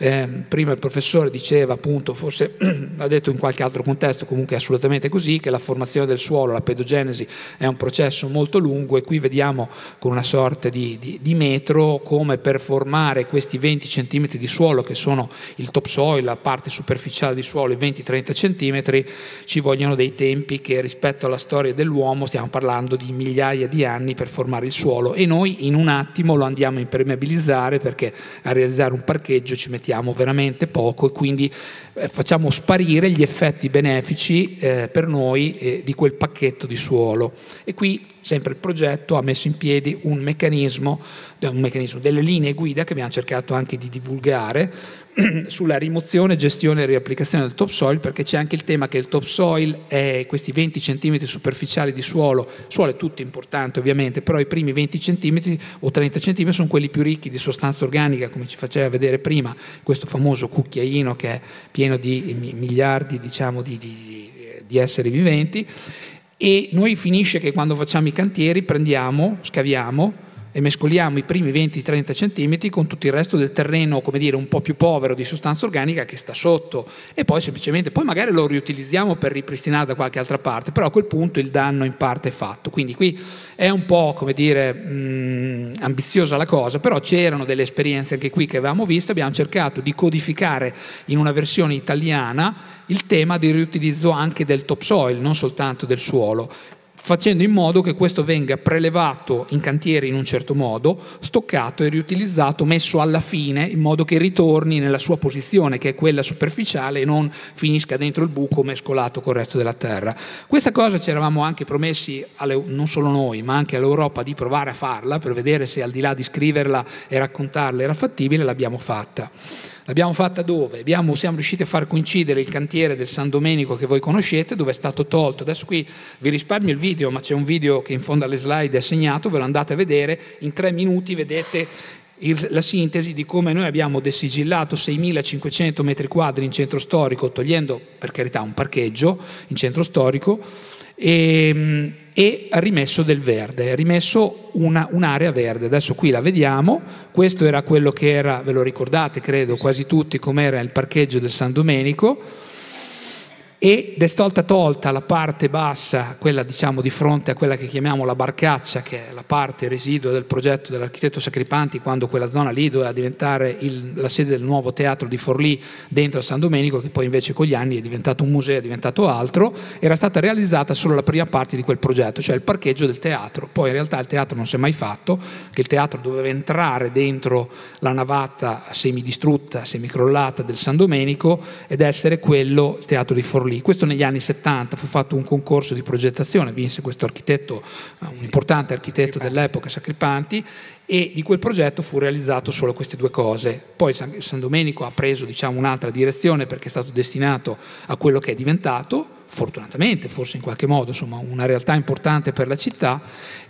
Ehm, prima il professore diceva appunto, forse l'ha detto in qualche altro contesto, comunque è assolutamente così, che la formazione del suolo, la pedogenesi, è un processo molto lungo e qui vediamo con una sorta di, di, di metro come per formare questi 20 cm di suolo che sono il topsoil, la parte superficiale di suolo, i 20-30 cm, ci vogliono dei tempi che rispetto alla storia dell'uomo stiamo parlando di migliaia di anni per formare il suolo e noi in un attimo lo andiamo a impermeabilizzare perché a realizzare un parcheggio ci mettiamo mettiamo veramente poco e quindi eh, facciamo sparire gli effetti benefici eh, per noi eh, di quel pacchetto di suolo. E qui sempre il progetto ha messo in piedi un meccanismo, un meccanismo delle linee guida che abbiamo cercato anche di divulgare, sulla rimozione, gestione e riapplicazione del topsoil perché c'è anche il tema che il topsoil è questi 20 cm superficiali di suolo, suolo è tutto importante ovviamente, però i primi 20 cm o 30 cm sono quelli più ricchi di sostanza organica come ci faceva vedere prima questo famoso cucchiaino che è pieno di miliardi diciamo, di, di, di esseri viventi e noi finisce che quando facciamo i cantieri prendiamo, scaviamo e mescoliamo i primi 20-30 cm con tutto il resto del terreno, come dire, un po' più povero di sostanza organica che sta sotto e poi semplicemente, poi magari lo riutilizziamo per ripristinare da qualche altra parte, però a quel punto il danno in parte è fatto. Quindi qui è un po', come dire, mh, mm, ambiziosa la cosa, però c'erano delle esperienze anche qui che avevamo visto, abbiamo cercato di codificare in una versione italiana il tema del riutilizzo anche del topsoil, non soltanto del suolo facendo in modo che questo venga prelevato in cantiere in un certo modo, stoccato e riutilizzato, messo alla fine in modo che ritorni nella sua posizione, che è quella superficiale, e non finisca dentro il buco mescolato col resto della terra. Questa cosa ci eravamo anche promessi, alle, non solo noi, ma anche all'Europa, di provare a farla per vedere se al di là di scriverla e raccontarla era fattibile, l'abbiamo fatta. L'abbiamo fatta dove? Abbiamo, siamo riusciti a far coincidere il cantiere del San Domenico che voi conoscete, dove è stato tolto. Adesso qui vi risparmio il video, ma c'è un video che in fondo alle slide è segnato, ve lo andate a vedere. In tre minuti vedete il, la sintesi di come noi abbiamo desigillato 6.500 metri quadri in centro storico, togliendo per carità un parcheggio in centro storico e, ehm, e ha rimesso del verde, ha rimesso una, un'area verde. Adesso qui la vediamo, questo era quello che era, ve lo ricordate credo quasi tutti, com'era il parcheggio del San Domenico, ed è stata tolta la parte bassa, quella diciamo di fronte a quella che chiamiamo la barcaccia, che è la parte residua del progetto dell'architetto Sacripanti, quando quella zona lì doveva diventare il, la sede del nuovo teatro di Forlì dentro a San Domenico, che poi invece con gli anni è diventato un museo, è diventato altro, era stata realizzata solo la prima parte di quel progetto, cioè il parcheggio del teatro. Poi in realtà il teatro non si è mai fatto, che il teatro doveva entrare dentro la navata semidistrutta, semicrollata del San Domenico ed essere quello, il teatro di Forlì lì. Questo negli anni 70 fu fatto un concorso di progettazione, vinse questo architetto, eh, un importante architetto dell'epoca, Sacripanti, e di quel progetto fu realizzato solo queste due cose. Poi San Domenico ha preso diciamo, un'altra direzione perché è stato destinato a quello che è diventato, fortunatamente, forse in qualche modo, insomma, una realtà importante per la città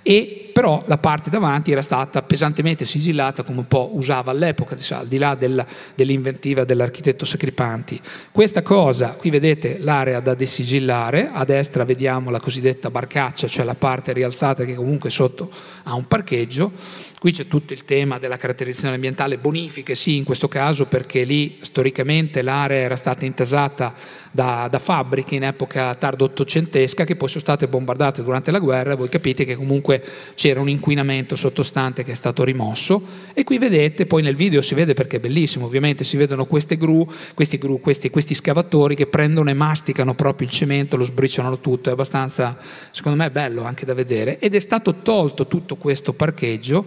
e però la parte davanti era stata pesantemente sigillata come un po' usava all'epoca, diciamo, al di là del, dell'inventiva dell'architetto Sacripanti. Questa cosa, qui vedete l'area da desigillare, a destra vediamo la cosiddetta barcaccia, cioè la parte rialzata che comunque sotto ha un parcheggio, qui c'è tutto il tema della caratterizzazione ambientale, bonifiche sì in questo caso perché lì storicamente l'area era stata intasata da, da, fabbriche in epoca tardo ottocentesca che poi sono state bombardate durante la guerra, voi capite che comunque c'è c'era un inquinamento sottostante che è stato rimosso e qui vedete, poi nel video si vede perché è bellissimo, ovviamente si vedono queste gru, questi, gru questi, questi scavatori che prendono e masticano proprio il cemento, lo sbriciolano tutto, è abbastanza, secondo me bello anche da vedere ed è stato tolto tutto questo parcheggio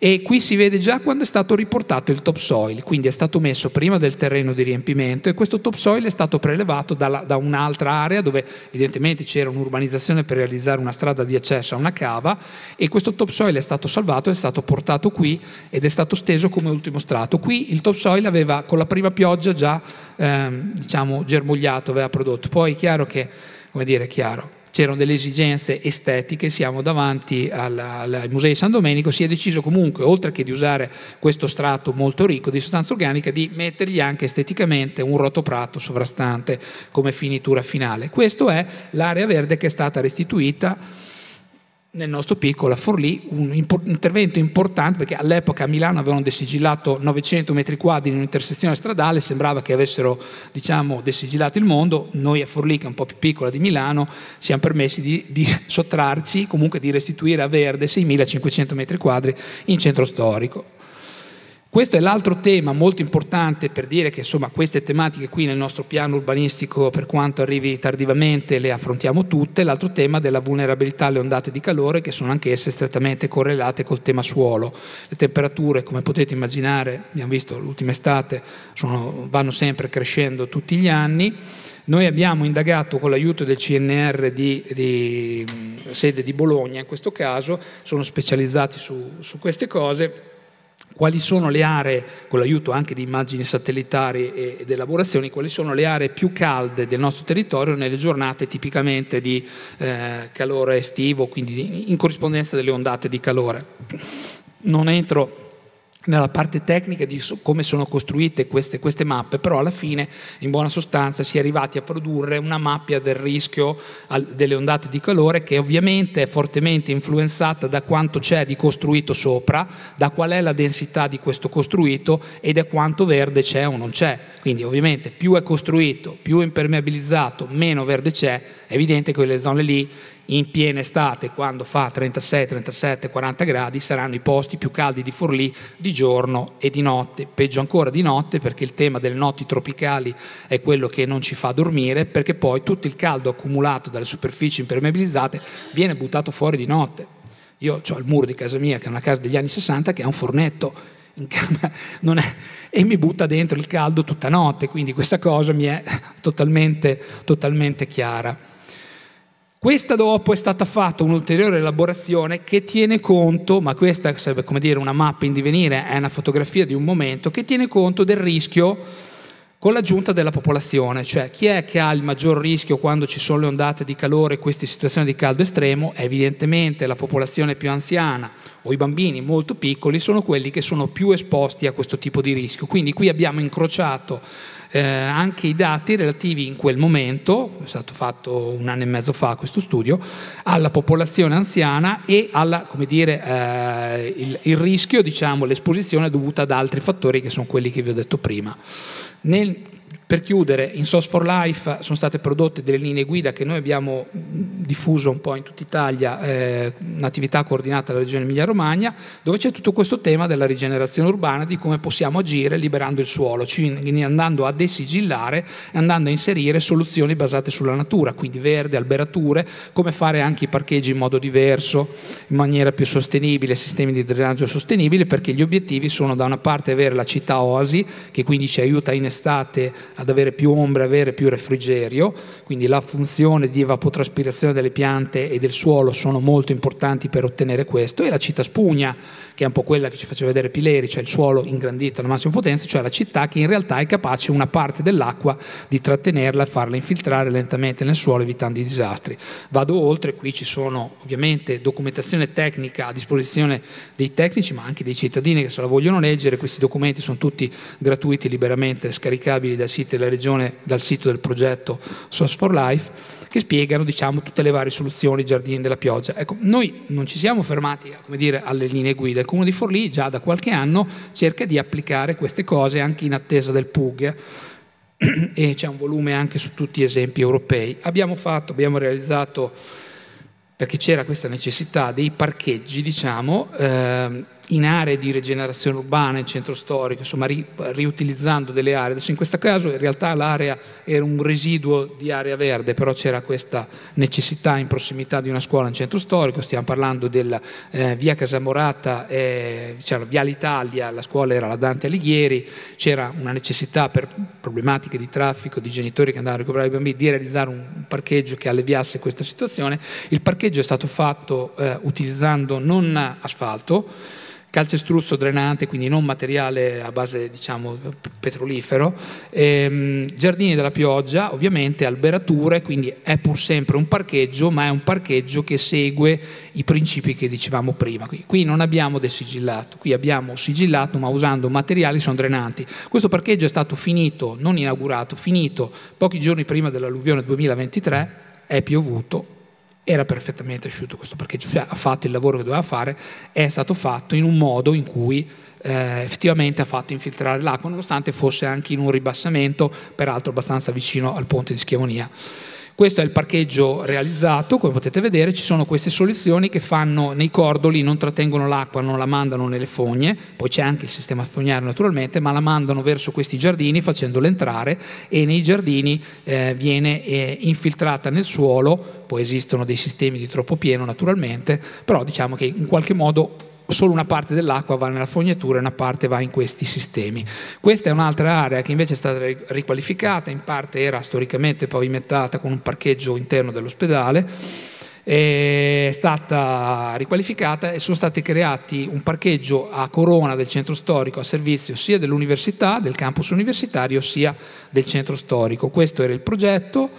e qui si vede già quando è stato riportato il topsoil, quindi è stato messo prima del terreno di riempimento e questo topsoil è stato prelevato dalla, da un'altra area dove evidentemente c'era un'urbanizzazione per realizzare una strada di accesso a una cava e questo topsoil è stato salvato, è stato portato qui ed è stato steso come ultimo strato. Qui il topsoil aveva con la prima pioggia già ehm, diciamo, germogliato, aveva prodotto, poi è chiaro che, come dire, chiaro, c'erano delle esigenze estetiche, siamo davanti alla, alla, al Museo di San Domenico, si è deciso comunque, oltre che di usare questo strato molto ricco di sostanza organica, di mettergli anche esteticamente un rotoprato sovrastante come finitura finale. Questa è l'area verde che è stata restituita nel nostro piccolo a Forlì un intervento importante perché all'epoca a Milano avevano desigillato 900 metri quadri in un'intersezione stradale, sembrava che avessero diciamo, desigillato il mondo, noi a Forlì che è un po' più piccola di Milano siamo permessi di, di sottrarci, comunque di restituire a Verde 6.500 metri quadri in centro storico. Questo è l'altro tema molto importante per dire che insomma, queste tematiche qui nel nostro piano urbanistico, per quanto arrivi tardivamente, le affrontiamo tutte. L'altro tema della vulnerabilità alle ondate di calore, che sono anch'esse strettamente correlate col tema suolo. Le temperature, come potete immaginare, abbiamo visto l'ultima estate, sono, vanno sempre crescendo tutti gli anni. Noi abbiamo indagato con l'aiuto del CNR di, di, sede di Bologna, in questo caso, sono specializzati su, su queste cose quali sono le aree, con l'aiuto anche di immagini satellitari ed elaborazioni, quali sono le aree più calde del nostro territorio nelle giornate tipicamente di eh, calore estivo, quindi in corrispondenza delle ondate di calore. Non entro nella parte tecnica di come sono costruite queste, queste, mappe, però alla fine in buona sostanza si è arrivati a produrre una mappia del rischio delle ondate di calore che ovviamente è fortemente influenzata da quanto c'è di costruito sopra, da qual è la densità di questo costruito e da quanto verde c'è o non c'è. Quindi ovviamente più è costruito, più è impermeabilizzato, meno verde c'è, è evidente che quelle zone lì in piena estate quando fa 36, 37, 40 gradi saranno i posti più caldi di Forlì di giorno e di notte, peggio ancora di notte perché il tema delle notti tropicali è quello che non ci fa dormire perché poi tutto il caldo accumulato dalle superfici impermeabilizzate viene buttato fuori di notte. Io ho il muro di casa mia, che è una casa degli anni 60, che ha un fornetto in camera è, e mi butta dentro il caldo tutta notte, quindi questa cosa mi è totalmente, totalmente chiara. Questa dopo è stata fatta un'ulteriore elaborazione che tiene conto, ma questa è come dire una mappa in divenire, è una fotografia di un momento, che tiene conto del rischio con l'aggiunta della popolazione, cioè chi è che ha il maggior rischio quando ci sono le ondate di calore e queste situazioni di caldo estremo? È evidentemente la popolazione più anziana o i bambini molto piccoli sono quelli che sono più esposti a questo tipo di rischio. Quindi qui abbiamo incrociato eh, anche i dati relativi in quel momento, è stato fatto un anno e mezzo fa questo studio, alla popolazione anziana e alla, eh, il, il, rischio, diciamo, l'esposizione dovuta ad altri fattori che sono quelli che vi ho detto prima. Nel, per chiudere, in Source for Life sono state prodotte delle linee guida che noi abbiamo mm, diffuso un po' in tutta Italia, eh, un'attività coordinata dalla Regione Emilia-Romagna, dove c'è tutto questo tema della rigenerazione urbana, di come possiamo agire liberando il suolo, quindi andando a desigillare, e andando a inserire soluzioni basate sulla natura, quindi verde, alberature, come fare anche i parcheggi in modo diverso, in maniera più sostenibile, sistemi di drenaggio sostenibile, perché gli obiettivi sono da una parte avere la città oasi, che quindi ci aiuta in estate ad avere più ombra, avere più refrigerio, quindi la funzione di evapotraspirazione delle piante e del suolo sono molto importanti per ottenere questo e la citaspugna che è un po' quella che ci faceva vedere Pileri, cioè il suolo ingrandito alla massima potenza, cioè la città che in realtà è capace una parte dell'acqua di trattenerla e farla infiltrare lentamente nel suolo evitando i disastri. Vado oltre, qui ci sono ovviamente documentazione tecnica a disposizione dei tecnici ma anche dei cittadini che se la vogliono leggere, questi documenti sono tutti gratuiti, liberamente scaricabili dal sito della regione, dal sito del progetto Source for Life che spiegano diciamo, tutte le varie soluzioni, giardini della pioggia. Ecco, noi non ci siamo fermati dire, alle linee guida, il Comune di Forlì già da qualche anno cerca di applicare queste cose anche in attesa del PUG e c'è un volume anche su tutti gli esempi europei. Abbiamo fatto, abbiamo realizzato, perché c'era questa necessità, dei parcheggi, diciamo, eh, in aree di rigenerazione urbana, in centro storico, insomma ri, riutilizzando delle aree. Adesso in questo caso in realtà l'area era un residuo di area verde, però c'era questa necessità in prossimità di una scuola in centro storico, stiamo parlando della eh, via Casamorata, eh, diciamo, via l'Italia, la scuola era la Dante Alighieri, c'era una necessità per problematiche di traffico, di genitori che andavano a recuperare i bambini, di realizzare un, parcheggio che alleviasse questa situazione. Il parcheggio è stato fatto eh, utilizzando non asfalto, calcestruzzo drenante, quindi non materiale a base diciamo, petrolifero, ehm, giardini della pioggia, ovviamente alberature, quindi è pur sempre un parcheggio, ma è un parcheggio che segue i principi che dicevamo prima. Qui, qui non abbiamo del sigillato, qui abbiamo sigillato ma usando materiali sono drenanti. Questo parcheggio è stato finito, non inaugurato, finito pochi giorni prima dell'alluvione 2023, è piovuto, era perfettamente asciutto questo parcheggio, cioè ha fatto il lavoro che doveva fare, è stato fatto in un modo in cui eh, effettivamente ha fatto infiltrare l'acqua, nonostante fosse anche in un ribassamento, peraltro abbastanza vicino al ponte di Schiavonia. Questo è il parcheggio realizzato, come potete vedere ci sono queste soluzioni che fanno nei cordoli, non trattengono l'acqua, non la mandano nelle fogne, poi c'è anche il sistema fognario naturalmente, ma la mandano verso questi giardini facendola entrare e nei giardini eh, viene eh, infiltrata nel suolo, poi esistono dei sistemi di troppo pieno naturalmente, però diciamo che in qualche modo solo una parte dell'acqua va nella fognatura e una parte va in questi sistemi. Questa è un'altra area che invece è stata riqualificata, in parte era storicamente pavimentata con un parcheggio interno dell'ospedale è stata riqualificata e sono stati creati un parcheggio a corona del centro storico a servizio sia dell'università, del campus universitario, sia del centro storico. Questo era il progetto.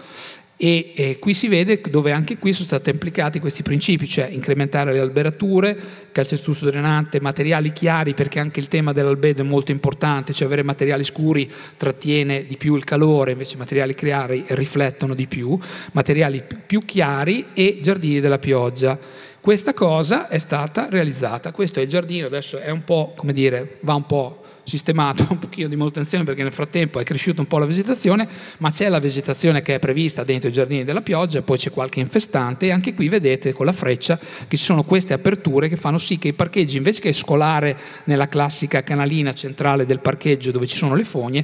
E, e eh, qui si vede dove anche qui sono stati applicati questi principi, cioè incrementare le alberature, calcestruzzo drenante, materiali chiari, perché anche il tema dell'albedo è molto importante, cioè avere materiali scuri trattiene di più il calore, invece materiali chiari riflettono di più, materiali più chiari e giardini della pioggia. Questa cosa è stata realizzata, questo è il giardino, adesso è un po', come dire, va un po' sistemato un pochino di manutenzione perché nel frattempo è cresciuta un po' la vegetazione, ma c'è la vegetazione che è prevista dentro i giardini della pioggia, poi c'è qualche infestante e anche qui vedete con la freccia che ci sono queste aperture che fanno sì che i parcheggi invece che scolare nella classica canalina centrale del parcheggio dove ci sono le fogne,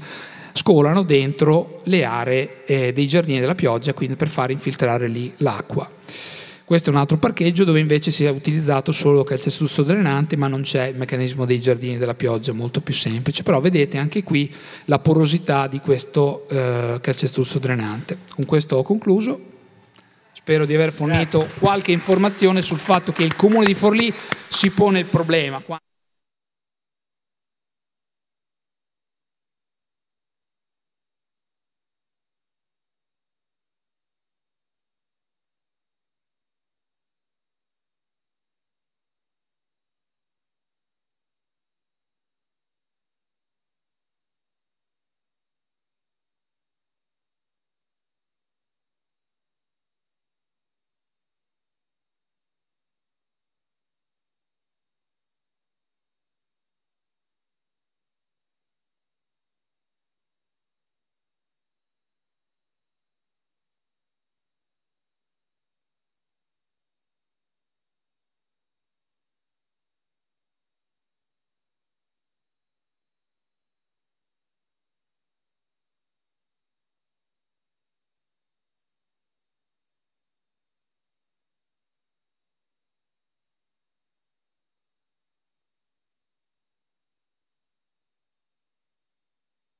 scolano dentro le aree eh, dei giardini della pioggia, quindi per far infiltrare lì l'acqua. Questo è un altro parcheggio dove invece si è utilizzato solo che il drenante, ma non c'è il meccanismo dei giardini della pioggia, molto più semplice. Però vedete anche qui la porosità di questo eh, calcestruzzo drenante. Con questo ho concluso. Spero di aver fornito Grazie. qualche informazione sul fatto che il comune di Forlì si pone il problema.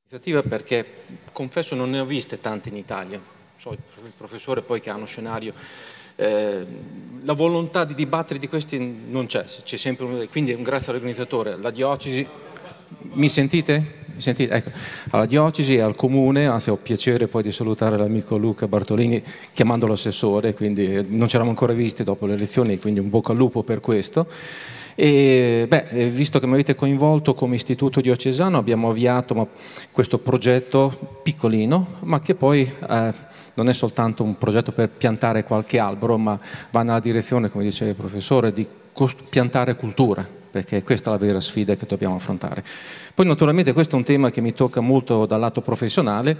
Iniziativa perché confesso non ne ho viste tante in Italia, so il professore poi che ha uno scenario, eh, la volontà di dibattere di questi non c'è, c'è sempre un, quindi un grazie all'organizzatore, la diocesi, mi sentite? Mi sentite? Ecco. Alla diocesi e al comune, anzi ho piacere poi di salutare l'amico Luca Bartolini chiamandolo assessore, quindi non c'eravamo ancora visti dopo le elezioni, quindi un bocca al lupo per questo. E, beh, eh, visto che mi avete coinvolto come istituto diocesano abbiamo avviato questo progetto piccolino, ma che poi eh, non è soltanto un progetto per piantare qualche albero, ma va nella direzione, come diceva il professore, di piantare cultura perché questa è la vera sfida che dobbiamo affrontare. Poi naturalmente questo è un tema che mi tocca molto dal lato professionale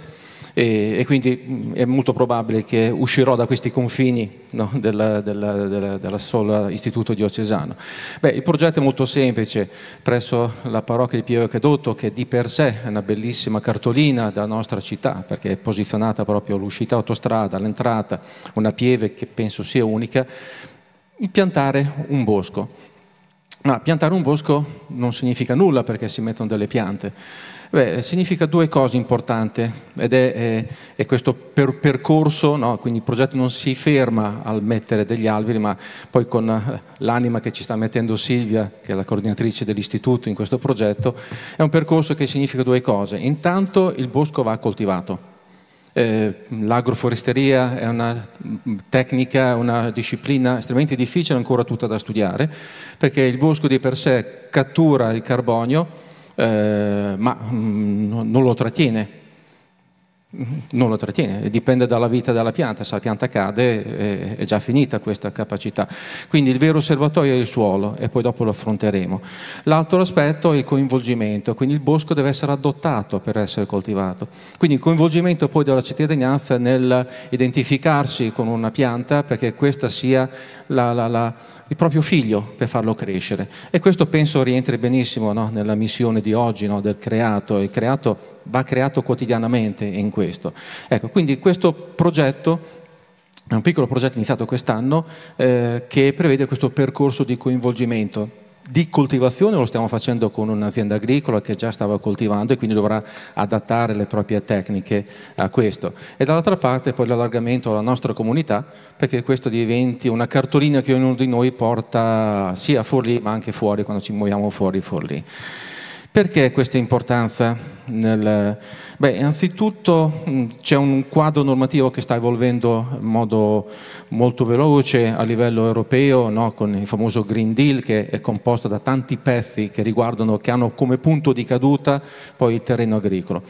e, e quindi è molto probabile che uscirò da questi confini no, della, della, della, della, sola istituto diocesano. Beh, il progetto è molto semplice, presso la parrocchia di Pieve Acadotto che di per sé è una bellissima cartolina della nostra città perché è posizionata proprio all'uscita autostrada, all'entrata, una pieve che penso sia unica, impiantare un bosco Ah, piantare un bosco non significa nulla perché si mettono delle piante. Beh, significa due cose importanti ed è, è, è questo per, percorso, no? quindi il progetto non si ferma al mettere degli alberi, ma poi con eh, l'anima che ci sta mettendo Silvia, che è la coordinatrice dell'istituto in questo progetto, è un percorso che significa due cose. Intanto il bosco va coltivato eh, l'agroforesteria è una tecnica, una disciplina estremamente difficile, ancora tutta da studiare, perché il bosco di per sé cattura il carbonio, eh, ma mh, mm, non lo trattiene, Mm-hmm. non lo trattiene, dipende dalla vita della pianta, se la pianta cade eh, è, già finita questa capacità. Quindi il vero osservatorio è il suolo e poi dopo lo affronteremo. L'altro aspetto è il coinvolgimento, quindi il bosco deve essere adottato per essere coltivato. Quindi il coinvolgimento poi della cittadinanza nel identificarsi con una pianta perché questa sia la, la, la il proprio figlio per farlo crescere. E questo penso rientri benissimo no? nella missione di oggi no? del creato. Il creato va creato quotidianamente in questo. Ecco, quindi questo progetto è un piccolo progetto iniziato quest'anno eh, che prevede questo percorso di coinvolgimento di coltivazione lo stiamo facendo con un'azienda agricola che già stava coltivando e quindi dovrà adattare le proprie tecniche a questo. E dall'altra parte poi l'allargamento alla nostra comunità perché questo diventi una cartolina che ognuno di noi porta sia a Forlì ma anche fuori quando ci muoviamo fuori Forlì. Perché questa importanza? Nel... Beh, innanzitutto mm, c'è un quadro normativo che sta evolvendo in modo molto veloce a livello europeo, no? con il famoso Green Deal che è composto da tanti pezzi che riguardano, che hanno come punto di caduta poi il terreno agricolo.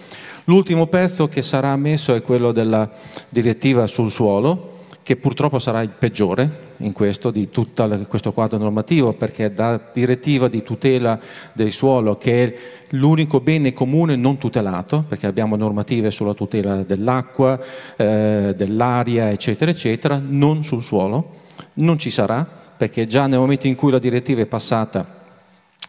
L'ultimo pezzo che sarà messo è quello della direttiva sul suolo, che purtroppo sarà il peggiore, in questo di tutto questo quadro normativo perché da direttiva di tutela del suolo che è l'unico bene comune non tutelato perché abbiamo normative sulla tutela dell'acqua, eh, dell'aria eccetera eccetera, non sul suolo, non ci sarà perché già nel momento in cui la direttiva è passata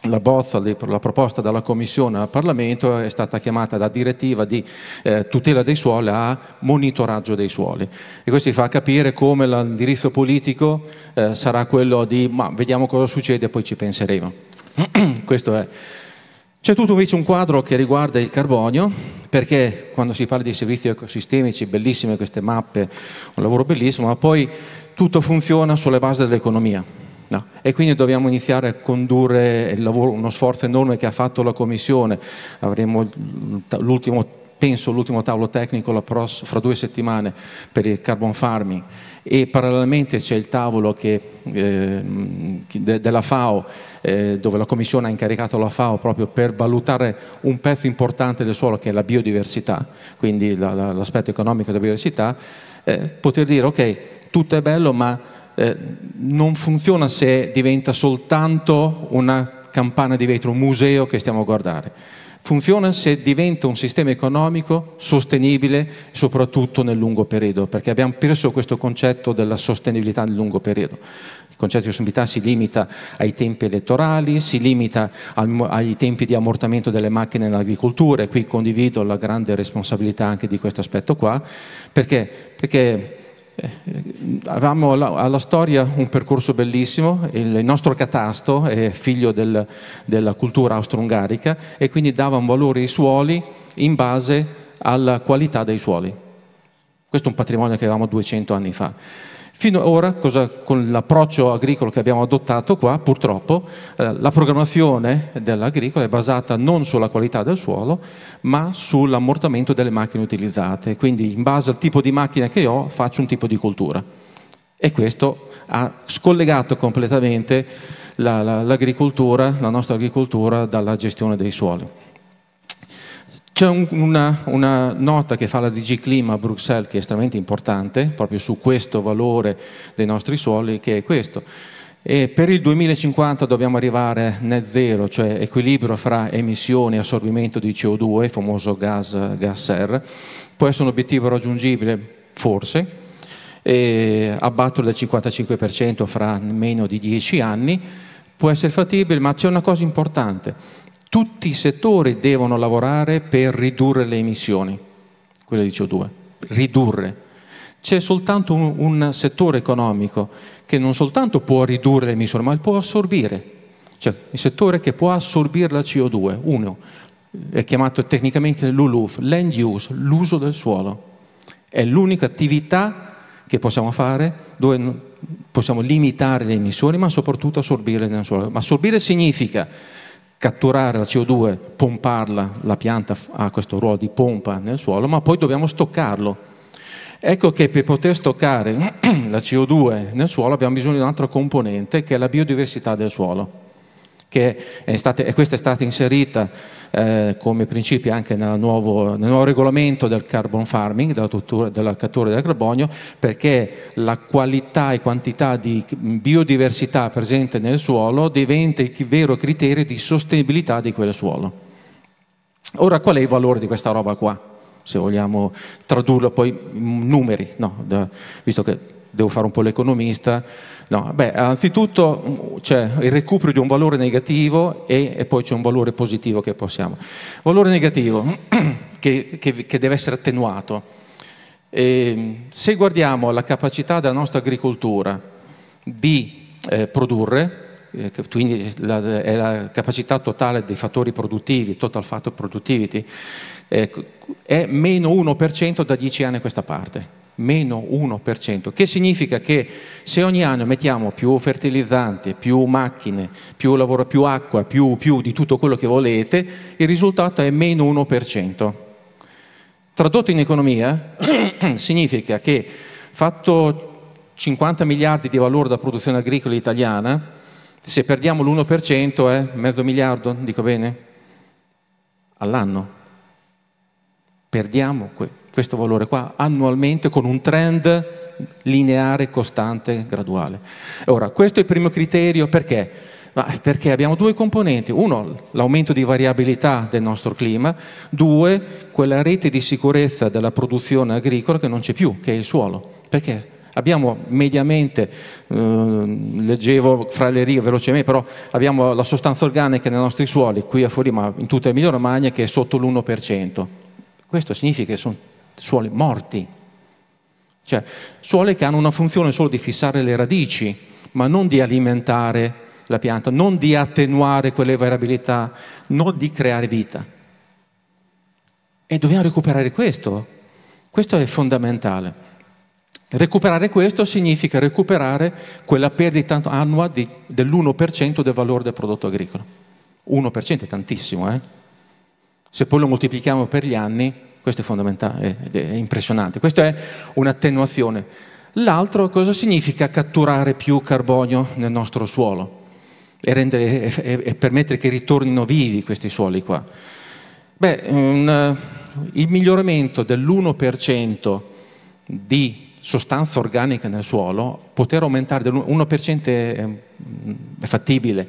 la bozza, la proposta dalla Commissione al Parlamento è stata chiamata da direttiva di eh, tutela dei suoli a monitoraggio dei suoli e questo fa capire come l'indirizzo politico eh, sarà quello di ma vediamo cosa succede e poi ci penseremo. questo è. C'è tutto invece un quadro che riguarda il carbonio, perché quando si parla di servizi ecosistemici, bellissime queste mappe, un lavoro bellissimo, ma poi tutto funziona sulle basi dell'economia. No. E quindi dobbiamo iniziare a condurre lavoro, uno sforzo enorme che ha fatto la Commissione. Avremo l'ultimo, penso l'ultimo tavolo tecnico pross- fra due settimane per il carbon farming e parallelamente c'è il tavolo che, eh, de- della FAO eh, dove la Commissione ha incaricato la FAO proprio per valutare un pezzo importante del suolo che è la biodiversità, quindi la, la, l'aspetto economico della biodiversità, eh, poter dire ok, tutto è bello ma eh, non funziona se diventa soltanto una campana di vetro, un museo che stiamo a guardare. Funziona se diventa un sistema economico sostenibile, soprattutto nel lungo periodo, perché abbiamo perso questo concetto della sostenibilità nel lungo periodo. Il concetto di sostenibilità si limita ai tempi elettorali, si limita al, ai tempi di ammortamento delle macchine nell'agricoltura, e qui condivido la grande responsabilità anche di questo aspetto qua, perché, perché Avevamo alla, storia un percorso bellissimo, il nostro catasto è figlio del, della cultura austro-ungarica e quindi dava un valore ai suoli in base alla qualità dei suoli. Questo è un patrimonio che avevamo 200 anni fa. Fino ad ora, cosa, con l'approccio agricolo che abbiamo adottato qua, purtroppo, eh, la programmazione dell'agricola è basata non sulla qualità del suolo, ma sull'ammortamento delle macchine utilizzate. Quindi in base al tipo di macchina che ho faccio un tipo di cultura. E questo ha scollegato completamente l'agricoltura, la, la, la nostra agricoltura dalla gestione dei suoli. C'è un, una, una, nota che fa la DG Clima a Bruxelles che è estremamente importante, proprio su questo valore dei nostri suoli, che è questo. E per il 2050 dobbiamo arrivare net zero, cioè equilibrio fra emissioni e assorbimento di CO2, il famoso gas, gas serra. Può essere un obiettivo raggiungibile, forse, e abbattere del 55% fra meno di 10 anni. Può essere fattibile, ma c'è una cosa importante tutti i settori devono lavorare per ridurre le emissioni, quello di CO2, eh. ridurre. C'è soltanto un, un settore economico che non soltanto può ridurre le emissioni, ma può assorbire. Cioè, il settore che può assorbire la CO2, uno, è chiamato tecnicamente l'ULUF, land use, l'uso del suolo. È l'unica attività che possiamo fare dove possiamo limitare le emissioni, ma soprattutto assorbire nel suolo. Ma assorbire significa catturare la CO2, pomparla, la pianta ha questo ruolo di pompa nel suolo, ma poi dobbiamo stoccarlo. Ecco che per poter stoccare la CO2 nel suolo abbiamo bisogno di un altro componente che è la biodiversità del suolo, che è stata, questa è stata inserita eh, come principio anche nel nuovo, nel nuovo, regolamento del carbon farming, della, tuttura, della cattura del carbonio, perché la qualità e quantità di biodiversità presente nel suolo diventa il vero criterio di sostenibilità di quel suolo. Ora qual è il valore di questa roba qua? Se vogliamo tradurlo poi in numeri, no, da, visto che devo fare un po' l'economista. No, beh, anzitutto c'è cioè, il recupero di un valore negativo e, e poi c'è un valore positivo che possiamo. Valore negativo che, che, che deve essere attenuato. E, ehm, se guardiamo la capacità della nostra agricoltura di eh, produrre, eh, quindi la, è la capacità totale dei fattori produttivi, total factor productivity, eh, è meno 1% da 10 anni a questa parte meno 1%, che significa che se ogni anno mettiamo più fertilizzanti, più macchine, più lavoro, più acqua, più, più di tutto quello che volete, il risultato è meno 1%. Tradotto in economia significa che fatto 50 miliardi di valore da produzione agricola italiana, se perdiamo l'1% è eh, mezzo miliardo, dico bene? All'anno. Perdiamo questo questo valore qua annualmente con un trend lineare, costante, graduale. Ora, questo è il primo criterio perché? perché abbiamo due componenti, uno l'aumento di variabilità del nostro clima, due quella rete di sicurezza della produzione agricola che non c'è più, che è il suolo. Perché? Abbiamo mediamente, eh, leggevo fra le righe velocemente, però abbiamo la sostanza organica nei nostri suoli, qui a fuori, ma in tutta Emilia Romagna, che è sotto l'1%. Questo significa che sono suole morti, cioè suole che hanno una funzione solo di fissare le radici, ma non di alimentare la pianta, non di attenuare quelle variabilità, non di creare vita. E dobbiamo recuperare questo, questo è fondamentale. Recuperare questo significa recuperare quella perdita annua di, dell'1% del valore del prodotto agricolo. 1% è tantissimo, eh? Se poi lo moltiplichiamo per gli anni, questo è fondamentale ed è impressionante. Questa è un'attenuazione. L'altro cosa significa catturare più carbonio nel nostro suolo e, rendere, e, e permettere che ritornino vivi questi suoli qua? Beh, un, il miglioramento dell'1% di sostanza organica nel suolo, poter aumentare dell'1% è fattibile.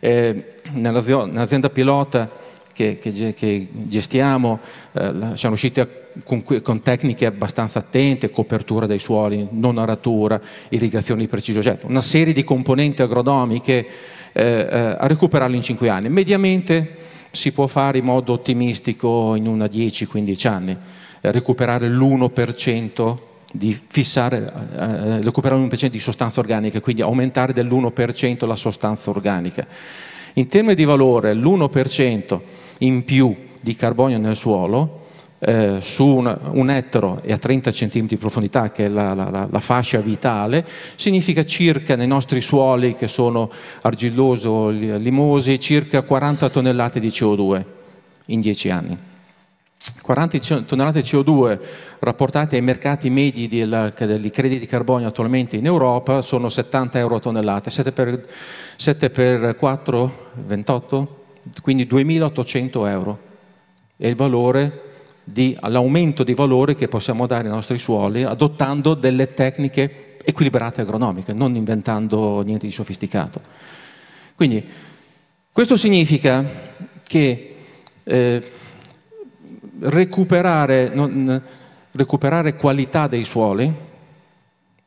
Eh, nell'azienda pilota che, che, che gestiamo, eh, siamo riusciti a, con, con, tecniche abbastanza attente, copertura dei suoli, non aratura, irrigazione di preciso getto, una serie di componenti agronomiche eh, eh a recuperarli in 5 anni. Mediamente si può fare in modo ottimistico in una 10-15 anni, eh, recuperare l'1% di fissare, eh, eh recuperare un di sostanza organica, quindi aumentare dell'1% la sostanza organica. In termini di valore, l'1% in più di carbonio nel suolo, eh, su un, un, ettaro e a 30 cm di profondità, che è la, la, la, fascia vitale, significa circa nei nostri suoli che sono argilloso limosi, circa 40 tonnellate di CO2 in 10 anni. 40 tonnellate di CO2 rapportate ai mercati medi del, dei crediti di carbonio attualmente in Europa sono 70 euro a tonnellata, 7 per, 7 per 4, 28? quindi 2.800 euro è il valore l'aumento di valore che possiamo dare ai nostri suoli adottando delle tecniche equilibrate agronomiche, non inventando niente di sofisticato. Quindi questo significa che eh, recuperare, non, recuperare qualità dei suoli,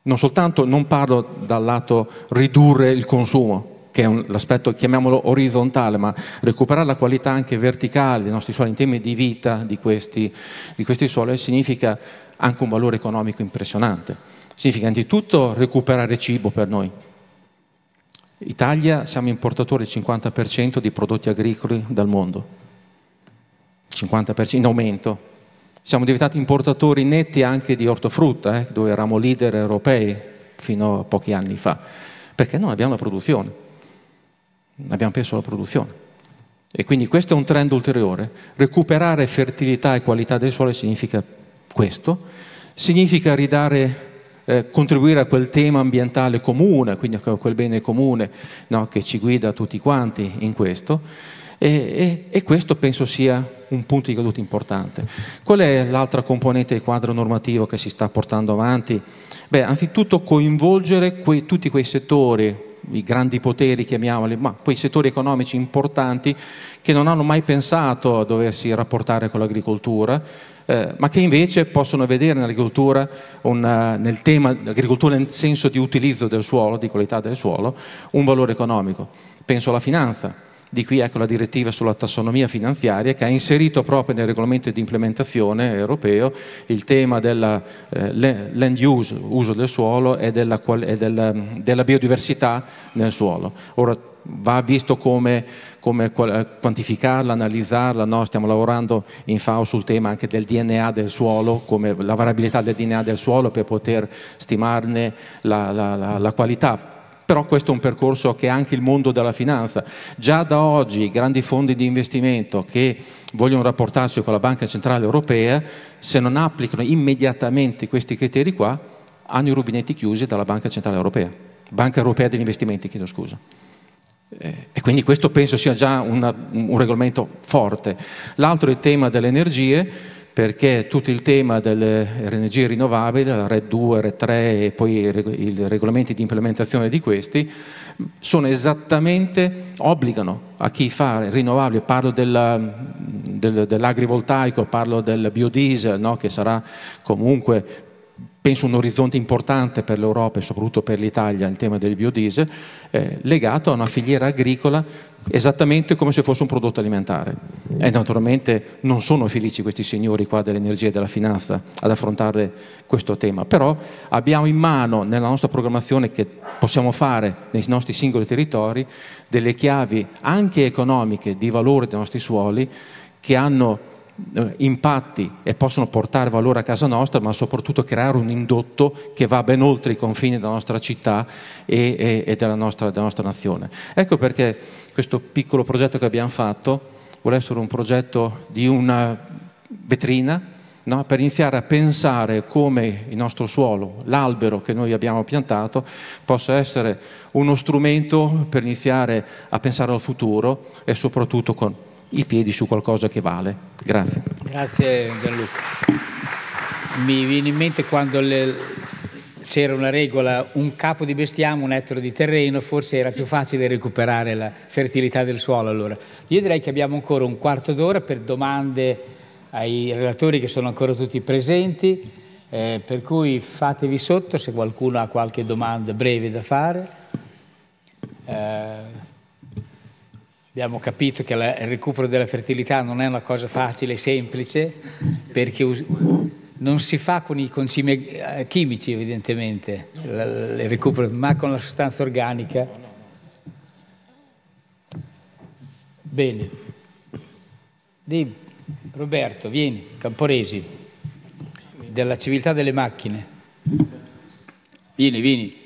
non soltanto non parlo dal lato ridurre il consumo, che è un, l'aspetto, chiamiamolo orizzontale, ma recuperare la qualità anche verticale dei nostri suoli in termini di vita di questi, di questi suoli significa anche un valore economico impressionante. Significa anzitutto recuperare cibo per noi, Italia siamo importatori del 50% di prodotti agricoli dal mondo, 50% in aumento. Siamo diventati importatori netti anche di ortofrutta, eh, dove eravamo leader europei fino a pochi anni fa, perché non abbiamo la produzione abbiamo perso la produzione. E quindi questo è un trend ulteriore. Recuperare fertilità e qualità del suolo significa questo, significa ridare, eh, contribuire a quel tema ambientale comune, quindi a quel bene comune no, che ci guida tutti quanti in questo. E, e, e questo penso sia un punto di caduta importante. Qual è l'altra componente del quadro normativo che si sta portando avanti? Beh, anzitutto coinvolgere quei, tutti quei settori i grandi poteri, chiamiamoli, ma quei settori economici importanti che non hanno mai pensato a doversi rapportare con l'agricoltura, eh, ma che invece possono vedere nell'agricoltura, una, eh, nel tema dell'agricoltura nel senso di utilizzo del suolo, di qualità del suolo, un valore economico. Penso alla finanza, di qui ecco la direttiva sulla tassonomia finanziaria che ha inserito proprio nel regolamento di implementazione europeo il tema del eh, land use, uso del suolo e della, e della, della biodiversità nel suolo. Ora, va visto come, come, eh, quantificarla, analizzarla, no? stiamo lavorando in FAO sul tema anche del DNA del suolo, come la variabilità del DNA del suolo per poter stimarne la, la, la, la qualità però questo è un percorso che anche il mondo della finanza, già da oggi i grandi fondi di investimento che vogliono rapportarsi con la Banca Centrale Europea, se non applicano immediatamente questi criteri qua, hanno i rubinetti chiusi dalla Banca Centrale Europea, Banca Europea degli Investimenti, chiedo scusa. Eh, e quindi questo penso sia già una, un regolamento forte. L'altro è il tema delle energie perché tutto il tema delle energie rinnovabili, la RED 2, RED 3 e poi i regolamenti di implementazione di questi, sono esattamente, obbligano a chi fa rinnovabile, parlo della, del, dell'agrivoltaico, parlo del biodiesel, no? che sarà comunque penso un orizzonte importante per l'Europa e soprattutto per l'Italia, il tema del biodiesel, eh, legato a una filiera agricola esattamente come se fosse un prodotto alimentare. E naturalmente non sono felici questi signori qua dell'energia e della finanza ad affrontare questo tema, però abbiamo in mano nella nostra programmazione che possiamo fare nei nostri singoli territori delle chiavi anche economiche di valore dei nostri suoli che hanno eh, impatti e possono portare valore a casa nostra, ma soprattutto creare un indotto che va ben oltre i confini della nostra città e, e, e della, nostra, della, nostra, nazione. Ecco perché questo piccolo progetto che abbiamo fatto vuole essere un progetto di una vetrina no? per iniziare a pensare come il nostro suolo, l'albero che noi abbiamo piantato, possa essere uno strumento per iniziare a pensare al futuro e soprattutto con i piedi su qualcosa che vale. Grazie. Grazie Gianluca. Mi viene in mente quando le, c'era una regola, un capo di bestiame, un ettaro di terreno, forse era più facile recuperare la fertilità del suolo allora. Io direi che abbiamo ancora un quarto d'ora per domande ai relatori che sono ancora tutti presenti, eh, per cui fatevi sotto se qualcuno ha qualche domanda breve da fare. Eh, Abbiamo capito che il recupero della fertilità non è una cosa facile e semplice perché non si fa con i concimi eh, chimici evidentemente il recupero, ma con la sostanza organica. Bene. Di Roberto, vieni, Camporesi, della civiltà delle macchine. Vieni, vieni.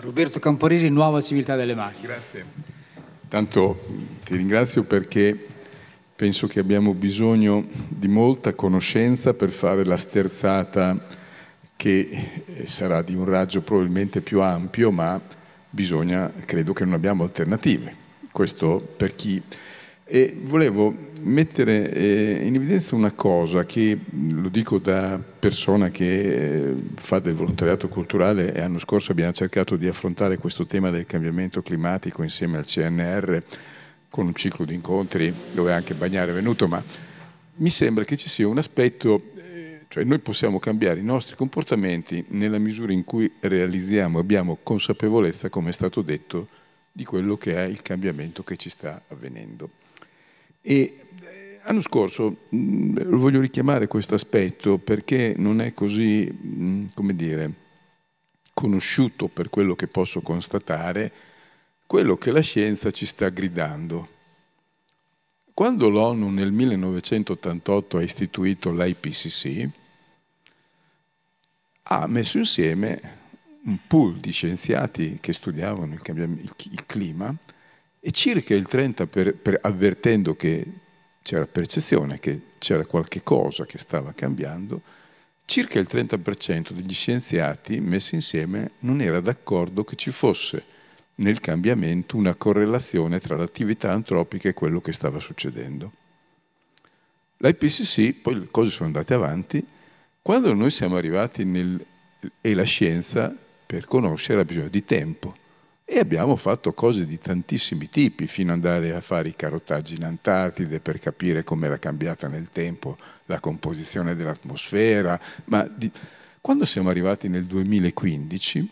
Roberto Camporesi, Nuova Civiltà delle Macchine. Grazie. Tanto ti ringrazio perché penso che abbiamo bisogno di molta conoscenza per fare la sterzata che eh, sarà di un raggio probabilmente più ampio, ma bisogna, credo che non abbiamo alternative. Questo per chi e volevo mettere eh, in evidenza una cosa che lo dico da persona che eh, fa del volontariato culturale e l'anno scorso abbiamo cercato di affrontare questo tema del cambiamento climatico insieme al CNR con un ciclo di incontri dove anche Bagnare è venuto, ma mi sembra che ci sia un aspetto, eh, cioè noi possiamo cambiare i nostri comportamenti nella misura in cui realizziamo, abbiamo consapevolezza, come è stato detto, di quello che è il cambiamento che ci sta avvenendo. E eh, L'anno scorso mh, mm, voglio richiamare questo aspetto perché non è così, mh, mm, come dire, conosciuto per quello che posso constatare, quello che la scienza ci sta gridando. Quando l'ONU nel 1988 ha istituito l'IPCC, ha messo insieme un pool di scienziati che studiavano il, il clima, e circa il 30% per, per, avvertendo che c'era percezione, che c'era qualche cosa che stava cambiando, circa il 30% degli scienziati messi insieme non era d'accordo che ci fosse nel cambiamento una correlazione tra l'attività antropica e quello che stava succedendo. L'IPCC, poi le cose sono andate avanti, quando noi siamo arrivati nel... e la scienza per conoscere ha bisogno di tempo, e abbiamo fatto cose di tantissimi tipi, fino ad andare a fare i carotaggi in Antartide per capire come era cambiata nel tempo la composizione dell'atmosfera. Ma di... quando siamo arrivati nel 2015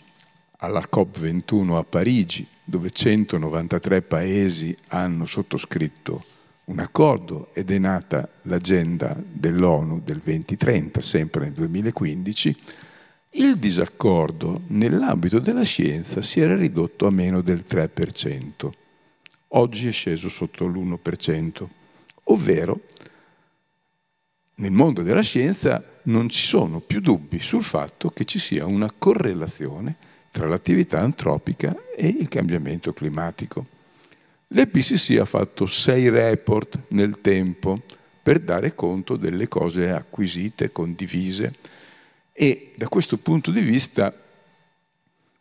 alla COP21 a Parigi, dove 193 paesi hanno sottoscritto un accordo ed è nata l'agenda dell'ONU del 2030, sempre nel 2015, il disaccordo nell'ambito della scienza si era ridotto a meno del 3%, oggi è sceso sotto l'1%, ovvero nel mondo della scienza non ci sono più dubbi sul fatto che ci sia una correlazione tra l'attività antropica e il cambiamento climatico. L'EPCC ha fatto sei report nel tempo per dare conto delle cose acquisite, condivise, e da questo punto di vista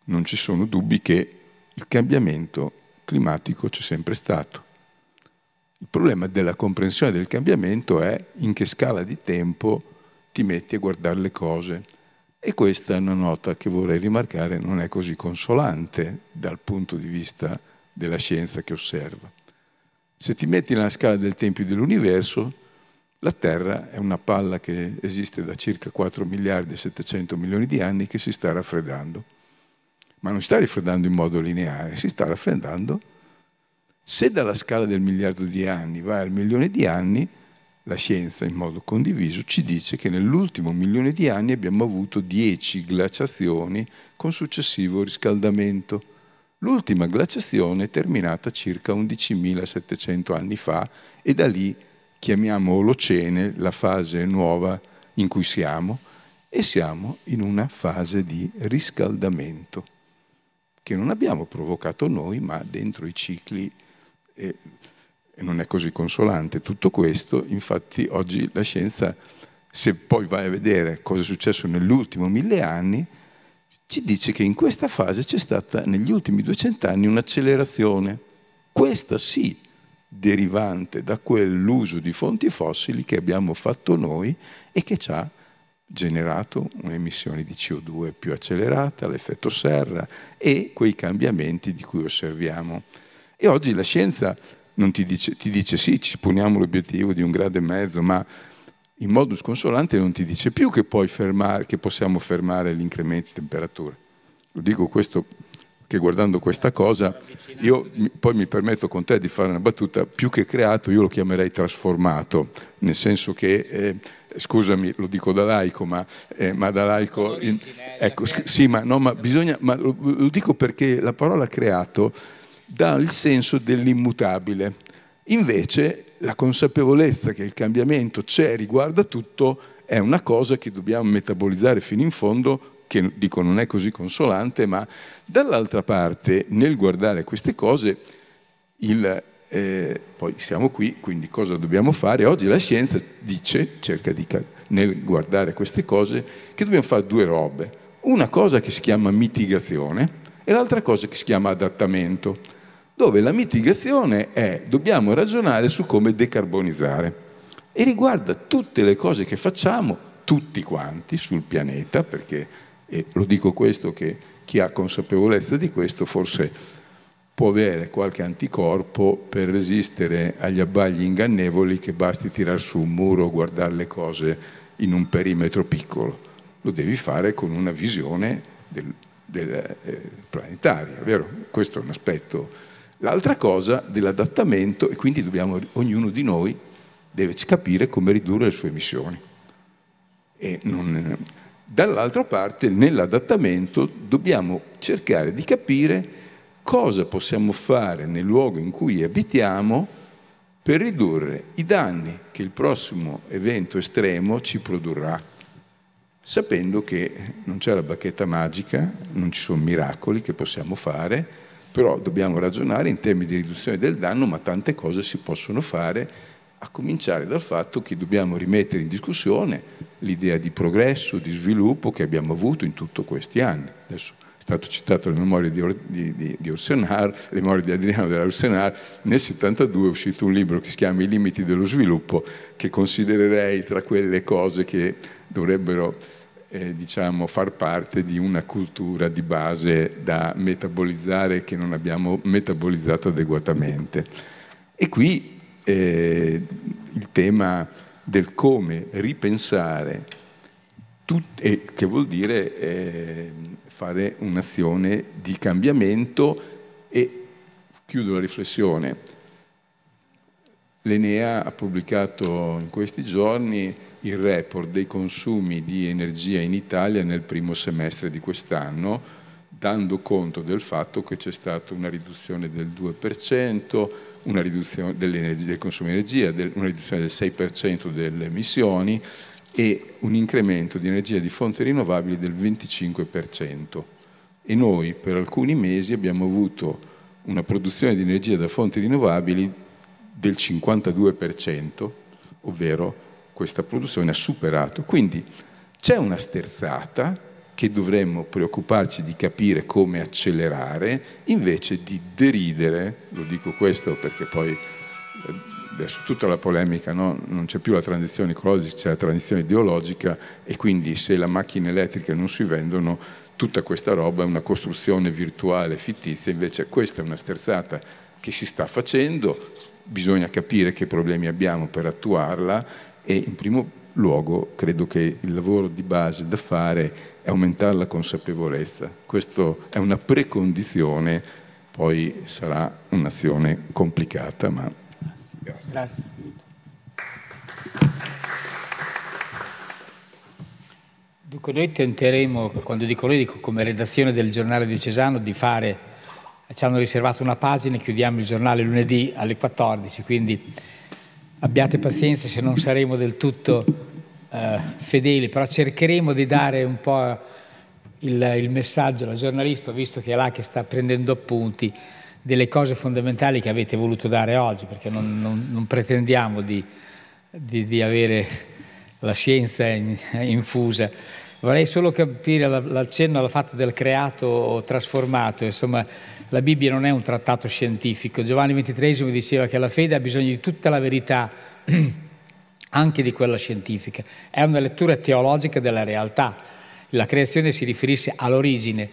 non ci sono dubbi che il cambiamento climatico c'è sempre stato. Il problema della comprensione del cambiamento è in che scala di tempo ti metti a guardare le cose. E questa è una nota che vorrei rimarcare non è così consolante dal punto di vista della scienza che osserva. Se ti metti nella scala del tempo dell'universo, la Terra è una palla che esiste da circa 4 miliardi e 700 milioni di anni che si sta raffreddando. Ma non si sta raffreddando in modo lineare, si sta raffreddando. Se dalla scala del miliardo di anni va al milione di anni, la scienza in modo condiviso ci dice che nell'ultimo milione di anni abbiamo avuto 10 glaciazioni con successivo riscaldamento. L'ultima glaciazione è terminata circa 11.700 anni fa e da lì chiamiamo Olocene la fase nuova in cui siamo e siamo in una fase di riscaldamento che non abbiamo provocato noi ma dentro i cicli e, non è così consolante tutto questo infatti oggi la scienza se poi vai a vedere cosa è successo nell'ultimo mille anni ci dice che in questa fase c'è stata negli ultimi 200 anni un'accelerazione questa sì derivante da quell'uso di fonti fossili che abbiamo fatto noi e che ci ha generato un'emissione di CO2 più accelerata, l'effetto serra e quei cambiamenti di cui osserviamo. E oggi la scienza non ti dice, ti dice sì, ci poniamo l'obiettivo di un grado e mezzo, ma in modo sconsolante non ti dice più che, fermare, che possiamo fermare l'incremento di temperatura. Lo dico questo che guardando questa cosa, io poi mi permetto con te di fare una battuta, più che creato io lo chiamerei trasformato, nel senso che, eh, scusami, lo dico da laico, ma, eh, ma da laico... In, ecco, sì, ma, no, ma, bisogna, ma lo, lo dico perché la parola creato dà il senso dell'immutabile, invece la consapevolezza che il cambiamento c'è, riguarda tutto, è una cosa che dobbiamo metabolizzare fino in fondo che dico non è così consolante, ma dall'altra parte nel guardare queste cose, il, eh, poi siamo qui, quindi cosa dobbiamo fare? Oggi la scienza dice, cerca di nel guardare queste cose, che dobbiamo fare due robe. Una cosa che si chiama mitigazione e l'altra cosa che si chiama adattamento, dove la mitigazione è dobbiamo ragionare su come decarbonizzare e riguarda tutte le cose che facciamo, tutti quanti, sul pianeta, perché e lo dico questo che chi ha consapevolezza di questo forse può avere qualche anticorpo per resistere agli abbagli ingannevoli che basti tirare su un muro o guardare le cose in un perimetro piccolo. Lo devi fare con una visione del, del, eh, planetaria, vero? Questo è un aspetto. L'altra cosa dell'adattamento, e quindi dobbiamo, ognuno di noi deve capire come ridurre le sue emissioni. E non, Dall'altra parte, nell'adattamento, dobbiamo cercare di capire cosa possiamo fare nel luogo in cui abitiamo per ridurre i danni che il prossimo evento estremo ci produrrà, sapendo che non c'è la bacchetta magica, non ci sono miracoli che possiamo fare, però dobbiamo ragionare in termini di riduzione del danno, ma tante cose si possono fare a cominciare dal fatto che dobbiamo rimettere in discussione l'idea di progresso, di sviluppo che abbiamo avuto in tutti questi anni. Adesso è stato citato le memorie di, di, di, di Orsenar, le memorie di Adriano della Orsenar, nel 72 è uscito un libro che si chiama I limiti dello sviluppo, che considererei tra quelle cose che dovrebbero eh, diciamo, far parte di una cultura di base da metabolizzare che non abbiamo metabolizzato adeguatamente. E qui eh, il tema del come ripensare, tut- eh, che vuol dire eh, fare un'azione di cambiamento e chiudo la riflessione. L'Enea ha pubblicato in questi giorni il report dei consumi di energia in Italia nel primo semestre di quest'anno, dando conto del fatto che c'è stata una riduzione del 2%, una riduzione del consumo di energia, una riduzione del 6% delle emissioni e un incremento di energia di fonti rinnovabili del 25%. E noi per alcuni mesi abbiamo avuto una produzione di energia da fonti rinnovabili del 52%, ovvero questa produzione ha superato. Quindi c'è una sterzata che dovremmo preoccuparci di capire come accelerare, invece di deridere, lo dico questo perché poi eh, adesso tutta la polemica, no? non c'è più la transizione ecologica, c'è la transizione ideologica e quindi se la macchina elettrica non si vendono, tutta questa roba è una costruzione virtuale, fittizia, invece questa è una sterzata che si sta facendo, bisogna capire che problemi abbiamo per attuarla e in primo luogo credo che il lavoro di base da fare è aumentare la consapevolezza. Questa è una precondizione, poi sarà un'azione complicata, ma... Grazie. Grazie. Dunque noi tenteremo, quando dico noi dico come redazione del giornale diocesano, di fare, ci hanno riservato una pagina, chiudiamo il giornale lunedì alle 14, quindi abbiate pazienza se non saremo del tutto eh, fedeli, però cercheremo di dare un po' il, il messaggio alla giornalista, visto che è là che sta prendendo appunti delle cose fondamentali che avete voluto dare oggi, perché non, non, non pretendiamo di, di, di, avere la scienza in, infusa. Vorrei solo capire l'accenno alla fatta del creato trasformato, insomma la Bibbia non è un trattato scientifico. Giovanni XXIII diceva che la fede ha bisogno di tutta la verità, anche di quella scientifica. È una lettura teologica della realtà. La creazione si riferisce all'origine.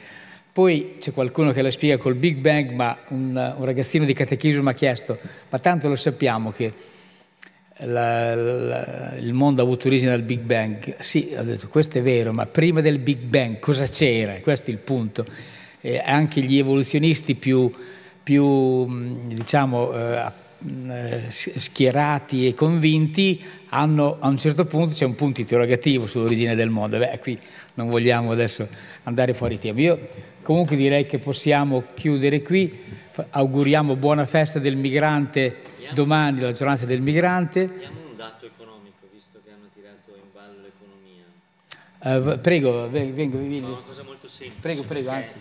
Poi c'è qualcuno che la spiega col Big Bang, ma un, un ragazzino di catechismo mi ha chiesto, ma tanto lo sappiamo che la, la, il mondo ha avuto origine dal Big Bang. Sì, ho detto, questo è vero, ma prima del Big Bang cosa c'era? Questo è il punto eh, anche gli evoluzionisti più, più mm, diciamo, eh, eh, schierati e convinti hanno a un certo punto c'è un punto interrogativo sull'origine del mondo. Beh, qui non vogliamo adesso andare fuori tema. Io comunque direi che possiamo chiudere qui. Auguriamo buona festa del migrante domani, la giornata del migrante. Diamo un dato economico, visto che hanno tirato in ballo l'economia. Uh, prego, vengo, vieni. È una cosa molto semplice. Prego, prego, anzi.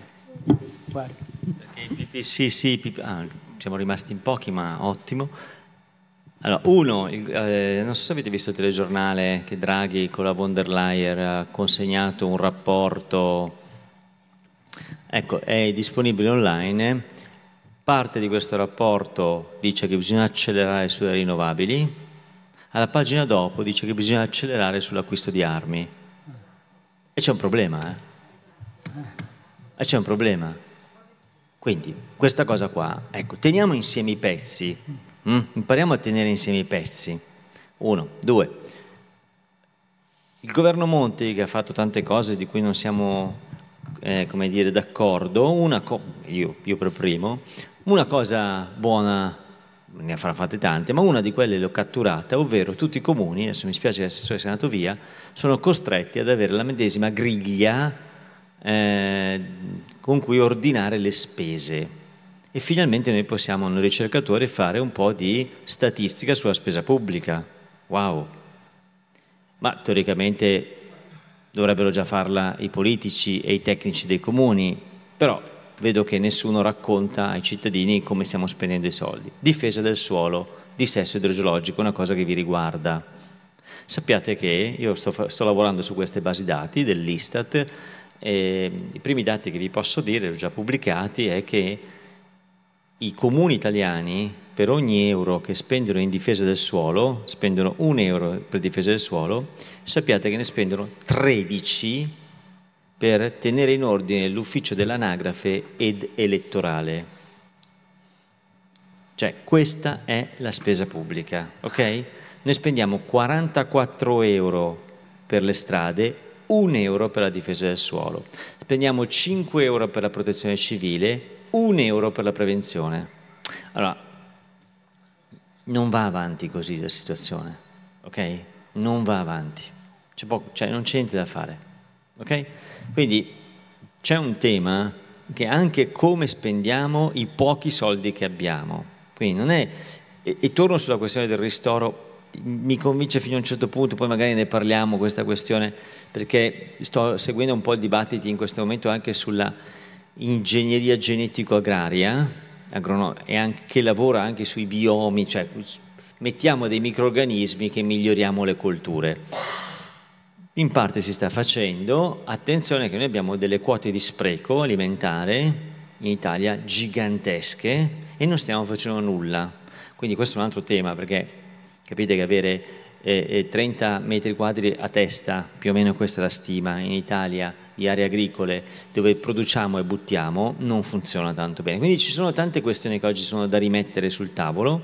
Sì, sì, ah, siamo rimasti in pochi, ma ottimo. Allora, uno, il, eh, non so se avete visto il telegiornale che Draghi con la von der Leyen ha consegnato un rapporto, ecco, è disponibile online. Parte di questo rapporto dice che bisogna accelerare sulle rinnovabili, alla pagina dopo dice che bisogna accelerare sull'acquisto di armi. E c'è un problema, eh? eh e eh, c'è un problema. Quindi questa cosa qua, ecco, teniamo insieme i pezzi, mm? impariamo a tenere insieme i pezzi. Uno, due. Il governo Monti che ha fatto tante cose di cui non siamo, eh, come dire, d'accordo, co- io, io per primo, una cosa buona ne avrà fatte tante, ma una di quelle l'ho catturata, ovvero tutti i comuni, adesso mi spiace che l'assessore sia andato via, sono costretti ad avere la medesima griglia eh, con cui ordinare le spese. E finalmente noi possiamo, un ricercatore, fare un po' di statistica sulla spesa pubblica. Wow! Ma teoricamente dovrebbero già farla i politici e i tecnici dei comuni, però vedo che nessuno racconta ai cittadini come stiamo spendendo i soldi. Difesa del suolo, dissesto idrogeologico, una cosa che vi riguarda. Sappiate che io sto, sto lavorando su queste basi dati dell'Istat eh, i primi dati che vi posso dire, li ho già pubblicati, è che i comuni italiani per ogni euro che spendono in difesa del suolo, spendono un euro per difesa del suolo, sappiate che ne spendono 13 per tenere in ordine l'ufficio dell'anagrafe ed elettorale. Cioè questa è la spesa pubblica, ok? Noi spendiamo 44 euro per le strade 1 euro per la difesa del suolo, spendiamo 5 euro per la protezione civile, 1 euro per la prevenzione. Allora, non va avanti così la situazione, ok? Non va avanti, poco, cioè non c'è niente da fare, ok? Quindi c'è un tema che anche come spendiamo i pochi soldi che abbiamo. Quindi non è, e, e torno sulla questione del ristoro, mi convince fino a un certo punto, poi magari ne parliamo questa questione perché sto seguendo un po' il dibattito in questo momento anche sulla ingegneria genetico-agraria che lavora anche sui biomi, cioè mettiamo dei microorganismi che miglioriamo le colture. In parte si sta facendo, attenzione che noi abbiamo delle quote di spreco alimentare in Italia gigantesche e non stiamo facendo nulla. Quindi questo è un altro tema perché capite che avere e, 30 metri quadri a testa, più o meno questa è la stima in Italia di aree agricole dove produciamo e buttiamo, non funziona tanto bene. Quindi ci sono tante questioni che oggi sono da rimettere sul tavolo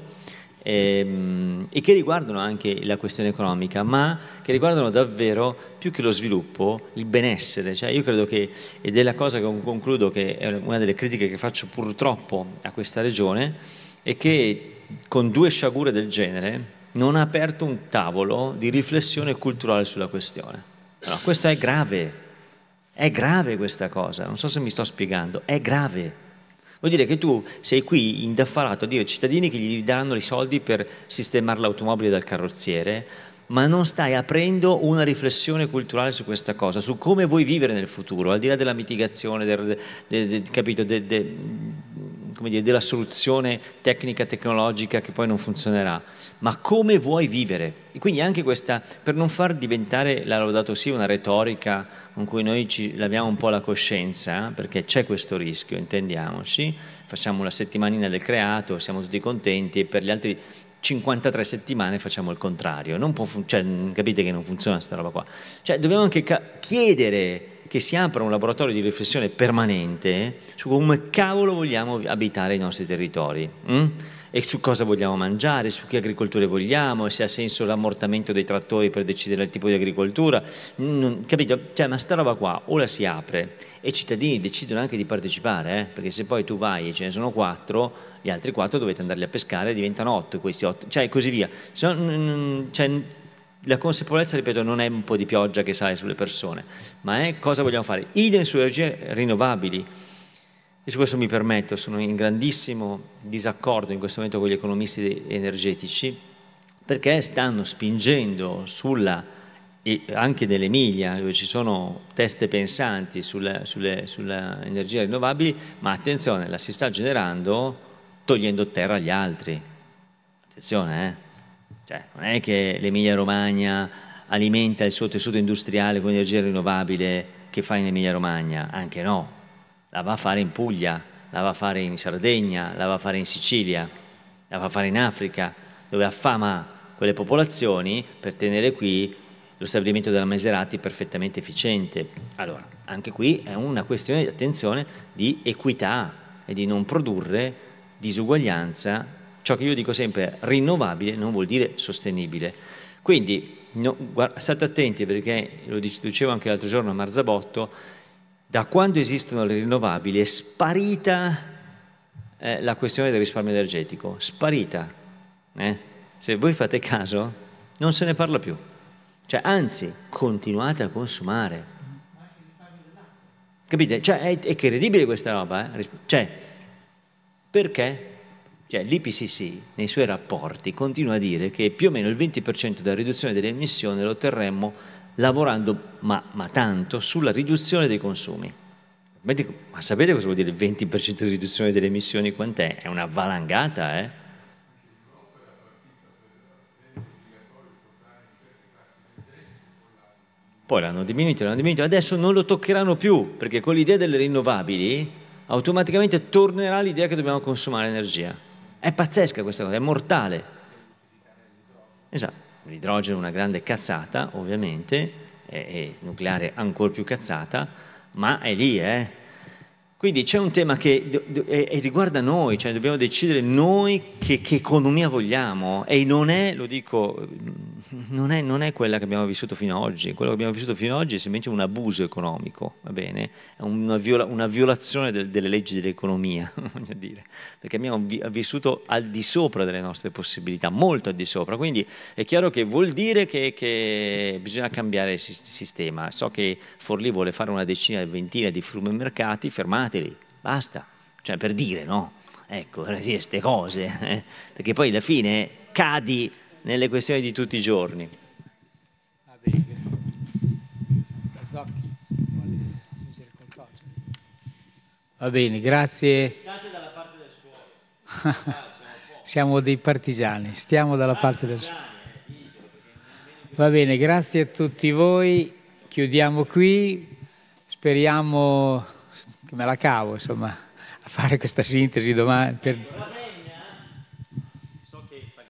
ehm, e che riguardano anche la questione economica, ma che riguardano davvero più che lo sviluppo, il benessere. Cioè io credo che, ed è la cosa che concludo, che è una delle critiche che faccio purtroppo a questa regione, è che con due sciagure del genere, non ha aperto un tavolo di riflessione culturale sulla questione. Allora, questo è grave, è grave questa cosa, non so se mi sto spiegando, è grave. Vuol dire che tu sei qui indaffarato a dire ai cittadini che gli daranno i soldi per sistemare l'automobile dal carrozziere, ma non stai aprendo una riflessione culturale su questa cosa, su come vuoi vivere nel futuro, al di là della mitigazione, del, del, del, capito, dire, della soluzione tecnica, tecnologica che poi non funzionerà, ma come vuoi vivere. E quindi anche questa, per non far diventare la Laudato sì una retorica con cui noi ci laviamo un po' la coscienza, eh, perché c'è questo rischio, intendiamoci, facciamo la settimanina del creato, siamo tutti contenti e per gli altri 53 settimane facciamo il contrario, fun- cioè, capite che non funziona questa roba qua. Cioè dobbiamo anche ca- chiedere che si apra un laboratorio di riflessione permanente su come cavolo vogliamo abitare i nostri territori. Hm? e su cosa vogliamo mangiare, su che agricolture vogliamo, se ha senso l'ammortamento dei trattori per decidere il tipo di agricoltura, non, capito? Cioè, ma sta roba qua o la si apre e i cittadini decidono anche di partecipare, eh? perché se poi tu vai e ce ne sono quattro, gli altri quattro dovete andarli a pescare, diventano otto questi otto, cioè così via. Se no, cioè, la consapevolezza, ripeto, non è un po' di pioggia che sale sulle persone, ma è cosa vogliamo fare. Idem sulle energie rinnovabili. E su questo mi permetto, sono in grandissimo disaccordo in questo momento con gli economisti energetici, perché stanno spingendo sulla anche nell'Emilia, dove ci sono teste pensanti sulle, sulle, sulle energie rinnovabili, ma attenzione, la si sta generando togliendo terra agli altri. Attenzione, eh cioè, non è che l'Emilia Romagna alimenta il suo tessuto industriale con energia rinnovabile che fa in Emilia Romagna, anche no, la va a fare in Puglia, la va a fare in Sardegna, la va a fare in Sicilia, la va a fare in Africa, dove affama quelle popolazioni per tenere qui lo stabilimento della Maserati perfettamente efficiente. Allora, anche qui è una questione di attenzione di equità e di non produrre disuguaglianza ciò che io dico sempre, rinnovabile non vuol dire sostenibile. Quindi no, guarda, state attenti perché, lo dicevo anche l'altro giorno a Marzabotto, da quando esistono le rinnovabili è sparita eh, la questione del risparmio energetico, sparita. Eh? Se voi fate caso, non se ne parla più. Cioè, anzi, continuate a consumare. Capite? Cioè, è, è credibile questa roba. Eh? Cioè, perché? Cioè l'IPCC nei suoi rapporti continua a dire che più o meno il 20% della riduzione delle emissioni lo otterremmo lavorando, ma, ma tanto, sulla riduzione dei consumi. Ma sapete cosa vuol dire il 20% di riduzione delle emissioni? Quant'è? È una valangata, eh? Poi l'hanno diminuito, l'hanno diminuito, adesso non lo toccheranno più, perché con l'idea delle rinnovabili automaticamente tornerà l'idea che dobbiamo consumare energia. È pazzesca questa cosa, è mortale. Esatto, l'idrogeno è una grande cazzata, ovviamente, e, e nucleare ancora più cazzata, ma è lì, eh. Quindi c'è un tema che riguarda noi, cioè dobbiamo decidere noi che, che economia vogliamo e non è, lo dico, non è, non è, quella che abbiamo vissuto fino ad oggi, quello che abbiamo vissuto fino ad oggi è semplicemente un abuso economico, va bene? È una, viola, una violazione del, delle leggi dell'economia, voglio dire, perché abbiamo vissuto al di sopra delle nostre possibilità, molto al di sopra, quindi è chiaro che vuol dire che, che bisogna cambiare il sistema. So che Forlì vuole fare una decina, ventina di mercati fermati, fermateli, basta, cioè per dire, no? Ecco, queste cose, eh? perché poi alla fine cadi nelle questioni di tutti i giorni. Va bene, grazie. State dalla parte del suolo. Siamo dei partigiani, stiamo dalla parte del suolo. Va bene, grazie a tutti voi. Chiudiamo qui. Speriamo che me la cavo insomma, a fare questa sintesi domani. Per...